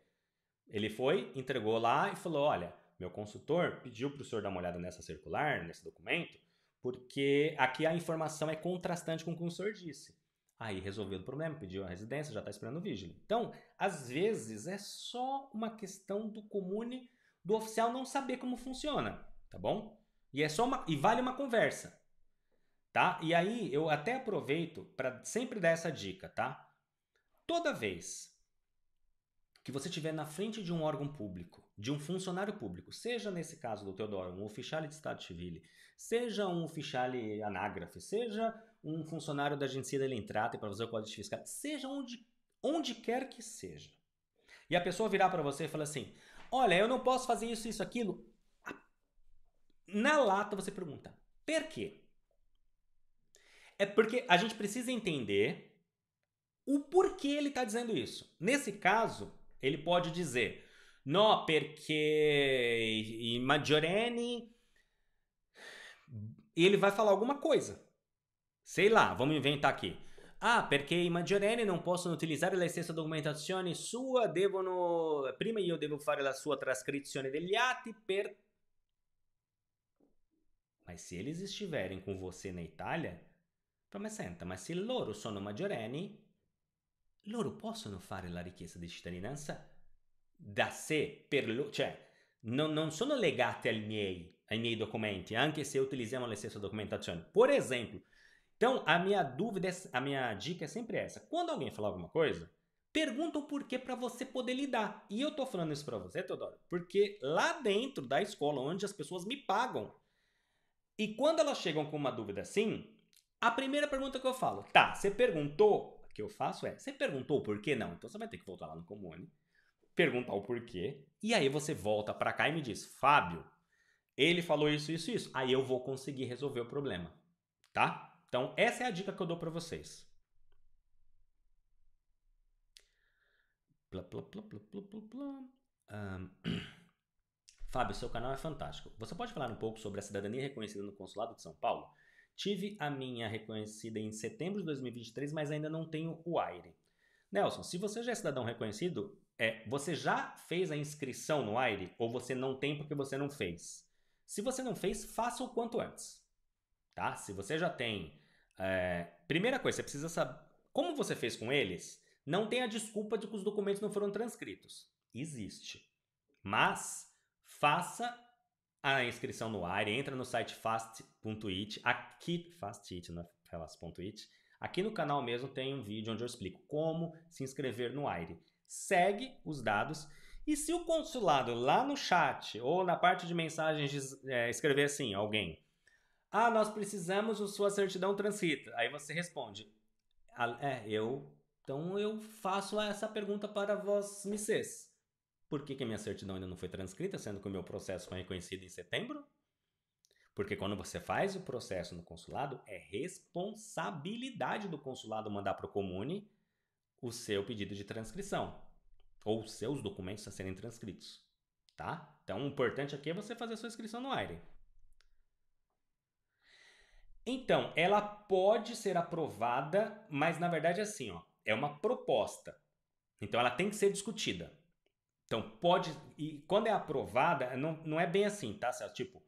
Ele foi, entregou lá e falou: olha, meu consultor pediu para o senhor dar uma olhada nessa circular, nesse documento, porque aqui a informação é contrastante com o que o senhor disse. Aí resolveu o problema, pediu a residência, já está esperando o vigilante. Então, às vezes é só uma questão do comune, do oficial não saber como funciona, tá bom? E é só uma, e vale uma conversa tá? E aí eu até aproveito para sempre dar essa dica, tá? Toda vez que você estiver na frente de um órgão público, de um funcionário público, seja nesse caso do Teodoro, um oficial de Estado Civil, seja um oficial anágrafe, seja um funcionário da agência da entrada para fazer o código fiscal, seja onde, onde quer que seja. E a pessoa virar para você e falar assim: Olha, eu não posso fazer isso, isso, aquilo. Na lata você pergunta: Por quê? É porque a gente precisa entender o porquê ele está dizendo isso. Nesse caso, ele pode dizer: No, porque i maggioreni. Ele vai falar alguma coisa. Sei lá, vamos inventar aqui. Ah, porque i maggioreni não possono utilizar a stessa documentazione sua, devono. Prima eu devo fare la sua trascrizione degli atti per. Mas se eles estiverem com você na Itália, Ma senta, ma se loro sono maggiorenni, loro possono fare la richiesta di cittadinanza da sé, per loro, cioè non, non, sono legate ai miei, ai miei documenti, anche se utilizziamo la stessa documentazione. Por exemplo, então a minha dúvida, a minha dica é sempre essa. Quando alguém falar alguma coisa, pergunta o porquê para você poder lidar. E eu tô falando isso para você, Teodoro, porque lá dentro da escola onde as pessoas me pagam, e quando elas chegam com uma dúvida assim, a primeira pergunta que eu falo, tá, você perguntou, que eu faço é, você perguntou o porquê? Não, então você vai ter que voltar lá no Comune, perguntar o porquê, e aí você volta para cá e me diz, Fábio, ele falou isso, isso, isso, aí eu vou conseguir resolver o problema, tá? Então, essa é a dica que eu dou para vocês. Plá, plá, plá, um, Fábio, seu canal é fantástico. Você pode falar um pouco sobre a cidadania reconhecida no Consulado de São Paulo? Tive a minha reconhecida em setembro de 2023, mas ainda não tenho o AIRE. Nelson, se você já é cidadão reconhecido, é, você já fez a inscrição no AIRE ou você não tem porque você não fez? Se você não fez, faça o quanto antes. Tá? Se você já tem. É, primeira coisa, você precisa saber como você fez com eles. Não tem a desculpa de que os documentos não foram transcritos. Existe. Mas faça a inscrição no Aire, entra no site fast.it, aqui, fast.it, não é fast.it, aqui no canal mesmo tem um vídeo onde eu explico como se inscrever no AIRE. Segue os dados e se o consulado lá no chat ou na parte de mensagens é, escrever assim, alguém, ah, nós precisamos de sua certidão transita, aí você responde, ah, é, eu, então eu faço essa pergunta para vocês. Por que, que minha certidão ainda não foi transcrita, sendo que o meu processo foi reconhecido em setembro? Porque quando você faz o processo no consulado, é responsabilidade do consulado mandar para o comune o seu pedido de transcrição ou os seus documentos a serem transcritos, tá? Então, o importante aqui é você fazer a sua inscrição no AIRE. Então, ela pode ser aprovada, mas na verdade é assim, ó, é uma proposta. Então, ela tem que ser discutida. Então pode. E quando é aprovada, não, não é bem assim, tá, Celso? Tipo,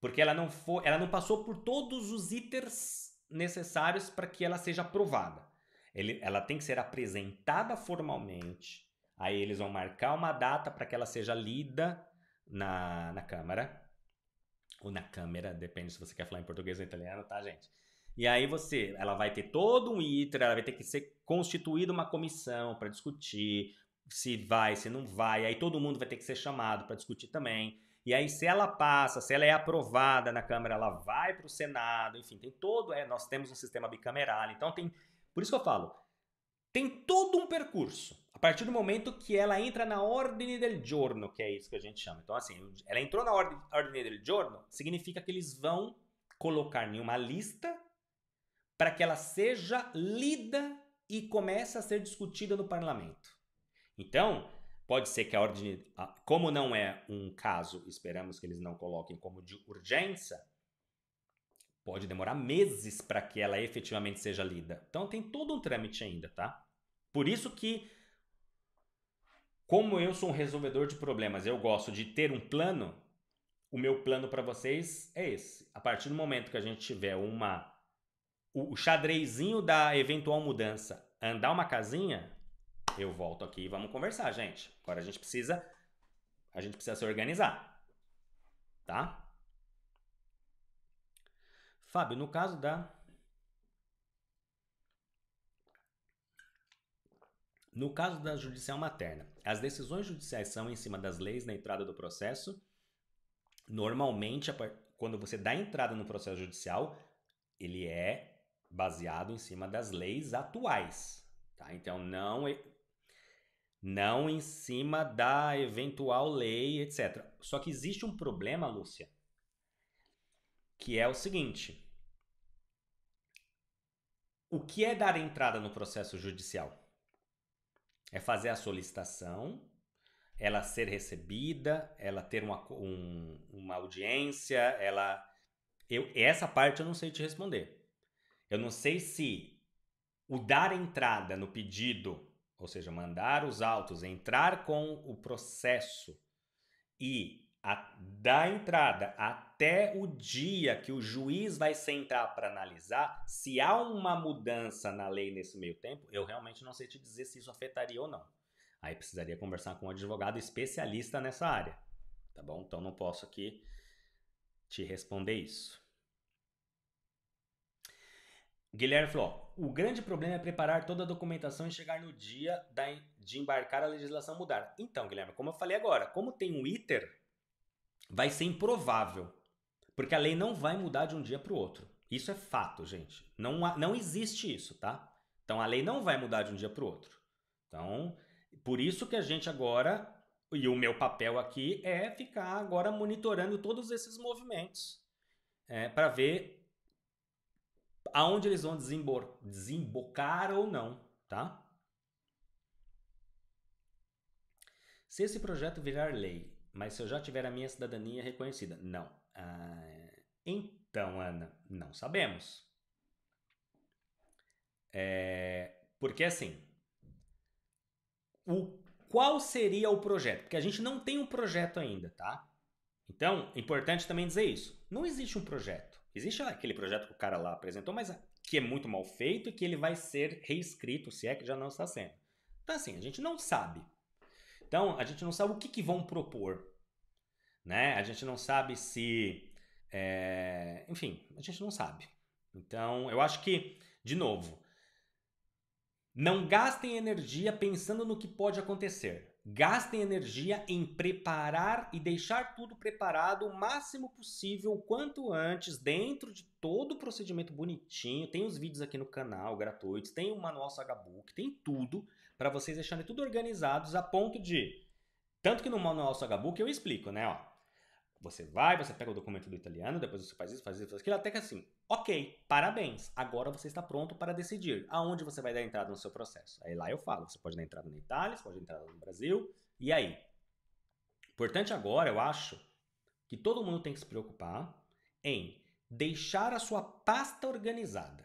porque ela não foi. Ela não passou por todos os iters necessários para que ela seja aprovada. Ele, ela tem que ser apresentada formalmente. Aí eles vão marcar uma data para que ela seja lida na, na Câmara. Ou na Câmara, depende se você quer falar em português ou italiano, tá, gente? E aí você, ela vai ter todo um iter, ela vai ter que ser constituída uma comissão para discutir, se vai, se não vai. Aí todo mundo vai ter que ser chamado para discutir também. E aí, se ela passa, se ela é aprovada na Câmara, ela vai para o Senado, enfim, tem todo. É, nós temos um sistema bicameral, então tem. Por isso que eu falo, tem todo um percurso. A partir do momento que ela entra na ordem del giorno, que é isso que a gente chama. Então, assim, ela entrou na ordem, ordem del giorno, significa que eles vão colocar em uma lista para que ela seja lida e comece a ser discutida no parlamento. Então, pode ser que a ordem, como não é um caso, esperamos que eles não coloquem como de urgência, pode demorar meses para que ela efetivamente seja lida. Então tem todo um trâmite ainda, tá? Por isso que como eu sou um resolvedor de problemas, eu gosto de ter um plano. O meu plano para vocês é esse. A partir do momento que a gente tiver uma o xadrezinho da eventual mudança, andar uma casinha, eu volto aqui e vamos conversar, gente. Agora a gente precisa a gente precisa se organizar. Tá? Fábio, no caso da No caso da judicial materna, as decisões judiciais são em cima das leis na entrada do processo. Normalmente, quando você dá entrada no processo judicial, ele é baseado em cima das leis atuais. Tá? Então, não não em cima da eventual lei, etc. Só que existe um problema, Lúcia, que é o seguinte: o que é dar entrada no processo judicial? É fazer a solicitação, ela ser recebida, ela ter uma, um, uma audiência, ela. Eu, essa parte eu não sei te responder. Eu não sei se o dar entrada no pedido ou seja, mandar os autos entrar com o processo e a, da entrada até o dia que o juiz vai sentar para analisar, se há uma mudança na lei nesse meio tempo, eu realmente não sei te dizer se isso afetaria ou não. Aí precisaria conversar com um advogado especialista nessa área, tá bom? Então não posso aqui te responder isso. Guilherme falou: o grande problema é preparar toda a documentação e chegar no dia da, de embarcar a legislação mudar. Então, Guilherme, como eu falei agora, como tem um ITER, vai ser improvável. Porque a lei não vai mudar de um dia para o outro. Isso é fato, gente. Não, há, não existe isso, tá? Então a lei não vai mudar de um dia para o outro. Então, por isso que a gente agora, e o meu papel aqui é ficar agora monitorando todos esses movimentos é, para ver aonde eles vão desembocar ou não, tá? Se esse projeto virar lei, mas se eu já tiver a minha cidadania reconhecida? Não. Ah, então, Ana, não sabemos. É, porque assim, o, qual seria o projeto? Porque a gente não tem um projeto ainda, tá? Então, é importante também dizer isso. Não existe um projeto. Existe aquele projeto que o cara lá apresentou, mas que é muito mal feito e que ele vai ser reescrito, se é que já não está sendo. Então, assim, a gente não sabe. Então, a gente não sabe o que, que vão propor. Né? A gente não sabe se. É... Enfim, a gente não sabe. Então, eu acho que, de novo, não gastem energia pensando no que pode acontecer. Gastem energia em preparar e deixar tudo preparado o máximo possível, o quanto antes, dentro de todo o procedimento bonitinho. Tem os vídeos aqui no canal gratuitos, tem o manual Sagabook, tem tudo para vocês deixarem tudo organizados a ponto de. Tanto que no manual Sagabook eu explico, né? Ó, você vai, você pega o documento do italiano, depois você faz isso, faz isso, faz aquilo, até que assim, ok, parabéns, agora você está pronto para decidir aonde você vai dar entrada no seu processo. Aí lá eu falo, você pode dar entrada na Itália, você pode dar entrada no Brasil, e aí? Importante agora, eu acho, que todo mundo tem que se preocupar em deixar a sua pasta organizada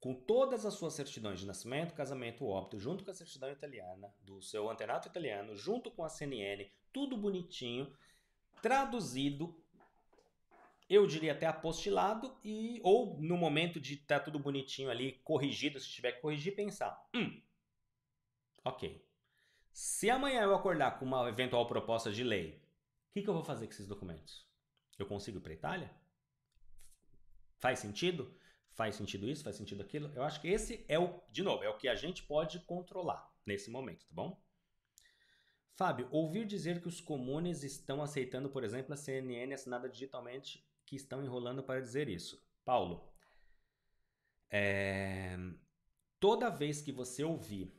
com todas as suas certidões de nascimento, casamento, óbito, junto com a certidão italiana, do seu antenato italiano, junto com a CNN, tudo bonitinho, traduzido, eu diria até apostilado, e, ou no momento de estar tá tudo bonitinho ali, corrigido, se tiver que corrigir, pensar: hum, ok. Se amanhã eu acordar com uma eventual proposta de lei, o que, que eu vou fazer com esses documentos? Eu consigo ir para Itália? Faz sentido? Faz sentido isso? Faz sentido aquilo? Eu acho que esse é o, de novo, é o que a gente pode controlar nesse momento, tá bom? Fábio, ouvir dizer que os comunes estão aceitando, por exemplo, a CNN assinada digitalmente, que estão enrolando para dizer isso. Paulo, é... toda vez que você ouvir.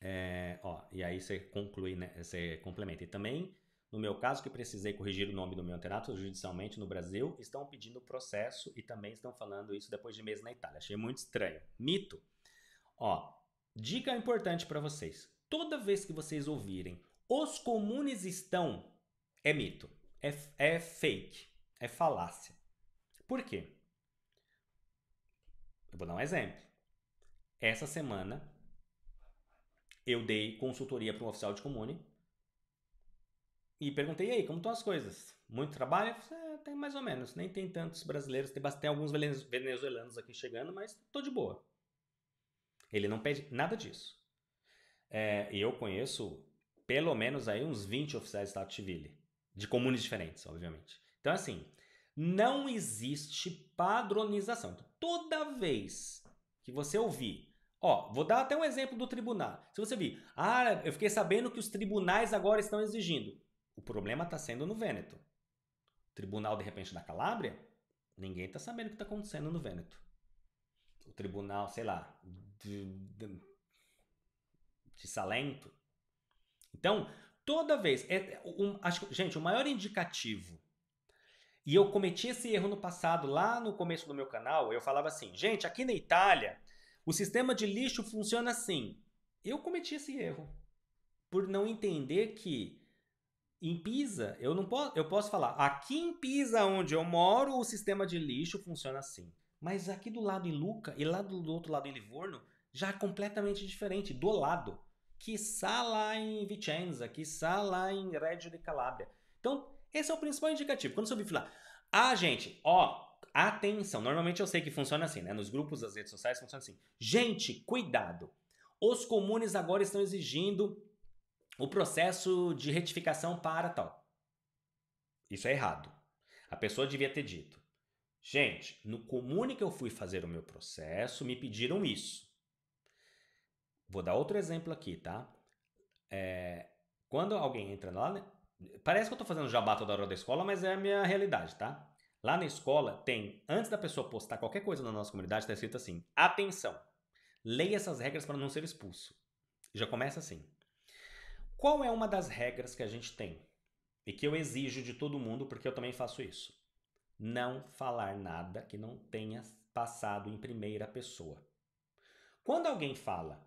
É... Ó, e aí você conclui, né? Você complementa. E também, no meu caso, que precisei corrigir o nome do meu antenato judicialmente no Brasil, estão pedindo processo e também estão falando isso depois de meses na Itália. Achei muito estranho. Mito. Ó, dica importante para vocês toda vez que vocês ouvirem os comunes estão, é mito, é, é fake, é falácia. Por quê? Eu vou dar um exemplo. Essa semana eu dei consultoria para um oficial de comune e perguntei, e aí, como estão as coisas? Muito trabalho? Falei, é, tem mais ou menos, nem tem tantos brasileiros, tem, tem alguns venezuelanos aqui chegando, mas tô de boa. Ele não pede nada disso é, eu conheço pelo menos aí uns 20 oficiais de estado civil, de comunes diferentes, obviamente. Então, assim, não existe padronização. Então, toda vez que você ouvir, ó, vou dar até um exemplo do tribunal. Se você vir, ah, eu fiquei sabendo que os tribunais agora estão exigindo. O problema está sendo no Vêneto. O tribunal, de repente, da Calábria, ninguém está sabendo o que está acontecendo no Vêneto. O tribunal, sei lá, de, de, de Salento. Então, toda vez. É, é um, acho, gente, o maior indicativo. E eu cometi esse erro no passado, lá no começo do meu canal, eu falava assim, gente, aqui na Itália, o sistema de lixo funciona assim. Eu cometi esse erro por não entender que em Pisa, eu não posso, eu posso falar, aqui em Pisa, onde eu moro, o sistema de lixo funciona assim. Mas aqui do lado em Luca e lá do, do outro lado em Livorno, já é completamente diferente, do lado quiçá lá em Vicenza, quiçá lá em Reggio de Calabria. Então, esse é o principal indicativo. Quando você ouvir falar, ah, gente, ó, atenção. Normalmente eu sei que funciona assim, né? Nos grupos das redes sociais funciona assim. Gente, cuidado. Os comunes agora estão exigindo o processo de retificação para tal. Isso é errado. A pessoa devia ter dito. Gente, no comune que eu fui fazer o meu processo, me pediram isso. Vou dar outro exemplo aqui, tá? É, quando alguém entra lá, né, parece que eu estou fazendo jabá toda hora da escola, mas é a minha realidade, tá? Lá na escola tem, antes da pessoa postar qualquer coisa na nossa comunidade, está escrito assim: atenção, leia essas regras para não ser expulso. Já começa assim. Qual é uma das regras que a gente tem e que eu exijo de todo mundo, porque eu também faço isso? Não falar nada que não tenha passado em primeira pessoa. Quando alguém fala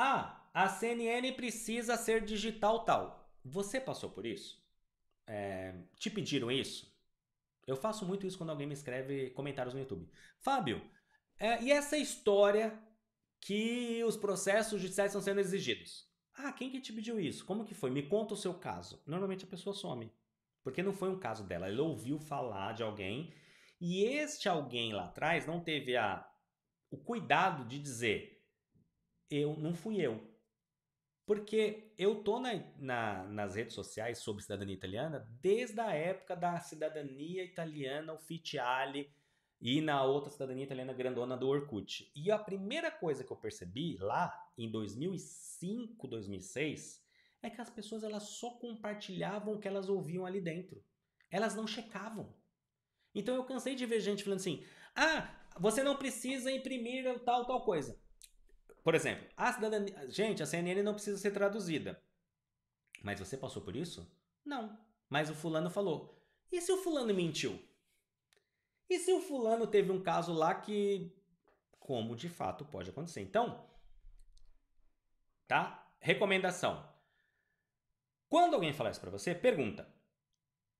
ah, a CNN precisa ser digital tal. Você passou por isso? É, te pediram isso? Eu faço muito isso quando alguém me escreve comentários no YouTube. Fábio, é, e essa história que os processos judiciais estão sendo exigidos? Ah, quem que te pediu isso? Como que foi? Me conta o seu caso. Normalmente a pessoa some. Porque não foi um caso dela. Ela ouviu falar de alguém e este alguém lá atrás não teve a, o cuidado de dizer eu não fui eu. Porque eu tô na, na, nas redes sociais sobre cidadania italiana desde a época da cidadania italiana oficiale e na outra cidadania italiana grandona do Orkut. E a primeira coisa que eu percebi lá em 2005, 2006 é que as pessoas elas só compartilhavam o que elas ouviam ali dentro. Elas não checavam. Então eu cansei de ver gente falando assim: "Ah, você não precisa imprimir tal tal coisa". Por exemplo, a cidadania... Gente, a CNN não precisa ser traduzida. Mas você passou por isso? Não. Mas o fulano falou. E se o fulano mentiu? E se o fulano teve um caso lá que. Como de fato pode acontecer. Então, tá? Recomendação. Quando alguém falar isso para você, pergunta: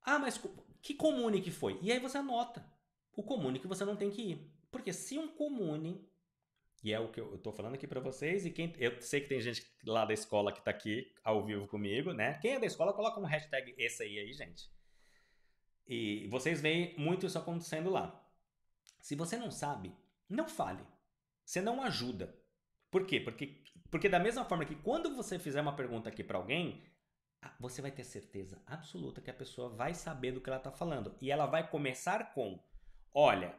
Ah, mas que comune que foi? E aí você anota o comune que você não tem que ir. Porque se um comune e é o que eu estou falando aqui para vocês. E quem eu sei que tem gente lá da escola que está aqui ao vivo comigo, né? Quem é da escola, coloca um hashtag esse aí, aí gente. E vocês veem muito isso acontecendo lá. Se você não sabe, não fale. Você não ajuda. Por quê? Porque, porque da mesma forma que quando você fizer uma pergunta aqui para alguém, você vai ter certeza absoluta que a pessoa vai saber do que ela está falando. E ela vai começar com: olha,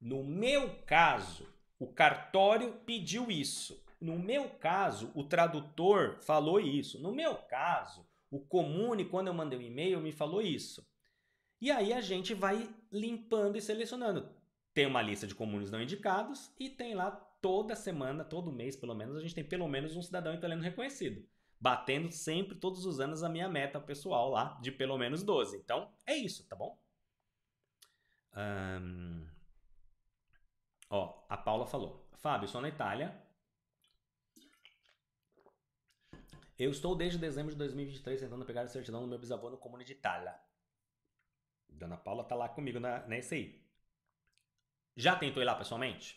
no meu caso, o cartório pediu isso. No meu caso, o tradutor falou isso. No meu caso, o comune, quando eu mandei o um e-mail, me falou isso. E aí a gente vai limpando e selecionando. Tem uma lista de comunes não indicados e tem lá toda semana, todo mês pelo menos, a gente tem pelo menos um cidadão italiano reconhecido. Batendo sempre, todos os anos, a minha meta pessoal lá de pelo menos 12. Então, é isso, tá bom? Um... Ó, a Paula falou. Fábio, sou na Itália. Eu estou desde dezembro de 2023 tentando pegar a certidão do meu bisavô no comune de Itália. Dona Paula tá lá comigo na, na SI. Já tentou ir lá pessoalmente?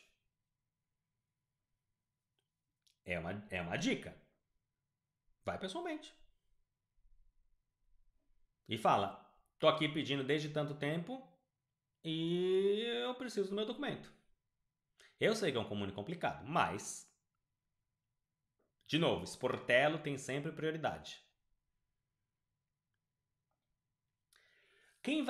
É uma, é uma dica. Vai pessoalmente. E fala: tô aqui pedindo desde tanto tempo e eu preciso do meu documento. Eu sei que é um comune complicado, mas. De novo, Sportello tem sempre prioridade. Quem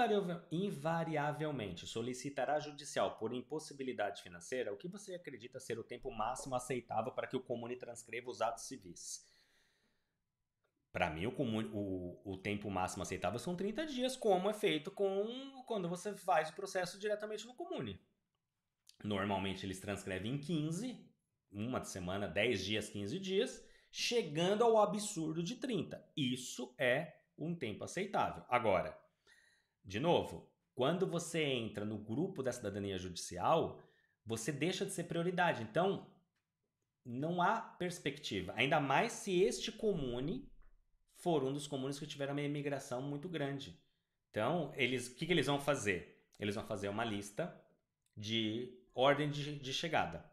invariavelmente solicitará judicial por impossibilidade financeira, o que você acredita ser o tempo máximo aceitável para que o comune transcreva os atos civis? Para mim, o, comune, o, o, tempo máximo aceitável são 30 dias, como é feito com quando você faz o processo diretamente no comune. Normalmente eles transcrevem em 15, uma semana, 10 dias, 15 dias, chegando ao absurdo de 30. Isso é um tempo aceitável. Agora, de novo, quando você entra no grupo da cidadania judicial, você deixa de ser prioridade. Então, não há perspectiva. Ainda mais se este comune for um dos comunes que tiveram uma imigração muito grande. Então, eles, o que, que eles vão fazer? Eles vão fazer uma lista de ordem de, de chegada.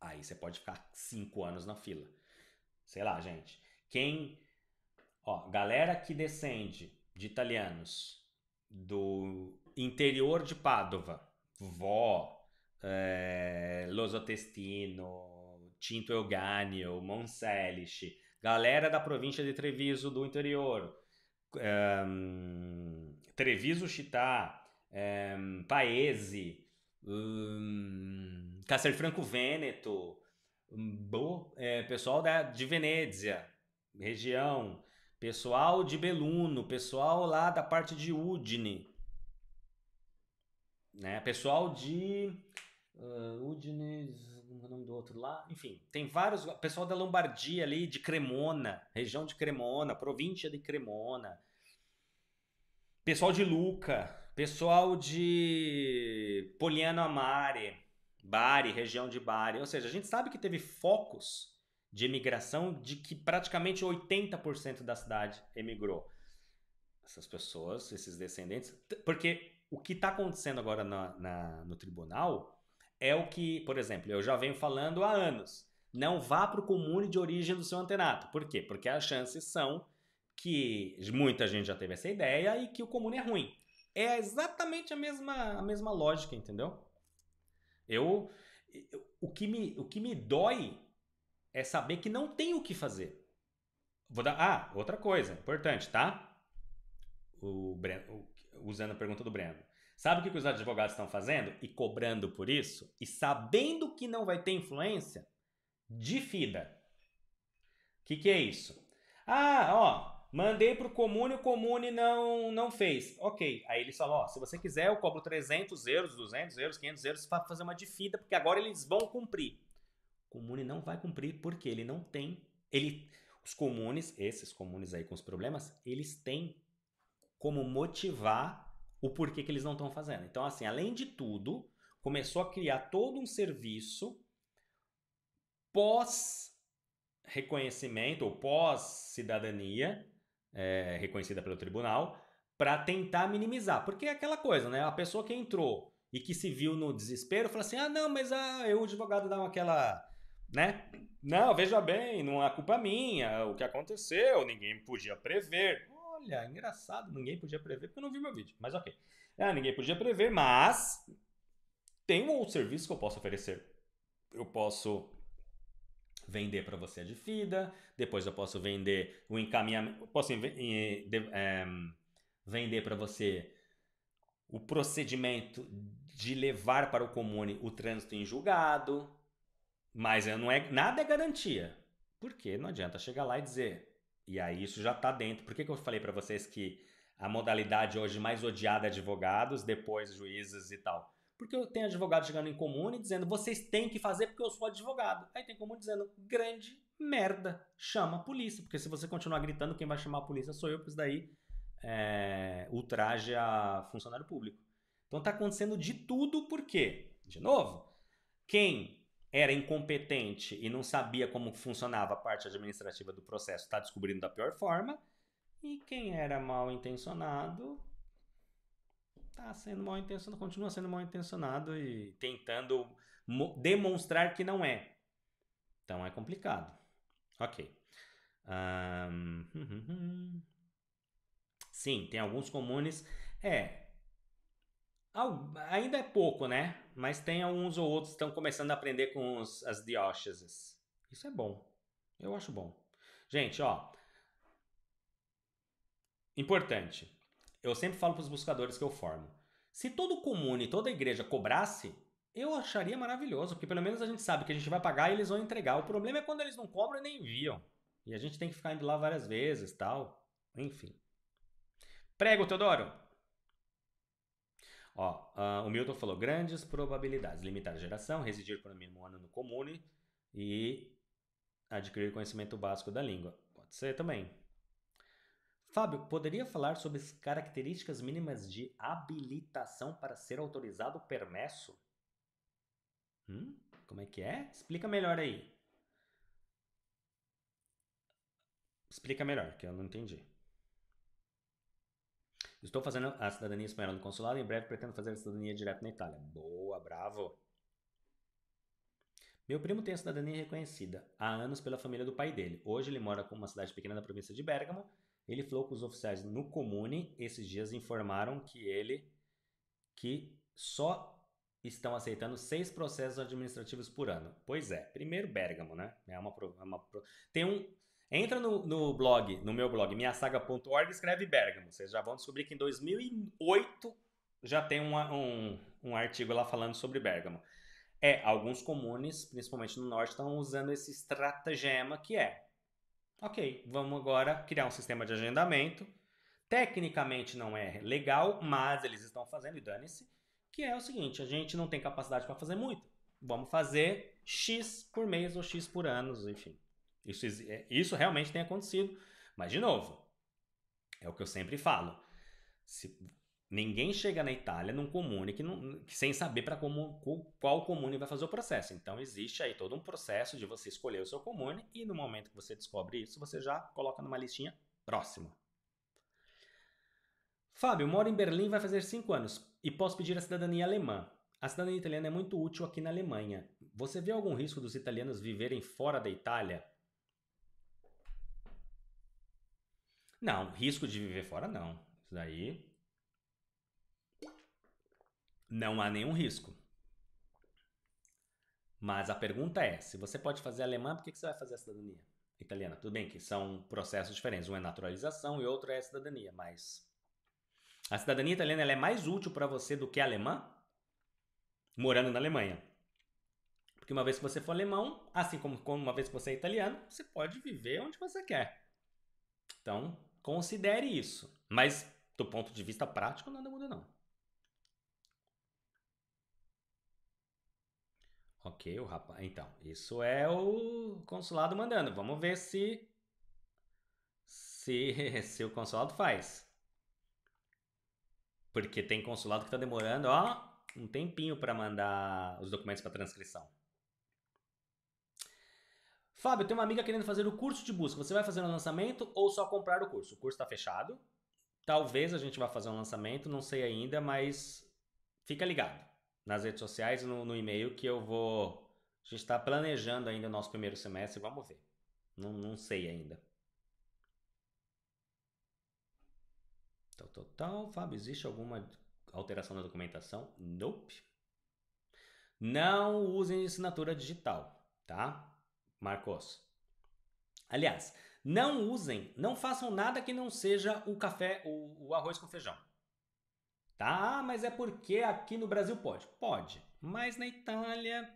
Aí você pode ficar cinco anos na fila. Sei lá, gente. Quem. Ó, galera que descende de italianos do interior de Padova, Vó, é, eh, Losotestino, Tinto Eugânio, Monselice, galera da província de Treviso do interior, é, Treviso Chitá, é, Paese, um, Franco Vêneto, hum, é, pessoal da, de Venezia, região, pessoal de Beluno, pessoal lá da parte de Udine, né? pessoal de uh, Udine, é o nome do outro lá, enfim, tem vários, pessoal da Lombardia ali, de Cremona, região de Cremona, província de Cremona, pessoal de Luca, Pessoal de Poliano Amare, Bari, região de Bari. Ou seja, a gente sabe que teve focos de emigração de que praticamente 80% da cidade emigrou. Essas pessoas, esses descendentes. Porque o que está acontecendo agora na, na, no tribunal é o que, por exemplo, eu já venho falando há anos. Não vá para o comune de origem do seu antenato. Por quê? Porque as chances são que muita gente já teve essa ideia e que o comune é ruim. É exatamente a mesma, a mesma lógica, entendeu? Eu, eu o, que me, o que me dói é saber que não tem o que fazer. Vou dar, ah, outra coisa importante, tá? O Breno, usando a pergunta do Breno. Sabe o que os advogados estão fazendo e cobrando por isso? E sabendo que não vai ter influência, Difida. O que, que é isso? Ah, ó, Mandei para o comune, o comune não, não fez. Ok. Aí eles falam, se você quiser eu cobro 300 euros, 200 euros, 500 euros para fazer uma difida, porque agora eles vão cumprir. O comune não vai cumprir porque ele não tem... Ele, os comunes, esses comunes aí com os problemas, eles têm como motivar o porquê que eles não estão fazendo. Então, assim, além de tudo, começou a criar todo um serviço pós reconhecimento ou pós cidadania é, reconhecida pelo tribunal, para tentar minimizar. Porque é aquela coisa, né? A pessoa que entrou e que se viu no desespero fala assim: ah, não, mas ah, eu, o advogado dá aquela. Né? Não, veja bem, não é culpa minha, o que aconteceu, ninguém podia prever. Olha, engraçado, ninguém podia prever, porque eu não vi meu vídeo, mas ok. Ah, ninguém podia prever, mas tem um outro serviço que eu posso oferecer. Eu posso vender para você a de FIDA, depois eu posso vender o encaminhamento, posso de, eh, vender para você o procedimento de levar para o comune o trânsito em julgado, mas não é, nada é garantia, porque não adianta chegar lá e dizer, e aí isso já está dentro, por que, que eu falei para vocês que a modalidade hoje mais odiada é advogados, depois juízes e tal? Porque eu tenho advogado chegando em comune dizendo vocês têm que fazer porque eu sou advogado. Aí tem comune dizendo grande merda, chama a polícia. Porque se você continuar gritando, quem vai chamar a polícia sou eu, porque isso daí é, ultraje a funcionário público. Então está acontecendo de tudo porque, de novo, quem era incompetente e não sabia como funcionava a parte administrativa do processo está descobrindo da pior forma, e quem era mal intencionado está sendo mal intencionado, continua sendo mal intencionado e tentando demonstrar que não é. Então é complicado. Ok. Um, hum, hum. Sim, tem alguns comunes, É. Ainda é pouco, né? Mas tem alguns ou outros que estão começando a aprender com os, as dióceses. Isso é bom. Eu acho bom. Gente, ó. Importante eu sempre falo para os buscadores que eu formo. Se todo comune, toda igreja cobrasse, eu acharia maravilhoso, porque pelo menos a gente sabe que a gente vai pagar e eles vão entregar. O problema é quando eles não cobram e nem enviam. E a gente tem que ficar indo lá várias vezes, tal. Enfim. Prego, Teodoro. Ó, uh, o Milton falou grandes probabilidades, limitar a geração, residir por mínimo um ano no comune e adquirir conhecimento básico da língua. Pode ser também. Fábio, poderia falar sobre as características mínimas de habilitação para ser autorizado o permesso? Hum? Como é que é? Explica melhor aí. Explica melhor, que eu não entendi. Estou fazendo a cidadania espanhola no consulado e em breve pretendo fazer a cidadania direto na Itália. Boa, bravo! Meu primo tem a cidadania reconhecida há anos pela família do pai dele. Hoje ele mora com uma cidade pequena na província de Bergamo ele falou que os oficiais no Comune esses dias informaram que ele que só estão aceitando seis processos administrativos por ano. Pois é, primeiro Bergamo, né? É uma, é uma tem um entra no, no blog, no meu blog minhasaga.org, escreve Bergamo. Vocês já vão descobrir que em 2008 já tem uma, um, um artigo lá falando sobre Bergamo. É, alguns comunes, principalmente no norte, estão usando esse estratagema que é Ok, vamos agora criar um sistema de agendamento. Tecnicamente não é legal, mas eles estão fazendo e dane-se, que é o seguinte, a gente não tem capacidade para fazer muito. Vamos fazer X por mês ou X por anos, enfim. Isso, é, isso realmente tem acontecido. Mas, de novo, é o que eu sempre falo. Se Ninguém chega na Itália num comune que não, que, sem saber para qual comune vai fazer o processo. Então existe aí todo um processo de você escolher o seu comune e no momento que você descobre isso, você já coloca numa listinha próxima. Fábio, moro em Berlim vai fazer 5 anos e posso pedir a cidadania alemã. A cidadania italiana é muito útil aqui na Alemanha. Você vê algum risco dos italianos viverem fora da Itália? Não, risco de viver fora não. Isso daí não há nenhum risco. Mas a pergunta é, se você pode fazer alemã, por que, você vai fazer a cidadania italiana? Tudo bem que são processos diferentes, um é naturalização e outro é a cidadania, mas... A cidadania italiana é mais útil para você do que a alemã, morando na Alemanha. Porque uma vez que você for alemão, assim como, uma vez que você é italiano, você pode viver onde você quer. Então, considere isso. Mas, do ponto de vista prático, nada muda não. Ok, o rapaz. Então, isso é o consulado mandando. Vamos ver se. Se, se o consulado faz. Porque tem consulado que está demorando, ó, um tempinho para mandar os documentos para transcrição. Fábio, tem uma amiga querendo fazer o curso de busca. Você vai fazer um lançamento ou só comprar o curso? O curso está fechado. Talvez a gente vá fazer um lançamento, não sei ainda, mas fica ligado nas redes sociais e no, no e-mail que eu vou. A gente está planejando ainda o nosso primeiro semestre, vamos ver. Não, não sei ainda. Tal, tal, tal. Fábio, existe alguma alteração na documentação? Nope. Não usem assinatura digital, tá? Marcos. Aliás, não usem, não façam nada que não seja o café, o, o arroz com feijão. Tá, mas é porque aqui no Brasil pode. Pode, mas na Itália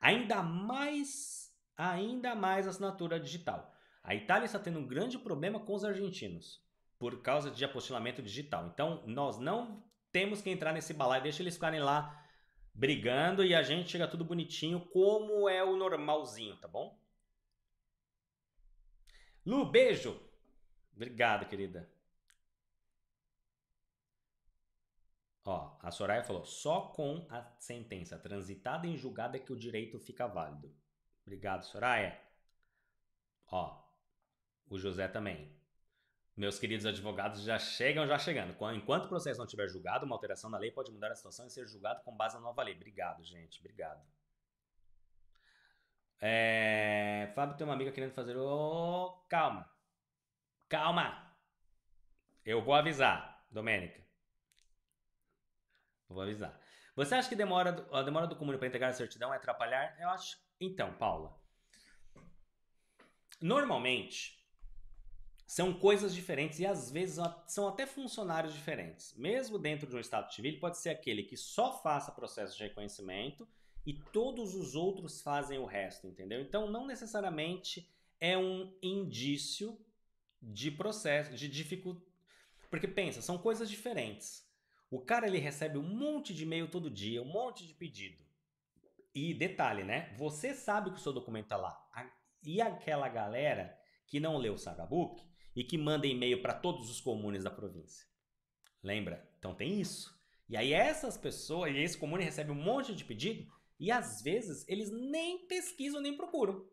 ainda mais, ainda mais assinatura digital. A Itália está tendo um grande problema com os argentinos por causa de apostilamento digital. Então, nós não temos que entrar nesse balaio, deixa eles ficarem lá brigando e a gente chega tudo bonitinho como é o normalzinho, tá bom? Lu, beijo. Obrigado, querida. Ó, a Soraya falou, só com a sentença transitada em julgado é que o direito fica válido. Obrigado, Soraya. Ó, o José também. Meus queridos advogados já chegam, já chegando. Enquanto o processo não tiver julgado, uma alteração na lei pode mudar a situação e ser julgado com base na nova lei. Obrigado, gente. Obrigado. É... Fábio tem uma amiga querendo fazer. Ô, oh, calma. Calma. Eu vou avisar, Domênica. Vou avisar. Você acha que demora a demora do comune para entregar a certidão é atrapalhar? Eu acho. Então, Paula. Normalmente são coisas diferentes e às vezes são até funcionários diferentes. Mesmo dentro de um estado civil, pode ser aquele que só faça processo de reconhecimento e todos os outros fazem o resto, entendeu? Então, não necessariamente é um indício de processo, de dificuldade. Porque pensa, são coisas diferentes. O cara ele recebe um monte de e-mail todo dia, um monte de pedido. E detalhe, né? Você sabe que o seu documento está lá. E aquela galera que não leu o Sagabook e que manda e-mail para todos os comunes da província. Lembra? Então tem isso. E aí essas pessoas, e esse comune recebe um monte de pedido e às vezes eles nem pesquisam nem procuram.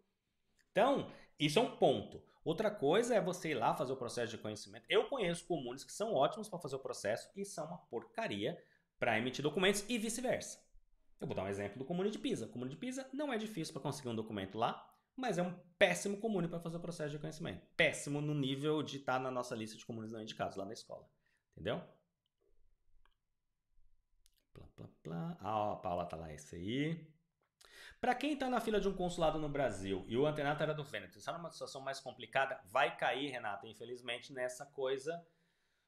Então, isso é um ponto. Outra coisa é você ir lá fazer o processo de conhecimento. Eu conheço comunes que são ótimos para fazer o processo e são uma porcaria para emitir documentos e vice-versa. Eu vou dar um exemplo do comune de Pisa. O comune de Pisa não é difícil para conseguir um documento lá, mas é um péssimo comune para fazer o processo de conhecimento. Péssimo no nível de estar tá na nossa lista de comunes não indicados lá na escola. Entendeu? Plá, plá, plá. Ah, ó, a Paula tá lá, esse aí. Para quem está na fila de um consulado no Brasil e o antenato era do Vêneto, está numa situação mais complicada, vai cair, Renata, infelizmente, nessa coisa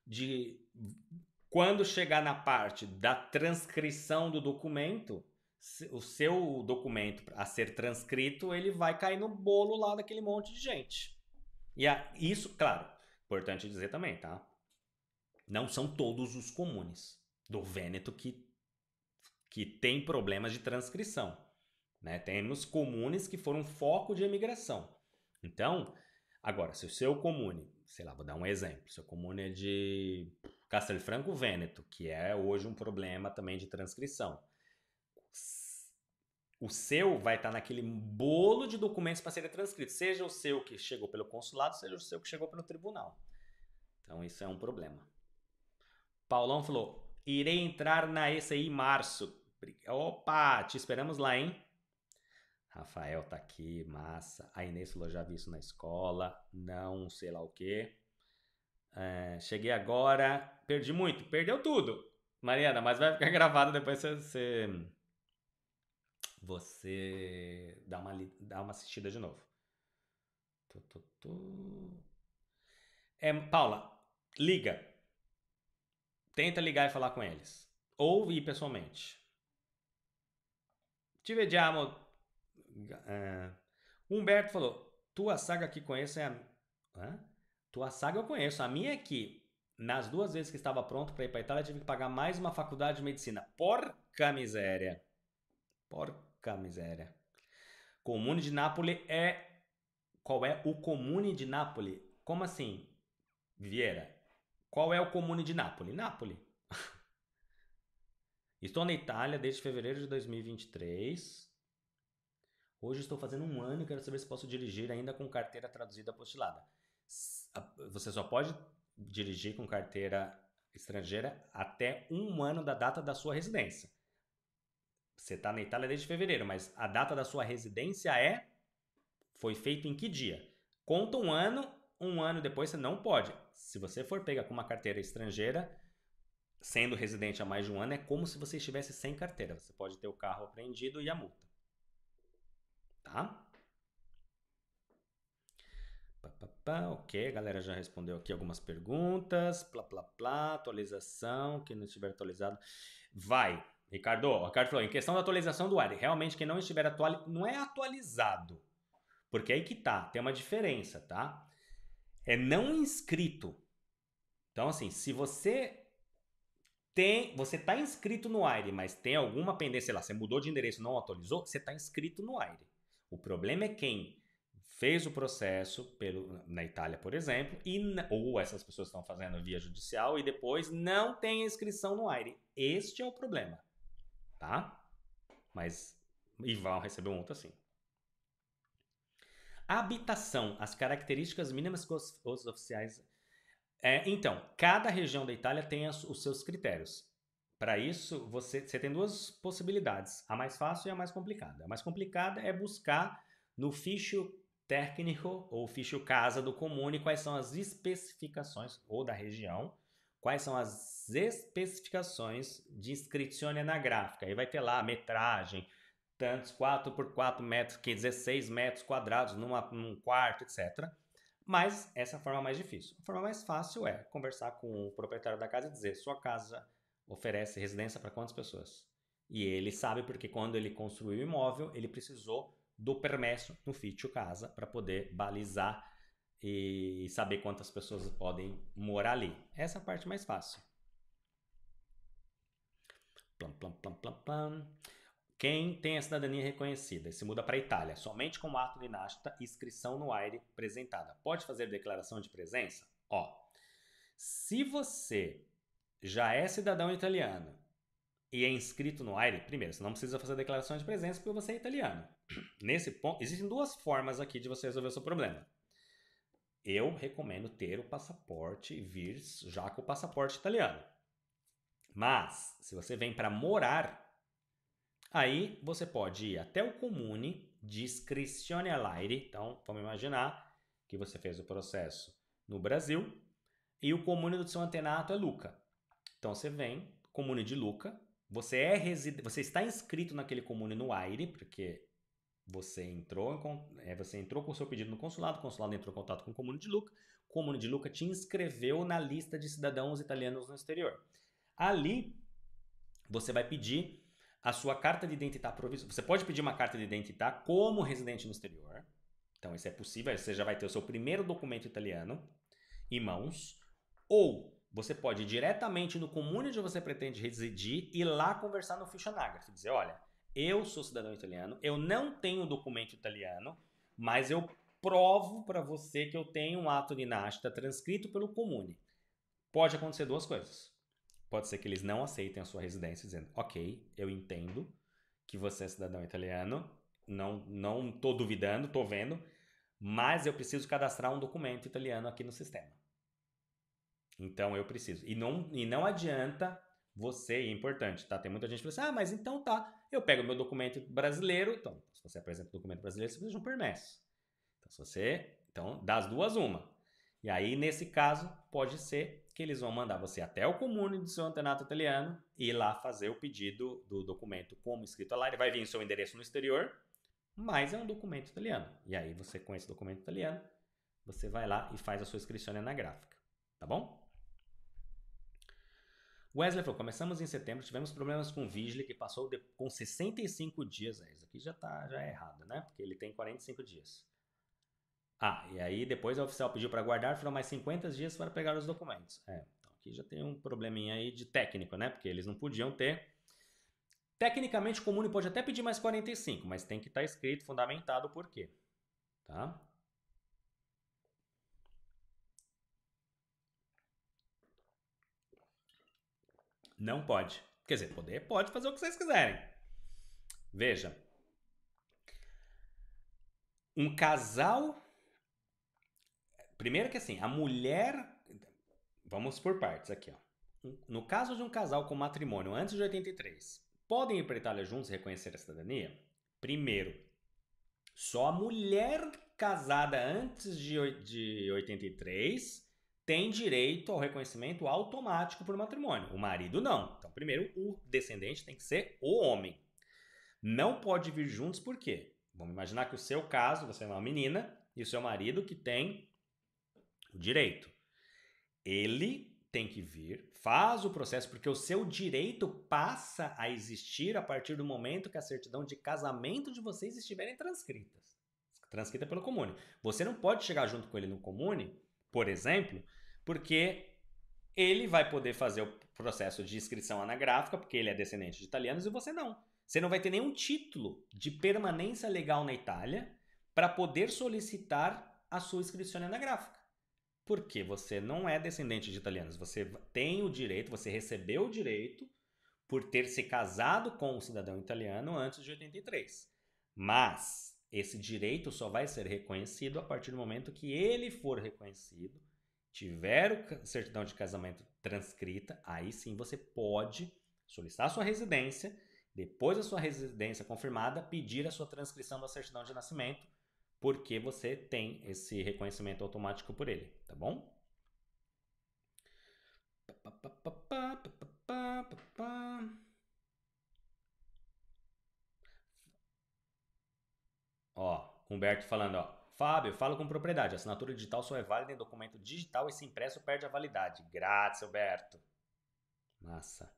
de quando chegar na parte da transcrição do documento, o seu documento a ser transcrito, ele vai cair no bolo lá daquele monte de gente. E a, isso, claro, importante dizer também, tá? Não são todos os comunes do Vêneto que, que tem problemas de transcrição. Né? Temos comunes que foram foco de emigração. Então, agora, se o seu comune, sei lá, vou dar um exemplo, seu comune é de Castelfranco Vêneto, que é hoje um problema também de transcrição. O seu vai estar naquele bolo de documentos para serem transcritos, seja o seu que chegou pelo consulado, seja o seu que chegou pelo tribunal. Então, isso é um problema. Paulão falou: irei entrar na ECI em março. Opa, te esperamos lá, hein? Rafael tá aqui, massa. A Inês falou, já vi isso na escola. Não sei lá o quê. É, cheguei agora, perdi muito. Perdeu tudo, Mariana, mas vai ficar gravado depois você... você, você dá, uma, dá uma assistida de novo. Tu, tu, tu. É, Paula, liga. Tenta ligar e falar com eles. Ou ir pessoalmente. Te vediamo Uh, Humberto falou: Tua saga que conheço é a. Hã? Tua saga eu conheço. A minha é que, nas duas vezes que estava pronto para ir para Itália, tive que pagar mais uma faculdade de medicina. Porca miséria. Porca miséria. Comune de Nápoles é. Qual é o comune de Nápoles? Como assim, Vieira? Qual é o comune de Nápoles? Nápoles. Estou na Itália desde fevereiro de 2023. Hoje estou fazendo um ano e quero saber se posso dirigir ainda com carteira traduzida apostilada. Você só pode dirigir com carteira estrangeira até um ano da data da sua residência. Você está na Itália desde fevereiro, mas a data da sua residência é. Foi feito em que dia? Conta um ano, um ano depois você não pode. Se você for pega com uma carteira estrangeira, sendo residente há mais de um ano, é como se você estivesse sem carteira. Você pode ter o carro apreendido e a multa tá? Pá, pá, pá, ok, a galera já respondeu aqui algumas perguntas. Plá, plá, plá, atualização. Quem não estiver atualizado, vai. Ricardo, o Ricardo falou, em questão da atualização do Ari, realmente quem não estiver atualizado, não é atualizado. Porque aí que tá, tem uma diferença, tá? É não inscrito. Então, assim, se você tem, você está inscrito no Aire, mas tem alguma pendência, sei lá, você mudou de endereço, não atualizou, você está inscrito no Aire. O problema é quem fez o processo pelo, na Itália, por exemplo, e, ou essas pessoas estão fazendo via judicial e depois não tem inscrição no aire. Este é o problema, tá? Mas e vão receber um outro assim. Habitação, as características mínimas que os, os oficiais. É, então, cada região da Itália tem as, os seus critérios. Para isso, você, você tem duas possibilidades, a mais fácil e a mais complicada. A mais complicada é buscar no ficho técnico ou ficho casa do comune quais são as especificações, ou da região, quais são as especificações de inscrição anagráfica. Aí vai ter lá a metragem, tantos 4 por 4 metros, que 16 metros quadrados numa, num quarto, etc. Mas essa é a forma mais difícil. A forma mais fácil é conversar com o proprietário da casa e dizer: sua casa oferece residência para quantas pessoas? E ele sabe porque quando ele construiu o imóvel, ele precisou do permesso no fitio casa para poder balizar e saber quantas pessoas podem morar ali. Essa é a parte mais fácil. Plam, plam, plam, plam, plam. Quem tem a cidadania reconhecida e se muda para a Itália somente com ato de nasta e inscrição no aire apresentada, pode fazer declaração de presença? Ó, se você já é cidadão italiano e é inscrito no AIRE, primeiro, você não precisa fazer declaração de presença porque você é italiano. Nesse ponto, existem duas formas aqui de você resolver o seu problema. Eu recomendo ter o passaporte vir já com o passaporte italiano. Mas, se você vem para morar, aí você pode ir até o comune discrizione all'aire. Então, vamos imaginar que você fez o processo no Brasil e o comune do seu antenato é Luca. Então você vem, comune de Luca, você é reside você está inscrito naquele comune no Aire, porque você entrou, em... é, você entrou com o seu pedido no consulado, o consulado entrou em contato com o comune de Luca, o comune de Luca te inscreveu na lista de cidadãos italianos no exterior. Ali você vai pedir a sua carta de identidade provisória. Você pode pedir uma carta de identidade como residente no exterior. Então, isso é possível. Você já vai ter o seu primeiro documento italiano em mãos. Ou você pode ir diretamente no comune onde você pretende residir e lá conversar no Fichanágrafo e dizer, olha, eu sou cidadão italiano, eu não tenho documento italiano, mas eu provo para você que eu tenho um ato de nasta transcrito pelo comune. Pode acontecer duas coisas. Pode ser que eles não aceitem a sua residência, dizendo, ok, eu entendo que você é cidadão italiano, não não estou duvidando, estou vendo, mas eu preciso cadastrar um documento italiano aqui no sistema. Então eu preciso. E não, e não adianta você, é importante, tá? Tem muita gente que fala assim, ah, mas então tá, eu pego meu documento brasileiro, então, se você apresenta o documento brasileiro, você precisa de um permesso. Então, se você, então, das duas, uma. E aí, nesse caso, pode ser que eles vão mandar você até o comune do seu antenato italiano e lá fazer o pedido do documento como escrito lá. Ele vai vir em seu endereço no exterior, mas é um documento italiano. E aí, você com esse documento italiano, você vai lá e faz a sua inscrição na gráfica, tá bom? Wesley falou: começamos em setembro, tivemos problemas com o Vigil, que passou de, com 65 dias. Isso aqui já, tá, já é errado, né? Porque ele tem 45 dias. Ah, e aí depois o oficial pediu para guardar, foram mais 50 dias para pegar os documentos. É, então aqui já tem um probleminha aí de técnico, né? Porque eles não podiam ter. Tecnicamente, o comune pode até pedir mais 45, mas tem que estar tá escrito, fundamentado o porquê. Tá? Não pode. Quer dizer, poder pode fazer o que vocês quiserem. Veja. Um casal. Primeiro que assim, a mulher. Vamos por partes aqui, ó. No caso de um casal com matrimônio antes de 83, podem ir para a Itália juntos reconhecer a cidadania? Primeiro, só a mulher casada antes de, de 83 tem direito ao reconhecimento automático por matrimônio. O marido não. Então, primeiro, o descendente tem que ser o homem. Não pode vir juntos por quê? Vamos imaginar que o seu caso, você é uma menina e o seu marido que tem o direito. Ele tem que vir, faz o processo, porque o seu direito passa a existir a partir do momento que a certidão de casamento de vocês estiverem transcritas. Transcrita pelo comune. Você não pode chegar junto com ele no comune por exemplo, porque ele vai poder fazer o processo de inscrição anagráfica, porque ele é descendente de italianos, e você não. Você não vai ter nenhum título de permanência legal na Itália para poder solicitar a sua inscrição anagráfica. Porque você não é descendente de italianos. Você tem o direito, você recebeu o direito por ter se casado com um cidadão italiano antes de 83. Mas esse direito só vai ser reconhecido a partir do momento que ele for reconhecido, tiver o certidão de casamento transcrita, aí sim você pode solicitar a sua residência, depois da sua residência confirmada, pedir a sua transcrição da certidão de nascimento, porque você tem esse reconhecimento automático por ele, tá bom? Pa, pa, pa, Humberto falando, ó. Fábio, falo com propriedade. Assinatura digital só é válida em documento digital e se impresso perde a validade. Grátis, Humberto. Massa.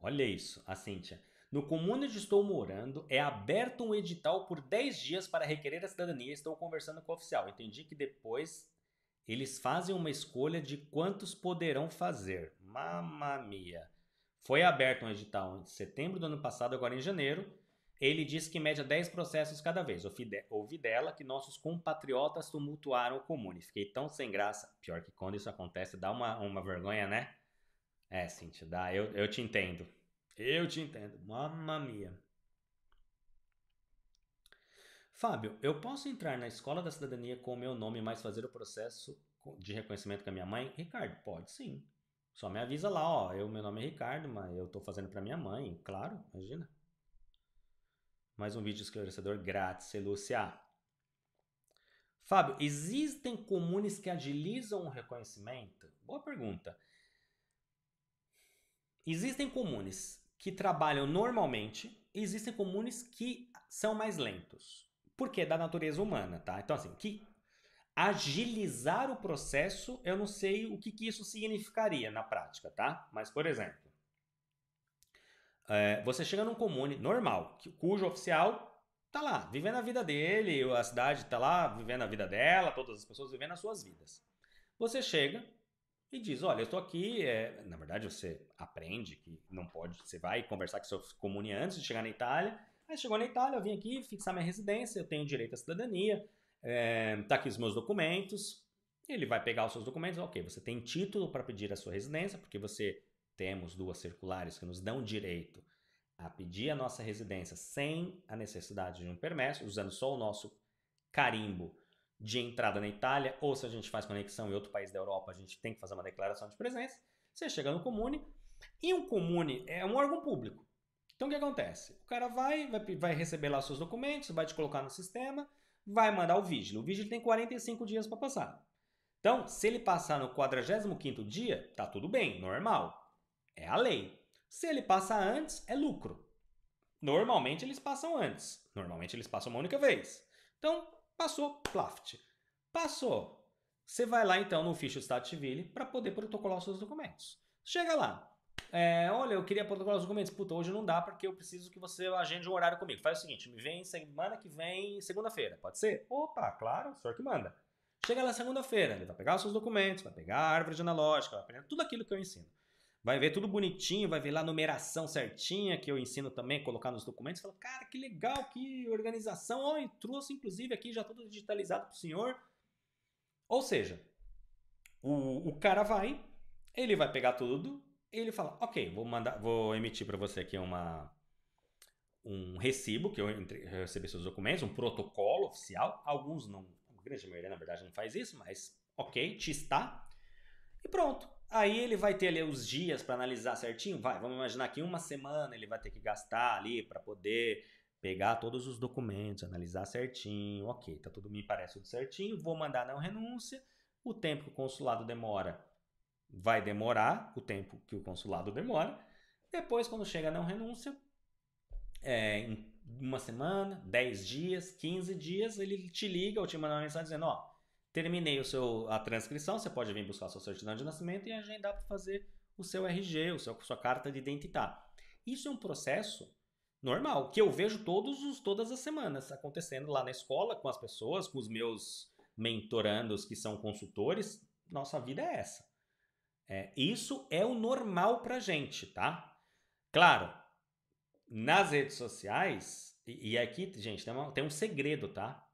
Olha isso, a Cíntia. No comune onde estou morando, é aberto um edital por 10 dias para requerer a cidadania. Estou conversando com o oficial. Entendi que depois eles fazem uma escolha de quantos poderão fazer. Mamma mia. Foi aberto um edital em setembro do ano passado, agora em janeiro ele diz que média 10 processos cada vez. Ouvi dela que nossos compatriotas tumultuaram o comune. Fiquei tão sem graça. Pior que quando isso acontece, dá uma, uma vergonha, né? É, sim, te dá. Eu, eu te entendo. Eu te entendo. Mamma mia. Fábio, eu posso entrar na escola da cidadania com o meu nome, mas fazer o processo de reconhecimento com a minha mãe? Ricardo, pode sim. Só me avisa lá, ó. Eu, meu nome é Ricardo, mas eu tô fazendo para minha mãe, claro, imagina. Mais um vídeo esclarecedor grátis, Celúcia. Fábio, existem comunes que agilizam o reconhecimento? Boa pergunta. Existem comunes que trabalham normalmente e existem comunes que são mais lentos. Porque é da natureza humana, tá? Então, assim, que agilizar o processo, eu não sei o que, que isso significaria na prática, tá? Mas, por exemplo, é, você chega num comune normal, cujo oficial tá lá, vivendo a vida dele, a cidade tá lá, vivendo a vida dela, todas as pessoas vivendo as suas vidas. Você chega e diz, olha, eu estou aqui, é... na verdade você aprende que não pode, você vai conversar com seu comune antes de chegar na Itália, aí chegou na Itália, eu vim aqui fixar minha residência, eu tenho direito à cidadania, é, tá aqui os meus documentos, ele vai pegar os seus documentos, ok, você tem título para pedir a sua residência, porque você temos duas circulares que nos dão direito a pedir a nossa residência sem a necessidade de um permesso, usando só o nosso carimbo de entrada na Itália, ou se a gente faz conexão em outro país da Europa, a gente tem que fazer uma declaração de presença. Você chega no comune, e um comune é um órgão público. Então o que acontece? O cara vai, vai, receber lá os seus documentos, vai te colocar no sistema, vai mandar o vigil. O vigil tem 45 dias para passar. Então, se ele passar no 45º dia, tá tudo bem, normal. É a lei. Se ele passa antes, é lucro. Normalmente eles passam antes. Normalmente eles passam uma única vez. Então, passou, plaft. Passou. Você vai lá então no ficha do Estado Civil para poder protocolar os seus documentos. Chega lá. É, olha, eu queria protocolar os documentos. Puta, hoje não dá porque eu preciso que você agende um horário comigo. Faz o seguinte, me vem semana que vem, segunda-feira. Pode ser? Opa, claro, o senhor que manda. Chega lá segunda-feira, ele vai pegar os seus documentos, vai pegar a árvore genealógica, vai pegar tudo aquilo que eu ensino. Vai ver tudo bonitinho, vai ver lá a numeração certinha que eu ensino também, colocar nos documentos. Fala, cara, que legal, que organização. Ó, oh, trouxe inclusive aqui já tudo digitalizado para o senhor. Ou seja, o, o cara vai, ele vai pegar tudo, ele fala, ok, vou mandar, vou emitir para você aqui uma um recibo que eu, eu recebi seus documentos, um protocolo oficial. Alguns não, a grande maioria na verdade não faz isso, mas ok, te está e pronto. Aí ele vai ter ali os dias para analisar certinho? Vai, vamos imaginar que uma semana ele vai ter que gastar ali para poder pegar todos os documentos, analisar certinho. Ok, tá tudo me parece tudo certinho, vou mandar não renúncia. O tempo que o consulado demora vai demorar, o tempo que o consulado demora. Depois, quando chega a não renúncia, é, em uma semana, 10 dias, 15 dias, ele te liga ou te manda uma mensagem dizendo: ó Terminei o seu, a transcrição, você pode vir buscar a sua certidão de nascimento e agendar para fazer o seu RG, o seu, sua carta de identidade. Isso é um processo normal, que eu vejo todos os, todas as semanas acontecendo lá na escola, com as pessoas, com os meus mentorandos que são consultores. Nossa vida é essa. É, isso é o normal para gente, tá? Claro, nas redes sociais, e, e aqui, gente, tem, uma, tem um segredo, tá?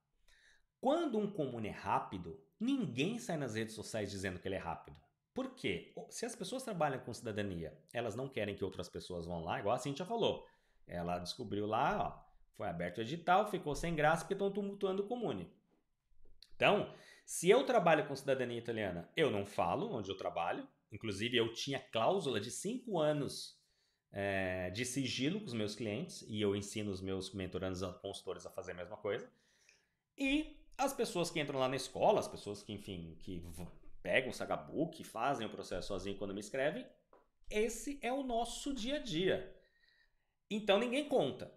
Quando um comum é rápido, ninguém sai nas redes sociais dizendo que ele é rápido. Por quê? Se as pessoas trabalham com cidadania, elas não querem que outras pessoas vão lá, igual a Cintia falou. Ela descobriu lá, ó, foi aberto o edital, ficou sem graça porque estão tumultuando o comune. Então, se eu trabalho com cidadania italiana, eu não falo onde eu trabalho. Inclusive, eu tinha cláusula de cinco anos é, de sigilo com os meus clientes e eu ensino os meus mentorandos consultores a fazer a mesma coisa. E as pessoas que entram lá na escola, as pessoas que, enfim, que pegam o Sagabook, fazem o processo sozinho quando me escrevem, esse é o nosso dia a dia. Então ninguém conta.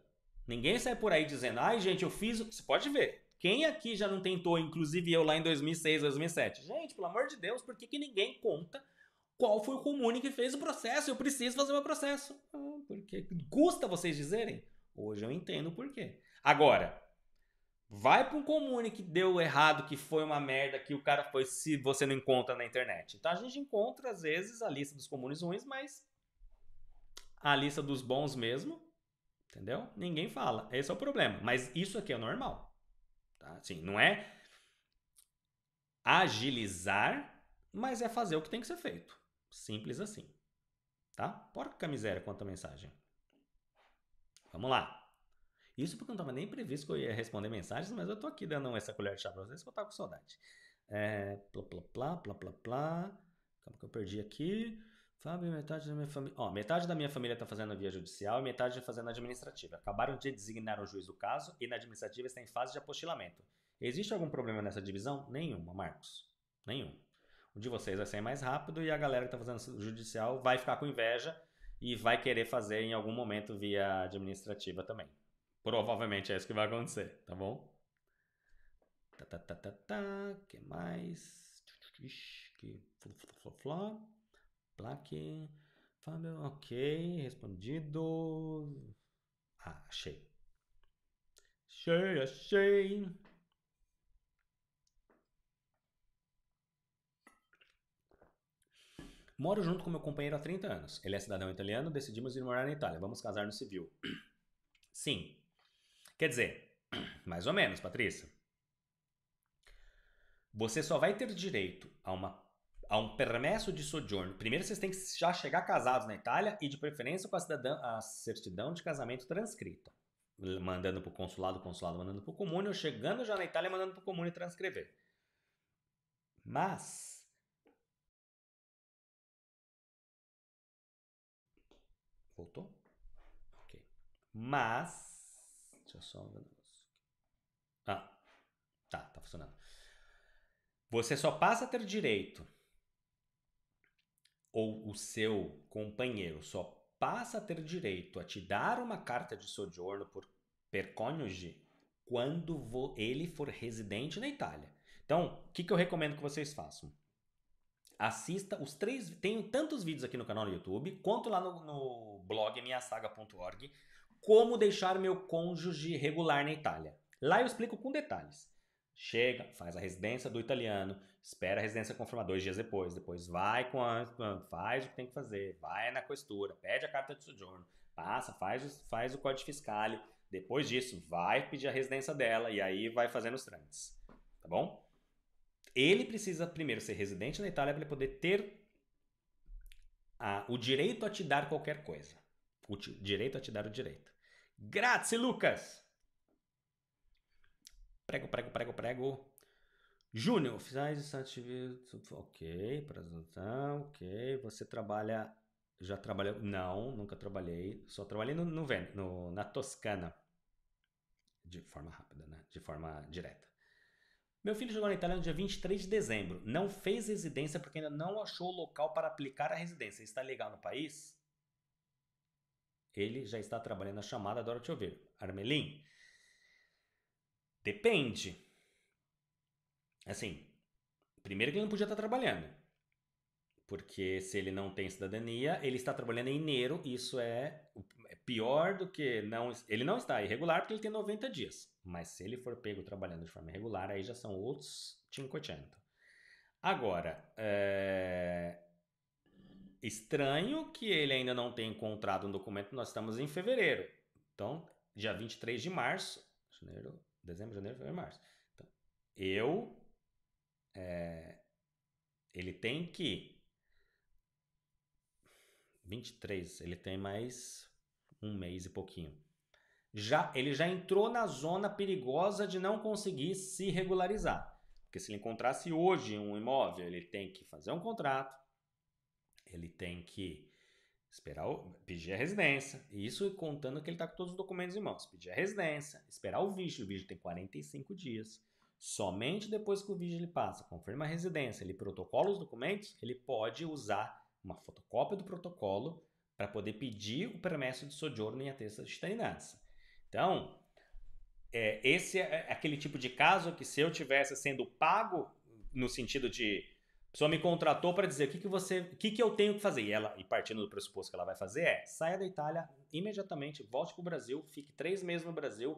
Ninguém sai por aí dizendo, ai gente, eu fiz. Você pode ver. Quem aqui já não tentou, inclusive eu lá em 2006, 2007? Gente, pelo amor de Deus, por que, que ninguém conta qual foi o comune que fez o processo? Eu preciso fazer o meu processo. Ah, porque custa vocês dizerem? Hoje eu entendo por quê. Agora, Vai para um comune que deu errado, que foi uma merda, que o cara foi se você não encontra na internet. Então a gente encontra às vezes a lista dos comunes ruins, mas a lista dos bons mesmo, entendeu? Ninguém fala. Esse é o problema. Mas isso aqui é normal. Tá? Assim, não é agilizar, mas é fazer o que tem que ser feito. Simples assim. Tá? Porca miséria quanto a mensagem. Vamos lá. Isso porque eu não estava nem previsto que eu ia responder mensagens, mas eu estou aqui dando essa colher de chá para vocês porque eu estava com saudade. É, plá, plá, plá, plá, plá, plá. Calma que eu perdi aqui. Fábio, metade da minha família. Ó, metade da minha família está fazendo via judicial e metade está fazendo administrativa. Acabaram de designar o juiz do caso e na administrativa está em fase de apostilamento. Existe algum problema nessa divisão? Nenhuma, Marcos. Nenhum. O de vocês vai sair mais rápido e a galera que está fazendo judicial vai ficar com inveja e vai querer fazer em algum momento via administrativa também. Provavelmente é isso que vai acontecer, tá bom? Tá, tá, tá, tá, tá. que mais? Que flá, Plaque. Fábio, ok. Respondido. Ah, achei. Achei, achei. Moro junto com meu companheiro há 30 anos. Ele é cidadão italiano, decidimos ir morar na Itália. Vamos casar no civil. Sim, Quer dizer, mais ou menos, Patrícia. Você só vai ter direito a, uma, a um permesso de sojourno. Primeiro, vocês têm que já chegar casados na Itália e, de preferência, com a, cidadã, a certidão de casamento transcrita. Mandando para o consulado, consulado mandando para o comune, chegando já na Itália, mandando para o comune transcrever. Mas. Voltou? Ok. Mas Deixa eu só ver Ah, tá, tá funcionando. Você só passa a ter direito, ou o seu companheiro só passa a ter direito a te dar uma carta de sojourno por percônjuge quando ele for residente na Itália. Então, o que, que eu recomendo que vocês façam? Assista os três. Tenho tantos vídeos aqui no canal no YouTube quanto lá no, no blog minhasaga.org como deixar meu cônjuge regular na Itália. Lá eu explico com detalhes. Chega, faz a residência do italiano, espera a residência confirmar dois dias depois, depois vai com a, faz o que tem que fazer, vai na costura, pede a carta de sojourno, passa, faz, faz o código fiscal, depois disso vai pedir a residência dela e aí vai fazendo os trâmites, tá bom? Ele precisa primeiro ser residente na Itália para poder ter a, o direito a te dar qualquer coisa. O direito a te dar o direito. Grátis, Lucas! Prego, prego, prego, prego. Júnior, oficiais de atividades. Ok, apresentar, ok. Você trabalha. Já trabalhou? Não, nunca trabalhei. Só trabalhei no, no, no, na Toscana. De forma rápida, né? De forma direta. Meu filho chegou na Itália no dia 23 de dezembro. Não fez residência porque ainda não achou o local para aplicar a residência. Está legal no país? Ele já está trabalhando a chamada, adoro te ouvir. Armelin, depende. Assim, primeiro que ele não podia estar trabalhando. Porque se ele não tem cidadania, ele está trabalhando em Neiro, isso é, é pior do que não. Ele não está irregular porque ele tem 90 dias. Mas se ele for pego trabalhando de forma irregular, aí já são outros 580. Agora, é, Estranho que ele ainda não tenha encontrado um documento, nós estamos em fevereiro. Então, dia 23 de março, janeiro, dezembro, janeiro, fevereiro, março. Então, eu. É, ele tem que. 23, ele tem mais um mês e pouquinho. Já, ele já entrou na zona perigosa de não conseguir se regularizar. Porque se ele encontrasse hoje um imóvel, ele tem que fazer um contrato, ele tem que esperar o, pedir a residência. E isso contando que ele está com todos os documentos em mãos. Pedir a residência, esperar o visto. O visto tem 45 dias. Somente depois que o visto ele passa, confirma a residência, ele protocola os documentos, ele pode usar uma fotocópia do protocolo para poder pedir o permesso de sojourno em terça de estadinança. Então, é, esse é, é aquele tipo de caso que se eu tivesse sendo pago no sentido de a pessoa me contratou para dizer o que, que você, o que, que eu tenho que fazer. E ela, e partindo do pressuposto que ela vai fazer é saia da Itália imediatamente, volte para o Brasil, fique três meses no Brasil,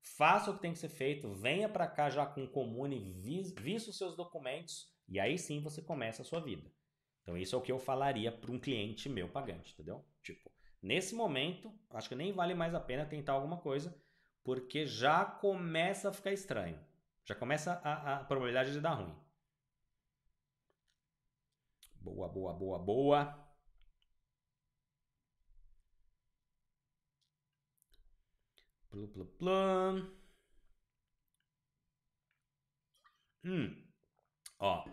faça o que tem que ser feito, venha para cá já com o comune, visse os seus documentos e aí sim você começa a sua vida. Então isso é o que eu falaria para um cliente meu pagante, entendeu? Tipo, nesse momento, acho que nem vale mais a pena tentar alguma coisa, porque já começa a ficar estranho. Já começa a, a probabilidade de dar ruim. Boa, boa, boa, boa. Plum, plum, plum. Hum. Ó,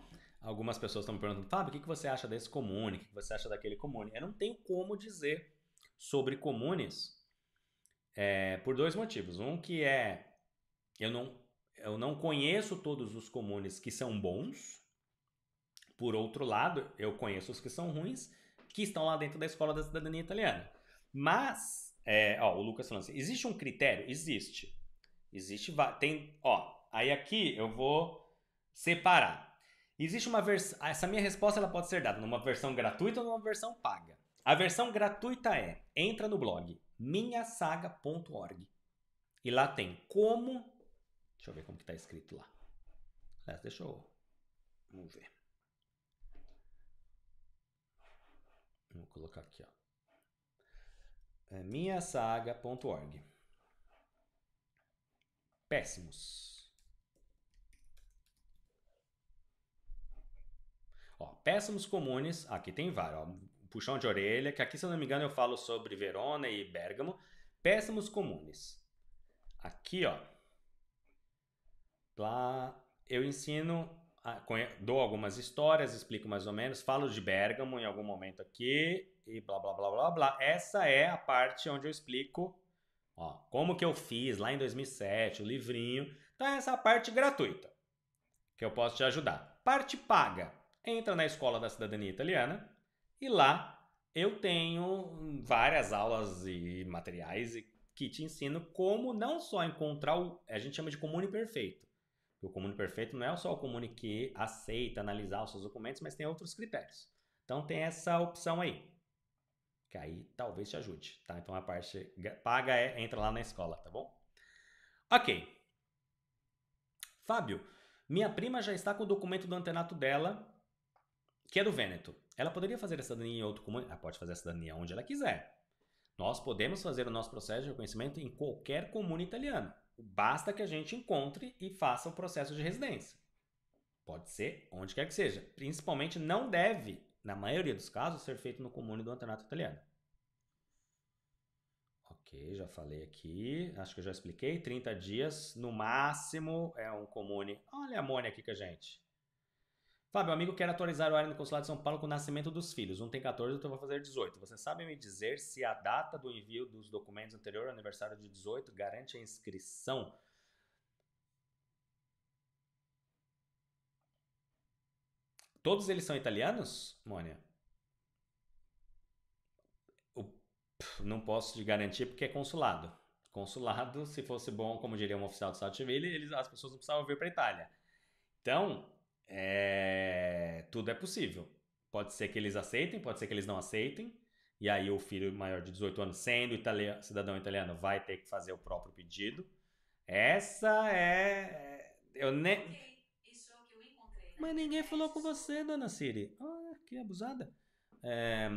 algumas pessoas estão me perguntando, Fábio, o que, você acha desse comune? O que, que você acha daquele comune? Eu não tenho como dizer sobre comunes é, por dois motivos. Um que é eu não, eu não conheço todos os comunes que são bons, por outro lado, eu conheço os que são ruins, que estão lá dentro da escola da cidadania italiana. Mas, é, ó, o Lucas falando assim, existe um critério? Existe. Existe, tem, ó, aí aqui eu vou separar. Existe uma versão, essa minha resposta ela pode ser dada numa versão gratuita ou numa versão paga. A versão gratuita é, entra no blog minhasaga.org e lá tem como, deixa eu ver como que tá escrito lá. Deixa eu, vamos ver. Vou colocar aqui, ó. É minhasaga.org. Péssimos. Ó, péssimos comunes, aqui tem vários, ó, puxão de orelha, que aqui, se eu não me engano, eu falo sobre Verona e Bergamo. Péssimos comunes. Aqui, ó. Lá eu ensino ah, dou algumas histórias, explico mais ou menos, falo de Bergamo em algum momento aqui e blá blá blá blá blá. Essa é a parte onde eu explico ó, como que eu fiz lá em 2007, o livrinho. Então essa é a parte gratuita que eu posso te ajudar. Parte paga. Entra na Escola da Cidadania Italiana e lá eu tenho várias aulas e materiais que te ensino como não só encontrar o, a gente chama de comune perfeito porque o comune perfeito não é só o comune que aceita analisar os seus documentos, mas tem outros critérios. Então tem essa opção aí, que aí talvez te ajude, tá? Então a parte paga é entra lá na escola, tá bom? Ok. Fábio, minha prima já está com o documento do antenato dela, que é do Vêneto. Ela poderia fazer a cidadania em outro comune? Ela pode fazer a cidadania onde ela quiser. Nós podemos fazer o nosso processo de reconhecimento em qualquer comune italiano. Basta que a gente encontre e faça o processo de residência. Pode ser onde quer que seja. Principalmente não deve, na maioria dos casos, ser feito no comune do antenato italiano. Ok, já falei aqui, acho que eu já expliquei. 30 dias no máximo é um comune. Olha a Mônia aqui com a gente. Fábio, amigo quer atualizar o área no Consulado de São Paulo com o nascimento dos filhos. Um tem 14, outro vai fazer 18. Você sabe me dizer se a data do envio dos documentos anterior ao aniversário de 18 garante a inscrição? Todos eles são italianos, Mônia? O... Não posso te garantir porque é consulado. Consulado, se fosse bom, como diria um oficial do Saltiville, eles, as pessoas não precisavam vir para Itália. Então, é, tudo é possível. Pode ser que eles aceitem, pode ser que eles não aceitem. E aí o filho maior de 18 anos, sendo italiano, cidadão italiano, vai ter que fazer o próprio pedido. Essa é, é. Eu nem. Okay. Isso é o que eu encontrei. Né? Mas ninguém tipo, falou é com você, dona Siri. Ah, que abusada. É...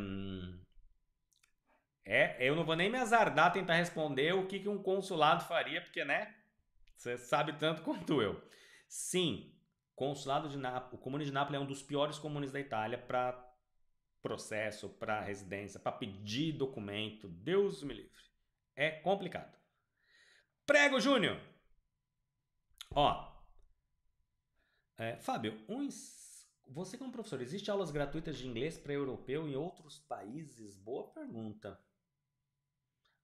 é... eu não vou nem me azardar tentar responder o que, que um consulado faria, porque, né? Você sabe tanto quanto eu. Sim, consulado de Nápoles, o comune de Nápoles é um dos piores comunes da Itália para processo, para residência, para pedir documento. Deus me livre. É complicado. Prego Júnior. Ó. É, Fábio, uns... você como professor, existe aulas gratuitas de inglês para europeu em outros países? Boa pergunta.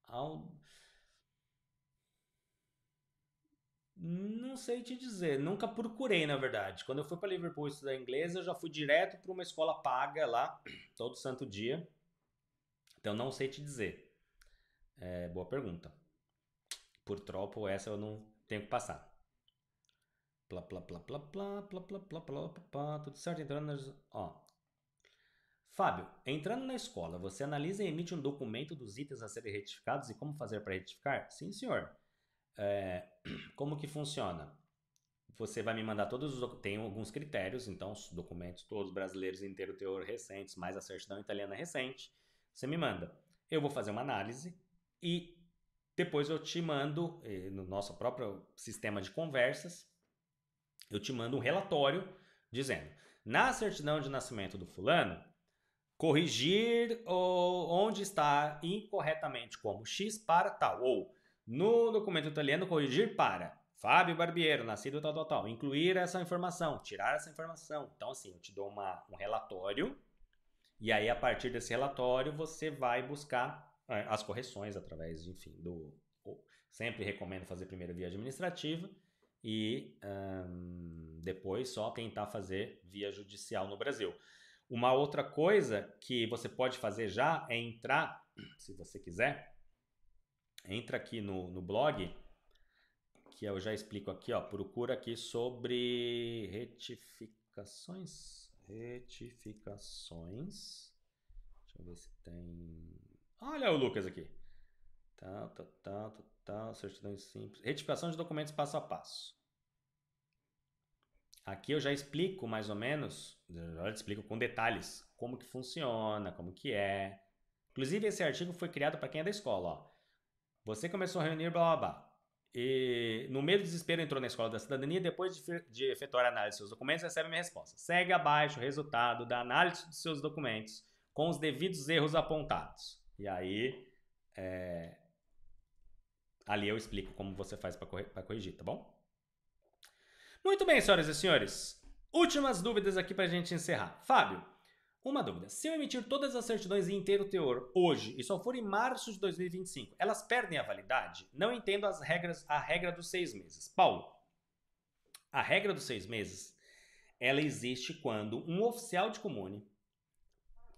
Al... Não sei te dizer, nunca procurei, na verdade. Quando eu fui para Liverpool estudar inglês, eu já fui direto para uma escola paga lá, todo santo dia. Então não sei te dizer. É, boa pergunta. Por tropo, essa eu não tenho que passar. Plá, plá, plá, plá, plá, plá, plá, plá, plá, plá, plá, tudo certo, entrando nas... Ó. Fábio, entrando na escola, você analisa e emite um documento dos itens a serem retificados e como fazer para retificar? Sim, senhor. É, como que funciona? Você vai me mandar todos os... Tem alguns critérios, então, os documentos todos brasileiros inteiro teor recentes, mais a certidão italiana recente. Você me manda. Eu vou fazer uma análise e depois eu te mando, eh, no nosso próprio sistema de conversas, eu te mando um relatório dizendo: na certidão de nascimento do fulano, corrigir onde está incorretamente como X para tal, ou no documento italiano, corrigir para Fábio Barbiero, nascido tal, tal, tal. Incluir essa informação, tirar essa informação. Então, assim, eu te dou uma, um relatório e aí, a partir desse relatório, você vai buscar é, as correções através, enfim, do... Sempre recomendo fazer primeiro via administrativa e depois só tentar fazer via judicial no Brasil. Uma outra coisa que você pode fazer já é entrar, se você quiser, entra aqui no, no blog, que eu já explico aqui, ó, procura aqui sobre retificações, retificações, deixa eu ver se tem, olha o Lucas aqui, tá, tá, tá, tá, tá, certidões simples, retificação de documentos passo a passo. Aqui eu já explico mais ou menos, já explico com detalhes como que funciona, como que é. Inclusive esse artigo foi criado para quem é da escola, ó. Você começou a reunir blá blá blá. E no meio do desespero entrou na escola da cidadania. Depois de, de efetuar a análise dos seus documentos, recebe minha resposta. Segue abaixo o resultado da análise dos seus documentos com os devidos erros apontados. E aí, é... ali eu explico como você faz para corrigir, tá bom? Muito bem, senhoras e senhores. Últimas dúvidas aqui para a gente encerrar. Fábio, uma dúvida, se eu emitir todas as certidões em inteiro teor hoje e só for em março de 2025, elas perdem a validade? Não entendo as regras, a regra dos seis meses. Paulo, a regra dos seis meses, ela existe quando um oficial de comune,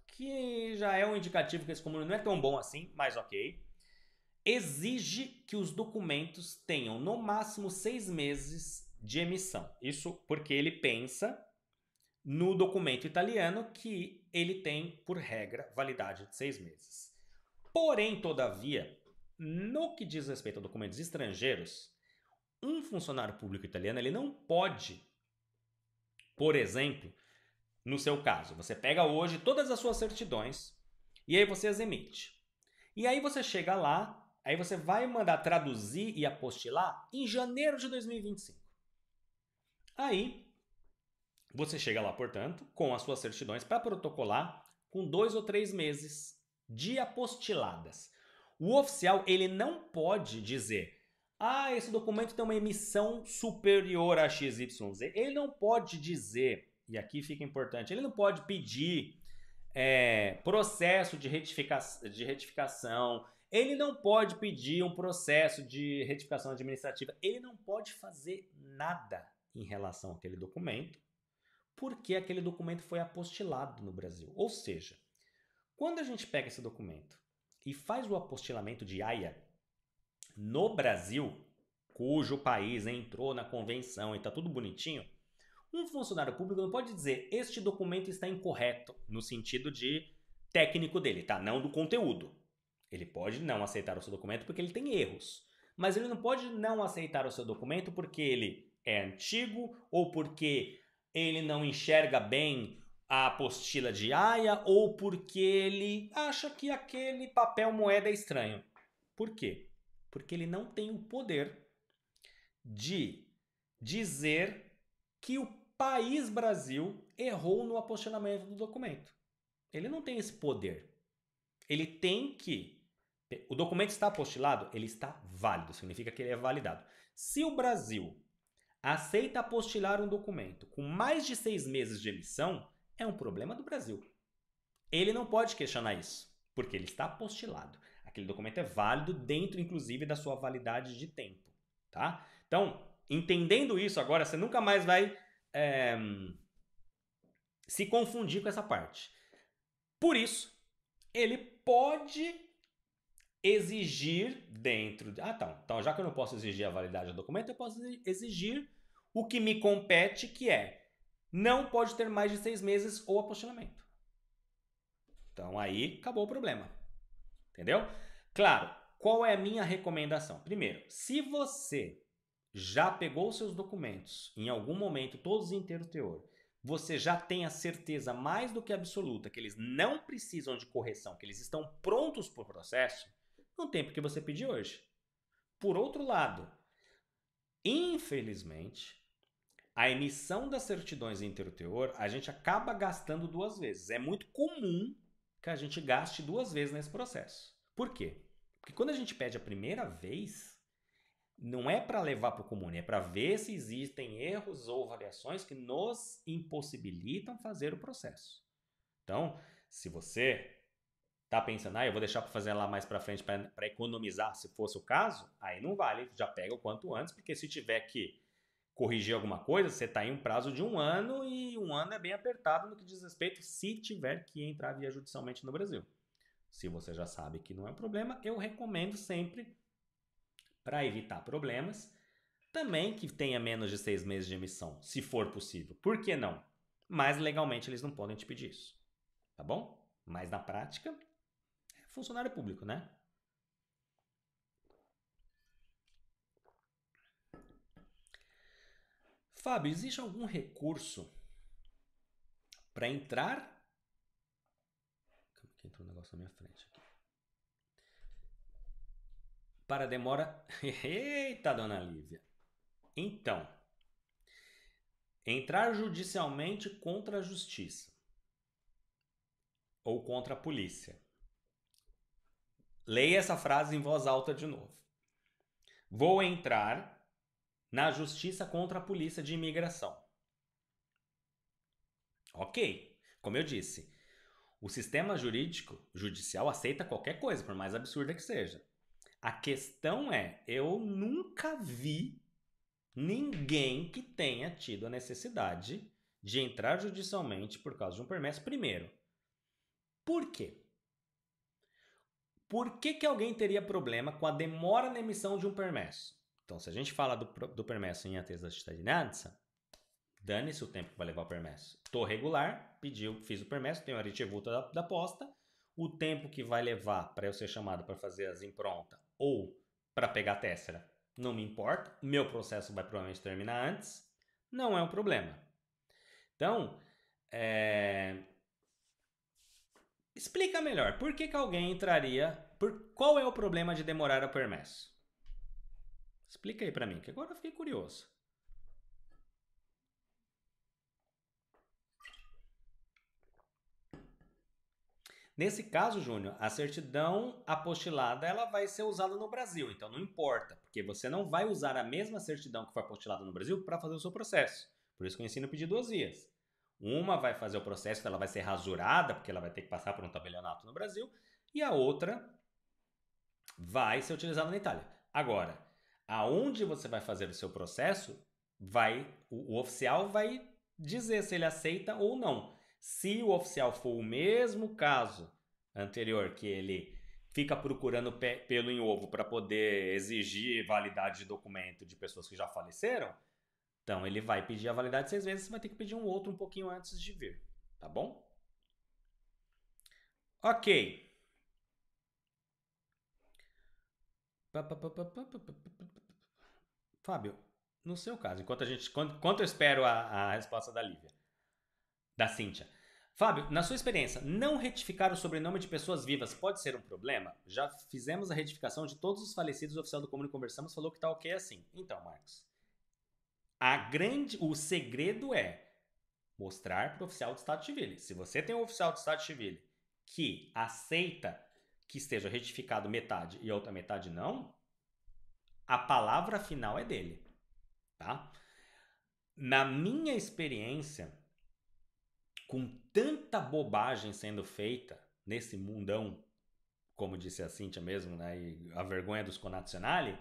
que já é um indicativo que esse comune não é tão bom assim, mas ok, exige que os documentos tenham no máximo seis meses de emissão. Isso porque ele pensa no documento italiano que ele tem, por regra, validade de seis meses. Porém, todavia, no que diz respeito a documentos estrangeiros, um funcionário público italiano ele não pode, por exemplo, no seu caso, você pega hoje todas as suas certidões e aí você as emite. E aí você chega lá, aí você vai mandar traduzir e apostilar em janeiro de 2025. Aí você chega lá, portanto, com as suas certidões para protocolar com dois ou três meses de apostiladas. O oficial ele não pode dizer, ah, esse documento tem uma emissão superior a XYZ. Ele não pode dizer, e aqui fica importante, ele não pode pedir é, processo de, retifica de retificação, ele não pode pedir um processo de retificação administrativa, ele não pode fazer nada em relação àquele documento porque aquele documento foi apostilado no Brasil. Ou seja, quando a gente pega esse documento e faz o apostilamento de AIA no Brasil, cujo país entrou na convenção e está tudo bonitinho, um funcionário público não pode dizer este documento está incorreto no sentido de técnico dele, tá? Não do conteúdo. Ele pode não aceitar o seu documento porque ele tem erros, mas ele não pode não aceitar o seu documento porque ele é antigo ou porque ele não enxerga bem a apostila de aia ou porque ele acha que aquele papel moeda é estranho. Por quê? Porque ele não tem o poder de dizer que o país Brasil errou no apostilamento do documento. Ele não tem esse poder. Ele tem que. O documento está apostilado, ele está válido, significa que ele é validado. Se o Brasil aceita apostilar um documento com mais de seis meses de emissão é um problema do Brasil. Ele não pode questionar isso, porque ele está apostilado. Aquele documento é válido dentro, inclusive, da sua validade de tempo. Tá? Então, entendendo isso agora, você nunca mais vai é, se confundir com essa parte. Por isso, ele pode exigir dentro. De, ah, tá. Então, já que eu não posso exigir a validade do documento, eu posso exigir o que me compete, que é não pode ter mais de seis meses ou apostilamento. Então, aí acabou o problema. Entendeu? Claro, qual é a minha recomendação? Primeiro, se você já pegou seus documentos em algum momento, todos inteiro teor, você já tem a certeza mais do que absoluta que eles não precisam de correção, que eles estão prontos para o processo, não tem porque você pedir hoje. Por outro lado, infelizmente, a emissão das certidões interteor, a gente acaba gastando duas vezes. É muito comum que a gente gaste duas vezes nesse processo. Por quê? Porque quando a gente pede a primeira vez, não é para levar para o comune, é para ver se existem erros ou variações que nos impossibilitam fazer o processo. Então, se você tá pensando, ah, eu vou deixar para fazer lá mais para frente para economizar, se fosse o caso, aí não vale, já pega o quanto antes, porque se tiver que corrigir alguma coisa, você está em um prazo de um ano e um ano é bem apertado no que diz respeito se tiver que entrar via judicialmente no Brasil. Se você já sabe que não é um problema, eu recomendo sempre, para evitar problemas, também que tenha menos de seis meses de emissão, se for possível. Por que não? Mas legalmente eles não podem te pedir isso, tá bom? Mas na prática, funcionário público, né? Fábio, existe algum recurso para entrar? Calma que entrou um negócio na minha frente aqui. Para demora. Eita, dona Lívia. Então, entrar judicialmente contra a justiça ou contra a polícia Leia essa frase em voz alta de novo. Vou entrar na justiça contra a polícia de imigração. Ok, como eu disse, o sistema jurídico judicial aceita qualquer coisa, por mais absurda que seja. A questão é, eu nunca vi ninguém que tenha tido a necessidade de entrar judicialmente por causa de um permesso primeiro. Por quê? Por que, que alguém teria problema com a demora na emissão de um permesso? Então, se a gente fala do, do permesso em atesa de cidadinança, dane-se o tempo que vai levar o permesso. Estou regular, pedi, fiz o permesso, tenho a retivuta da, da posta, o tempo que vai levar para eu ser chamado para fazer as improntas ou para pegar a tessera, não me importa, meu processo vai provavelmente terminar antes, não é um problema. Então, é, Explica melhor, por que, que alguém entraria, por qual é o problema de demorar a permesso? Explica aí para mim, que agora eu fiquei curioso. Nesse caso, Júnior, a certidão apostilada ela vai ser usada no Brasil, então não importa, porque você não vai usar a mesma certidão que foi apostilada no Brasil para fazer o seu processo. Por isso que eu ensino a pedir duas vias. Uma vai fazer o processo, ela vai ser rasurada, porque ela vai ter que passar por um tabelionato no Brasil, e a outra vai ser utilizada na Itália. Agora, aonde você vai fazer o seu processo, vai o, o oficial vai dizer se ele aceita ou não. Se o oficial for o mesmo caso anterior que ele fica procurando pelo em ovo para poder exigir validade de documento de pessoas que já faleceram, então ele vai pedir a validade seis vezes, você vai ter que pedir um outro um pouquinho antes de vir, tá bom? Ok. Fábio, no seu caso, enquanto a gente, enquanto eu espero a, a resposta da Lívia, da Cíntia. Fábio, na sua experiência, não retificar o sobrenome de pessoas vivas pode ser um problema? Já fizemos a retificação de todos os falecidos, o oficial do Comune Conversamos falou que tá ok assim. Então, Marcos, a grande, o segredo é mostrar para o oficial do Estado Civil. Se você tem um oficial do Estado Civil que aceita que esteja retificado metade e outra metade não, a palavra final é dele, tá? Na minha experiência, com tanta bobagem sendo feita nesse mundão, como disse a Cíntia mesmo, né, e a vergonha dos connacionales,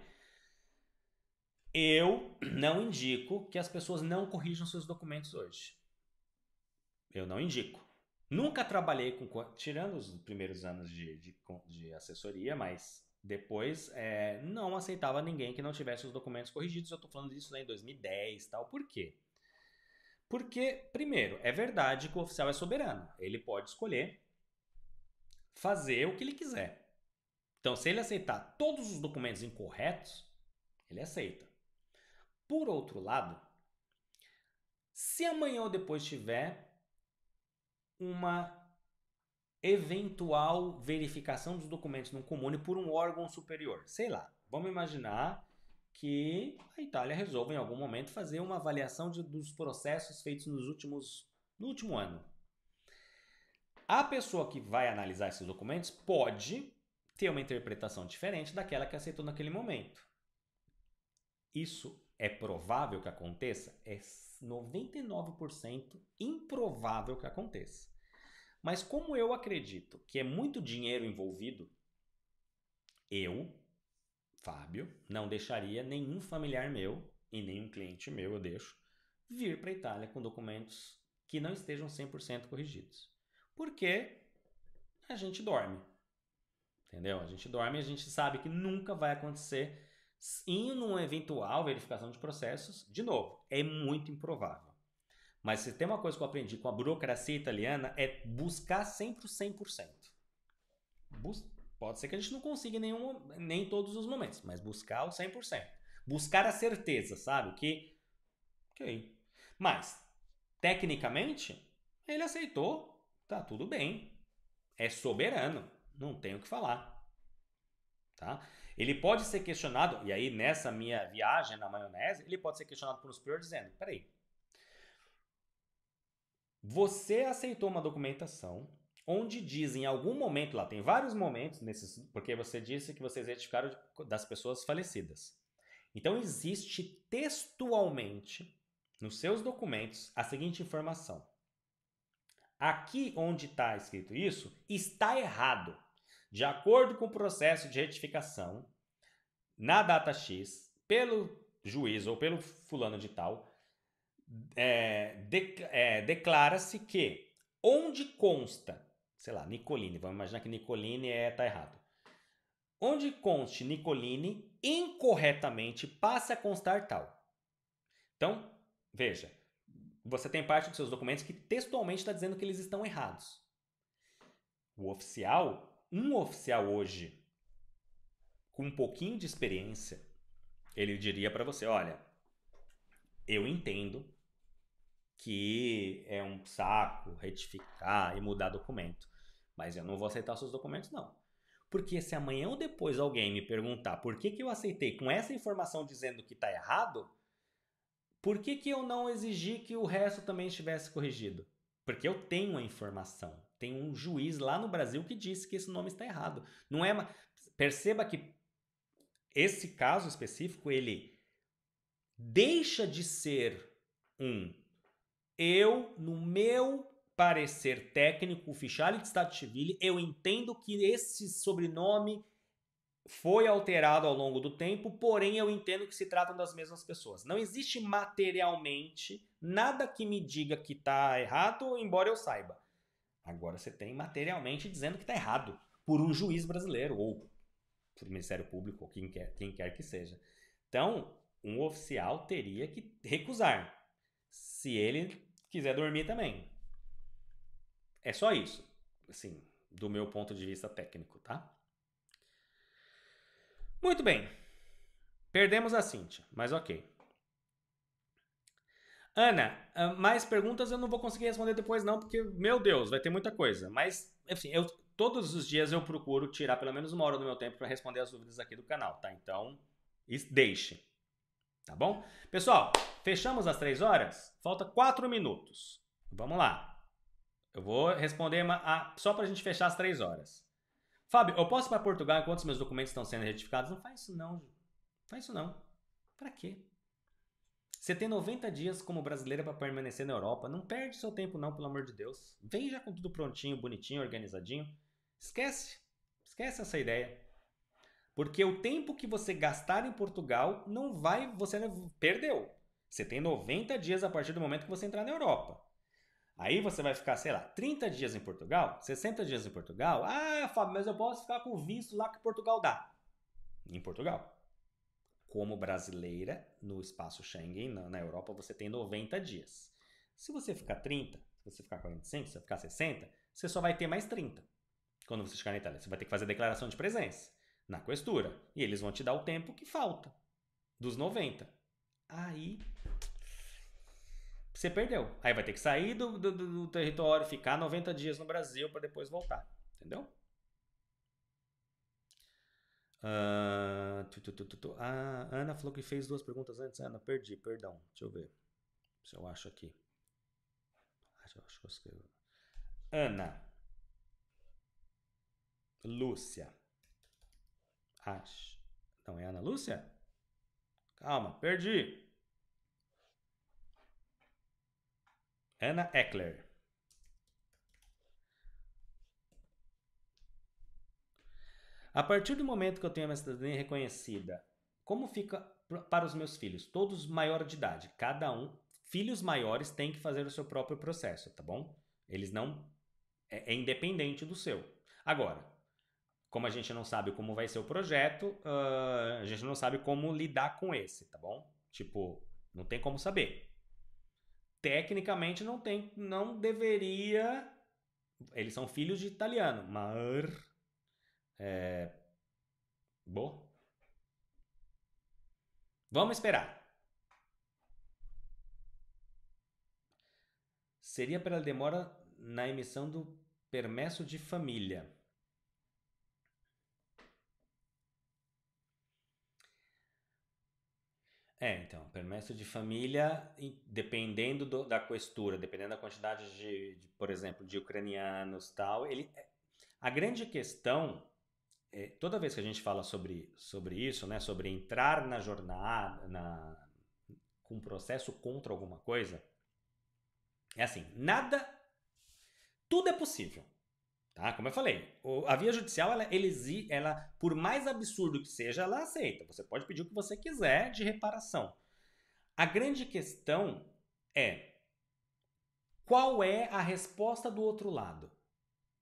eu não indico que as pessoas não corrijam seus documentos hoje. Eu não indico. Nunca trabalhei com. Tirando os primeiros anos de, de, de assessoria, mas depois é, não aceitava ninguém que não tivesse os documentos corrigidos. Eu estou falando disso lá em 2010 tal. Por quê? Porque, primeiro, é verdade que o oficial é soberano. Ele pode escolher fazer o que ele quiser. Então, se ele aceitar todos os documentos incorretos, ele aceita. Por outro lado, se amanhã ou depois tiver uma eventual verificação dos documentos no comune por um órgão superior, sei lá, vamos imaginar que a Itália resolva em algum momento fazer uma avaliação de, dos processos feitos nos últimos, no último ano. A pessoa que vai analisar esses documentos pode ter uma interpretação diferente daquela que aceitou naquele momento. Isso é provável que aconteça? É 99% improvável que aconteça. Mas como eu acredito que é muito dinheiro envolvido, eu, Fábio, não deixaria nenhum familiar meu e nenhum cliente meu, eu deixo, vir para a Itália com documentos que não estejam 100% corrigidos. Porque a gente dorme. Entendeu? A gente dorme e a gente sabe que nunca vai acontecer em uma eventual verificação de processos, de novo, é muito improvável. Mas se tem uma coisa que eu aprendi com a burocracia italiana é buscar sempre o 100%. Bus Pode ser que a gente não consiga nenhum, nem todos os momentos, mas buscar o 100%. Buscar a certeza, sabe? Que, ok. Mas, tecnicamente, ele aceitou, tá tudo bem. É soberano, não tem o que falar. Tá? Ele pode ser questionado, e aí nessa minha viagem na maionese, ele pode ser questionado por um superior dizendo: peraí, você aceitou uma documentação onde diz em algum momento lá, tem vários momentos nesses, porque você disse que vocês identificaram das pessoas falecidas. Então existe textualmente nos seus documentos a seguinte informação: aqui onde está escrito isso está errado de acordo com o processo de retificação, na data X, pelo juiz ou pelo fulano de tal, é, de, é, declara-se que onde consta, sei lá, Nicolini vamos imaginar que Nicolini é, tá errado. Onde conste Nicolini incorretamente passa a constar tal. Então, veja, você tem parte dos seus documentos que textualmente está dizendo que eles estão errados. O oficial um oficial hoje com um pouquinho de experiência, ele diria para você, olha, eu entendo que é um saco retificar e mudar documento, mas eu não vou aceitar seus documentos não. Porque se amanhã ou depois alguém me perguntar por que, que eu aceitei com essa informação dizendo que está errado, por que, que eu não exigi que o resto também estivesse corrigido? Porque eu tenho a informação. Tem um juiz lá no Brasil que disse que esse nome está errado. Não é, perceba que esse caso específico ele deixa de ser um eu no meu parecer técnico, Fichali de Statville, eu entendo que esse sobrenome foi alterado ao longo do tempo, porém eu entendo que se tratam das mesmas pessoas. Não existe materialmente nada que me diga que está errado, embora eu saiba. Agora você tem materialmente dizendo que está errado por um juiz brasileiro ou por Ministério Público ou quem quer, quem quer que seja. Então, um oficial teria que recusar, se ele quiser dormir também. É só isso, assim, do meu ponto de vista técnico, tá? Muito bem. Perdemos a Cintia, mas ok. Ana, ah, mais perguntas eu não vou conseguir responder depois não, porque, meu Deus, vai ter muita coisa. Mas, enfim, eu, todos os dias eu procuro tirar pelo menos uma hora do meu tempo para responder as dúvidas aqui do canal, tá? Então, deixe. Tá bom? Pessoal, fechamos às três horas? Falta quatro minutos. Vamos lá. Eu vou responder a, só para a gente fechar às três horas. Fábio, eu posso ir para Portugal enquanto os meus documentos estão sendo retificados? Não faz isso não. Faz isso não. Para quê? Você tem 90 dias como brasileira para permanecer na Europa. Não perde seu tempo não, pelo amor de Deus. Vem já com tudo prontinho, bonitinho, organizadinho. Esquece. Esquece essa ideia. Porque o tempo que você gastar em Portugal não vai, você perdeu. Você tem 90 dias a partir do momento que você entrar na Europa. Aí você vai ficar, sei lá, 30 dias em Portugal, 60 dias em Portugal. Ah, Fábio, mas eu posso ficar com o visto lá que Portugal dá. Em Portugal como brasileira no espaço Schengen, na, na Europa, você tem 90 dias. Se você ficar 30, se você ficar 45, se você ficar 60, você só vai ter mais 30 quando você chegar na Itália. Você vai ter que fazer declaração de presença na questura. E eles vão te dar o tempo que falta dos 90. Aí você perdeu. Aí vai ter que sair do, do, do território, ficar 90 dias no Brasil para depois voltar. Entendeu? Ah, tu, tu, tu, a Ana falou que fez duas perguntas antes. Ana, perdi, perdão. Deixa eu ver se eu acho aqui. Ah, acho que eu escrevo. Ana. Lúcia. Acho. Não é Ana Lúcia? Calma, perdi. Ana Eckler. A partir do momento que eu tenho a minha cidadania reconhecida, como fica para os meus filhos? Todos maior de idade, cada um. Filhos maiores têm que fazer o seu próprio processo, tá bom? Eles não. É, é independente do seu. Agora, como a gente não sabe como vai ser o projeto, uh, a gente não sabe como lidar com esse, tá bom? Tipo, não tem como saber. Tecnicamente não tem, não deveria. Eles são filhos de italiano, mas é... Boa. Vamos esperar. Seria pela demora na emissão do permesso de família. É, então, permesso de família, dependendo do, da questura, dependendo da quantidade de, de, por exemplo, de ucranianos tal, ele, a grande questão é, toda vez que a gente fala sobre, sobre isso, né, sobre entrar na jornada, na, com um processo contra alguma coisa, é assim, nada, tudo é possível. Tá? Como eu falei, a via judicial, ela, ele, ela, por mais absurdo que seja, ela aceita. Você pode pedir o que você quiser de reparação. A grande questão é qual é a resposta do outro lado.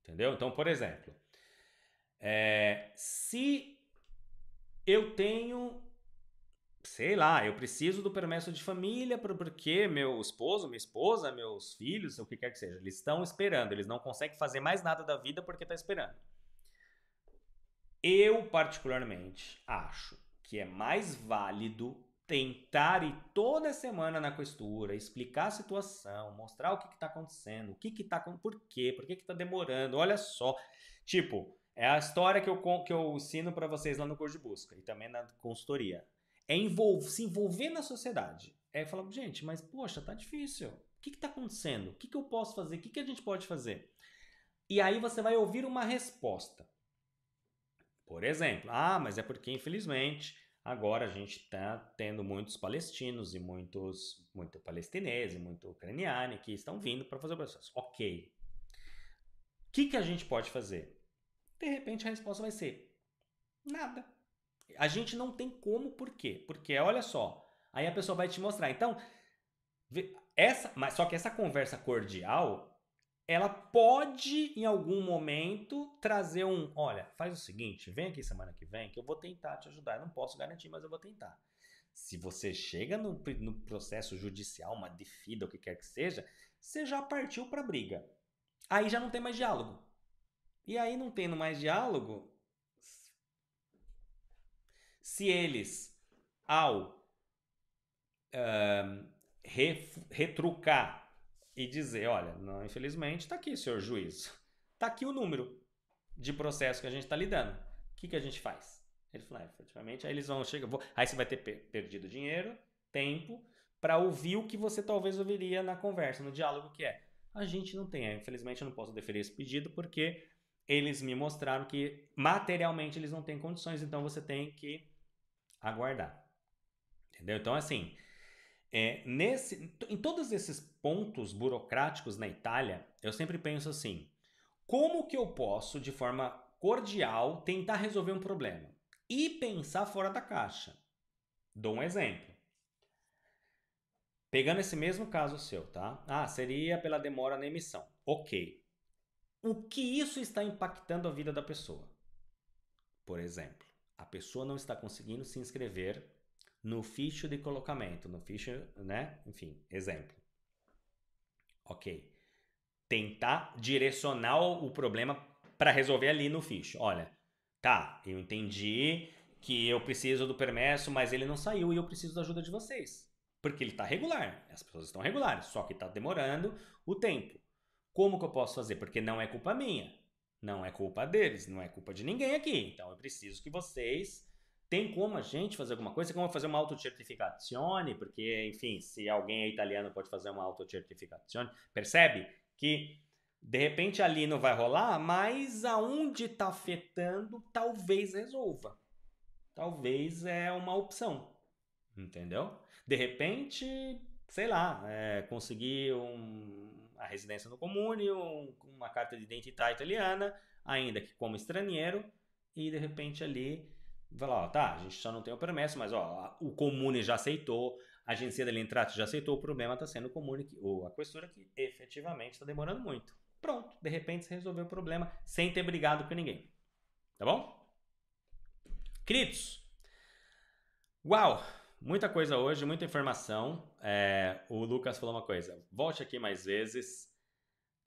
Entendeu? Então, por exemplo, é, se eu tenho, sei lá, eu preciso do permesso de família porque meu esposo, minha esposa, meus filhos, o que quer que seja, eles estão esperando, eles não conseguem fazer mais nada da vida porque está esperando. Eu, particularmente, acho que é mais válido tentar ir toda semana na costura, explicar a situação, mostrar o que está acontecendo, o que está por quê, por que está demorando, olha só. Tipo, é a história que eu, que eu ensino para vocês lá no curso de busca e também na consultoria. É envolver, se envolver na sociedade. É falar, gente, mas poxa, tá difícil. O que está acontecendo? O que, que eu posso fazer? O que, que a gente pode fazer? E aí você vai ouvir uma resposta. Por exemplo, ah, mas é porque infelizmente agora a gente está tendo muitos palestinos e muitos muito palestinês e muito que estão vindo para fazer o processo. Ok. O que, que a gente pode fazer? De repente a resposta vai ser nada. A gente não tem como, por quê? Porque olha só, aí a pessoa vai te mostrar. Então, essa, mas só que essa conversa cordial, ela pode em algum momento trazer um, olha, faz o seguinte, vem aqui semana que vem que eu vou tentar te ajudar. Eu não posso garantir, mas eu vou tentar. Se você chega no, no processo judicial, uma defida, o que quer que seja, você já partiu para briga. Aí já não tem mais diálogo. E aí, não tendo mais diálogo, se eles, ao uh, re, retrucar e dizer: olha, não, infelizmente, está aqui, senhor juiz, está aqui o número de processo que a gente está lidando, o que, que a gente faz? Ele falou: ah, efetivamente, aí eles vão chegar, vou, aí você vai ter perdido dinheiro, tempo, para ouvir o que você talvez ouviria na conversa, no diálogo que é. A gente não tem, é, infelizmente eu não posso deferir esse pedido porque eles me mostraram que materialmente eles não têm condições, então você tem que aguardar. Entendeu? Então, assim, é, nesse, em todos esses pontos burocráticos na Itália, eu sempre penso assim: como que eu posso, de forma cordial, tentar resolver um problema e pensar fora da caixa? Dou um exemplo. Pegando esse mesmo caso seu, tá? Ah, seria pela demora na emissão. Ok o que isso está impactando a vida da pessoa. Por exemplo, a pessoa não está conseguindo se inscrever no ficho de colocamento, no ficho, né? Enfim, exemplo. Ok. Tentar direcionar o problema para resolver ali no ficho. Olha, tá, eu entendi que eu preciso do permesso, mas ele não saiu e eu preciso da ajuda de vocês. Porque ele está regular, as pessoas estão regulares, só que está demorando o tempo. Como que eu posso fazer? Porque não é culpa minha, não é culpa deles, não é culpa de ninguém aqui. Então eu preciso que vocês tem como a gente fazer alguma coisa, como fazer uma autocertificazione, porque, enfim, se alguém é italiano pode fazer uma autocertificazione, percebe que de repente ali não vai rolar, mas aonde está afetando talvez resolva. Talvez é uma opção, entendeu? De repente, sei lá, é, conseguir um, a residência no comune, um, uma carta de identidade italiana, ainda que como estrangeiro, e de repente ali vai lá, ó, tá, a gente só não tem o permesso, mas ó, o comune já aceitou, a agência dele entrate já aceitou, o problema está sendo o comune, que, ou a questura que efetivamente está demorando muito. Pronto, de repente você resolveu o problema sem ter brigado com ninguém. Tá bom? Queridos, uau, muita coisa hoje, muita informação é, o Lucas falou uma coisa. Volte aqui mais vezes.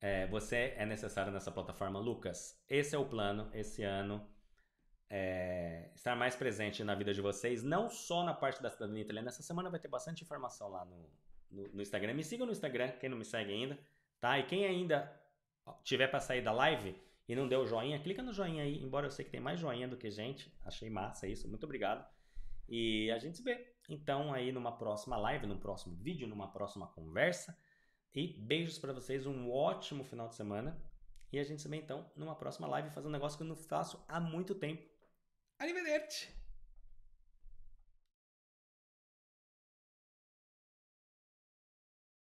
É, você é necessário nessa plataforma, Lucas. Esse é o plano, esse ano. É, estar mais presente na vida de vocês, não só na parte da cidadania italiana. Essa semana vai ter bastante informação lá no, no, no Instagram. Me sigam no Instagram, quem não me segue ainda, tá? E quem ainda tiver para sair da live e não deu joinha, clica no joinha aí, embora eu sei que tem mais joinha do que gente. Achei massa isso, muito obrigado. E a gente se vê então, aí numa próxima live, num próximo vídeo, numa próxima conversa. E beijos para vocês, um ótimo final de semana. E a gente se vê então numa próxima live, fazer um negócio que eu não faço há muito tempo. Arrivederci!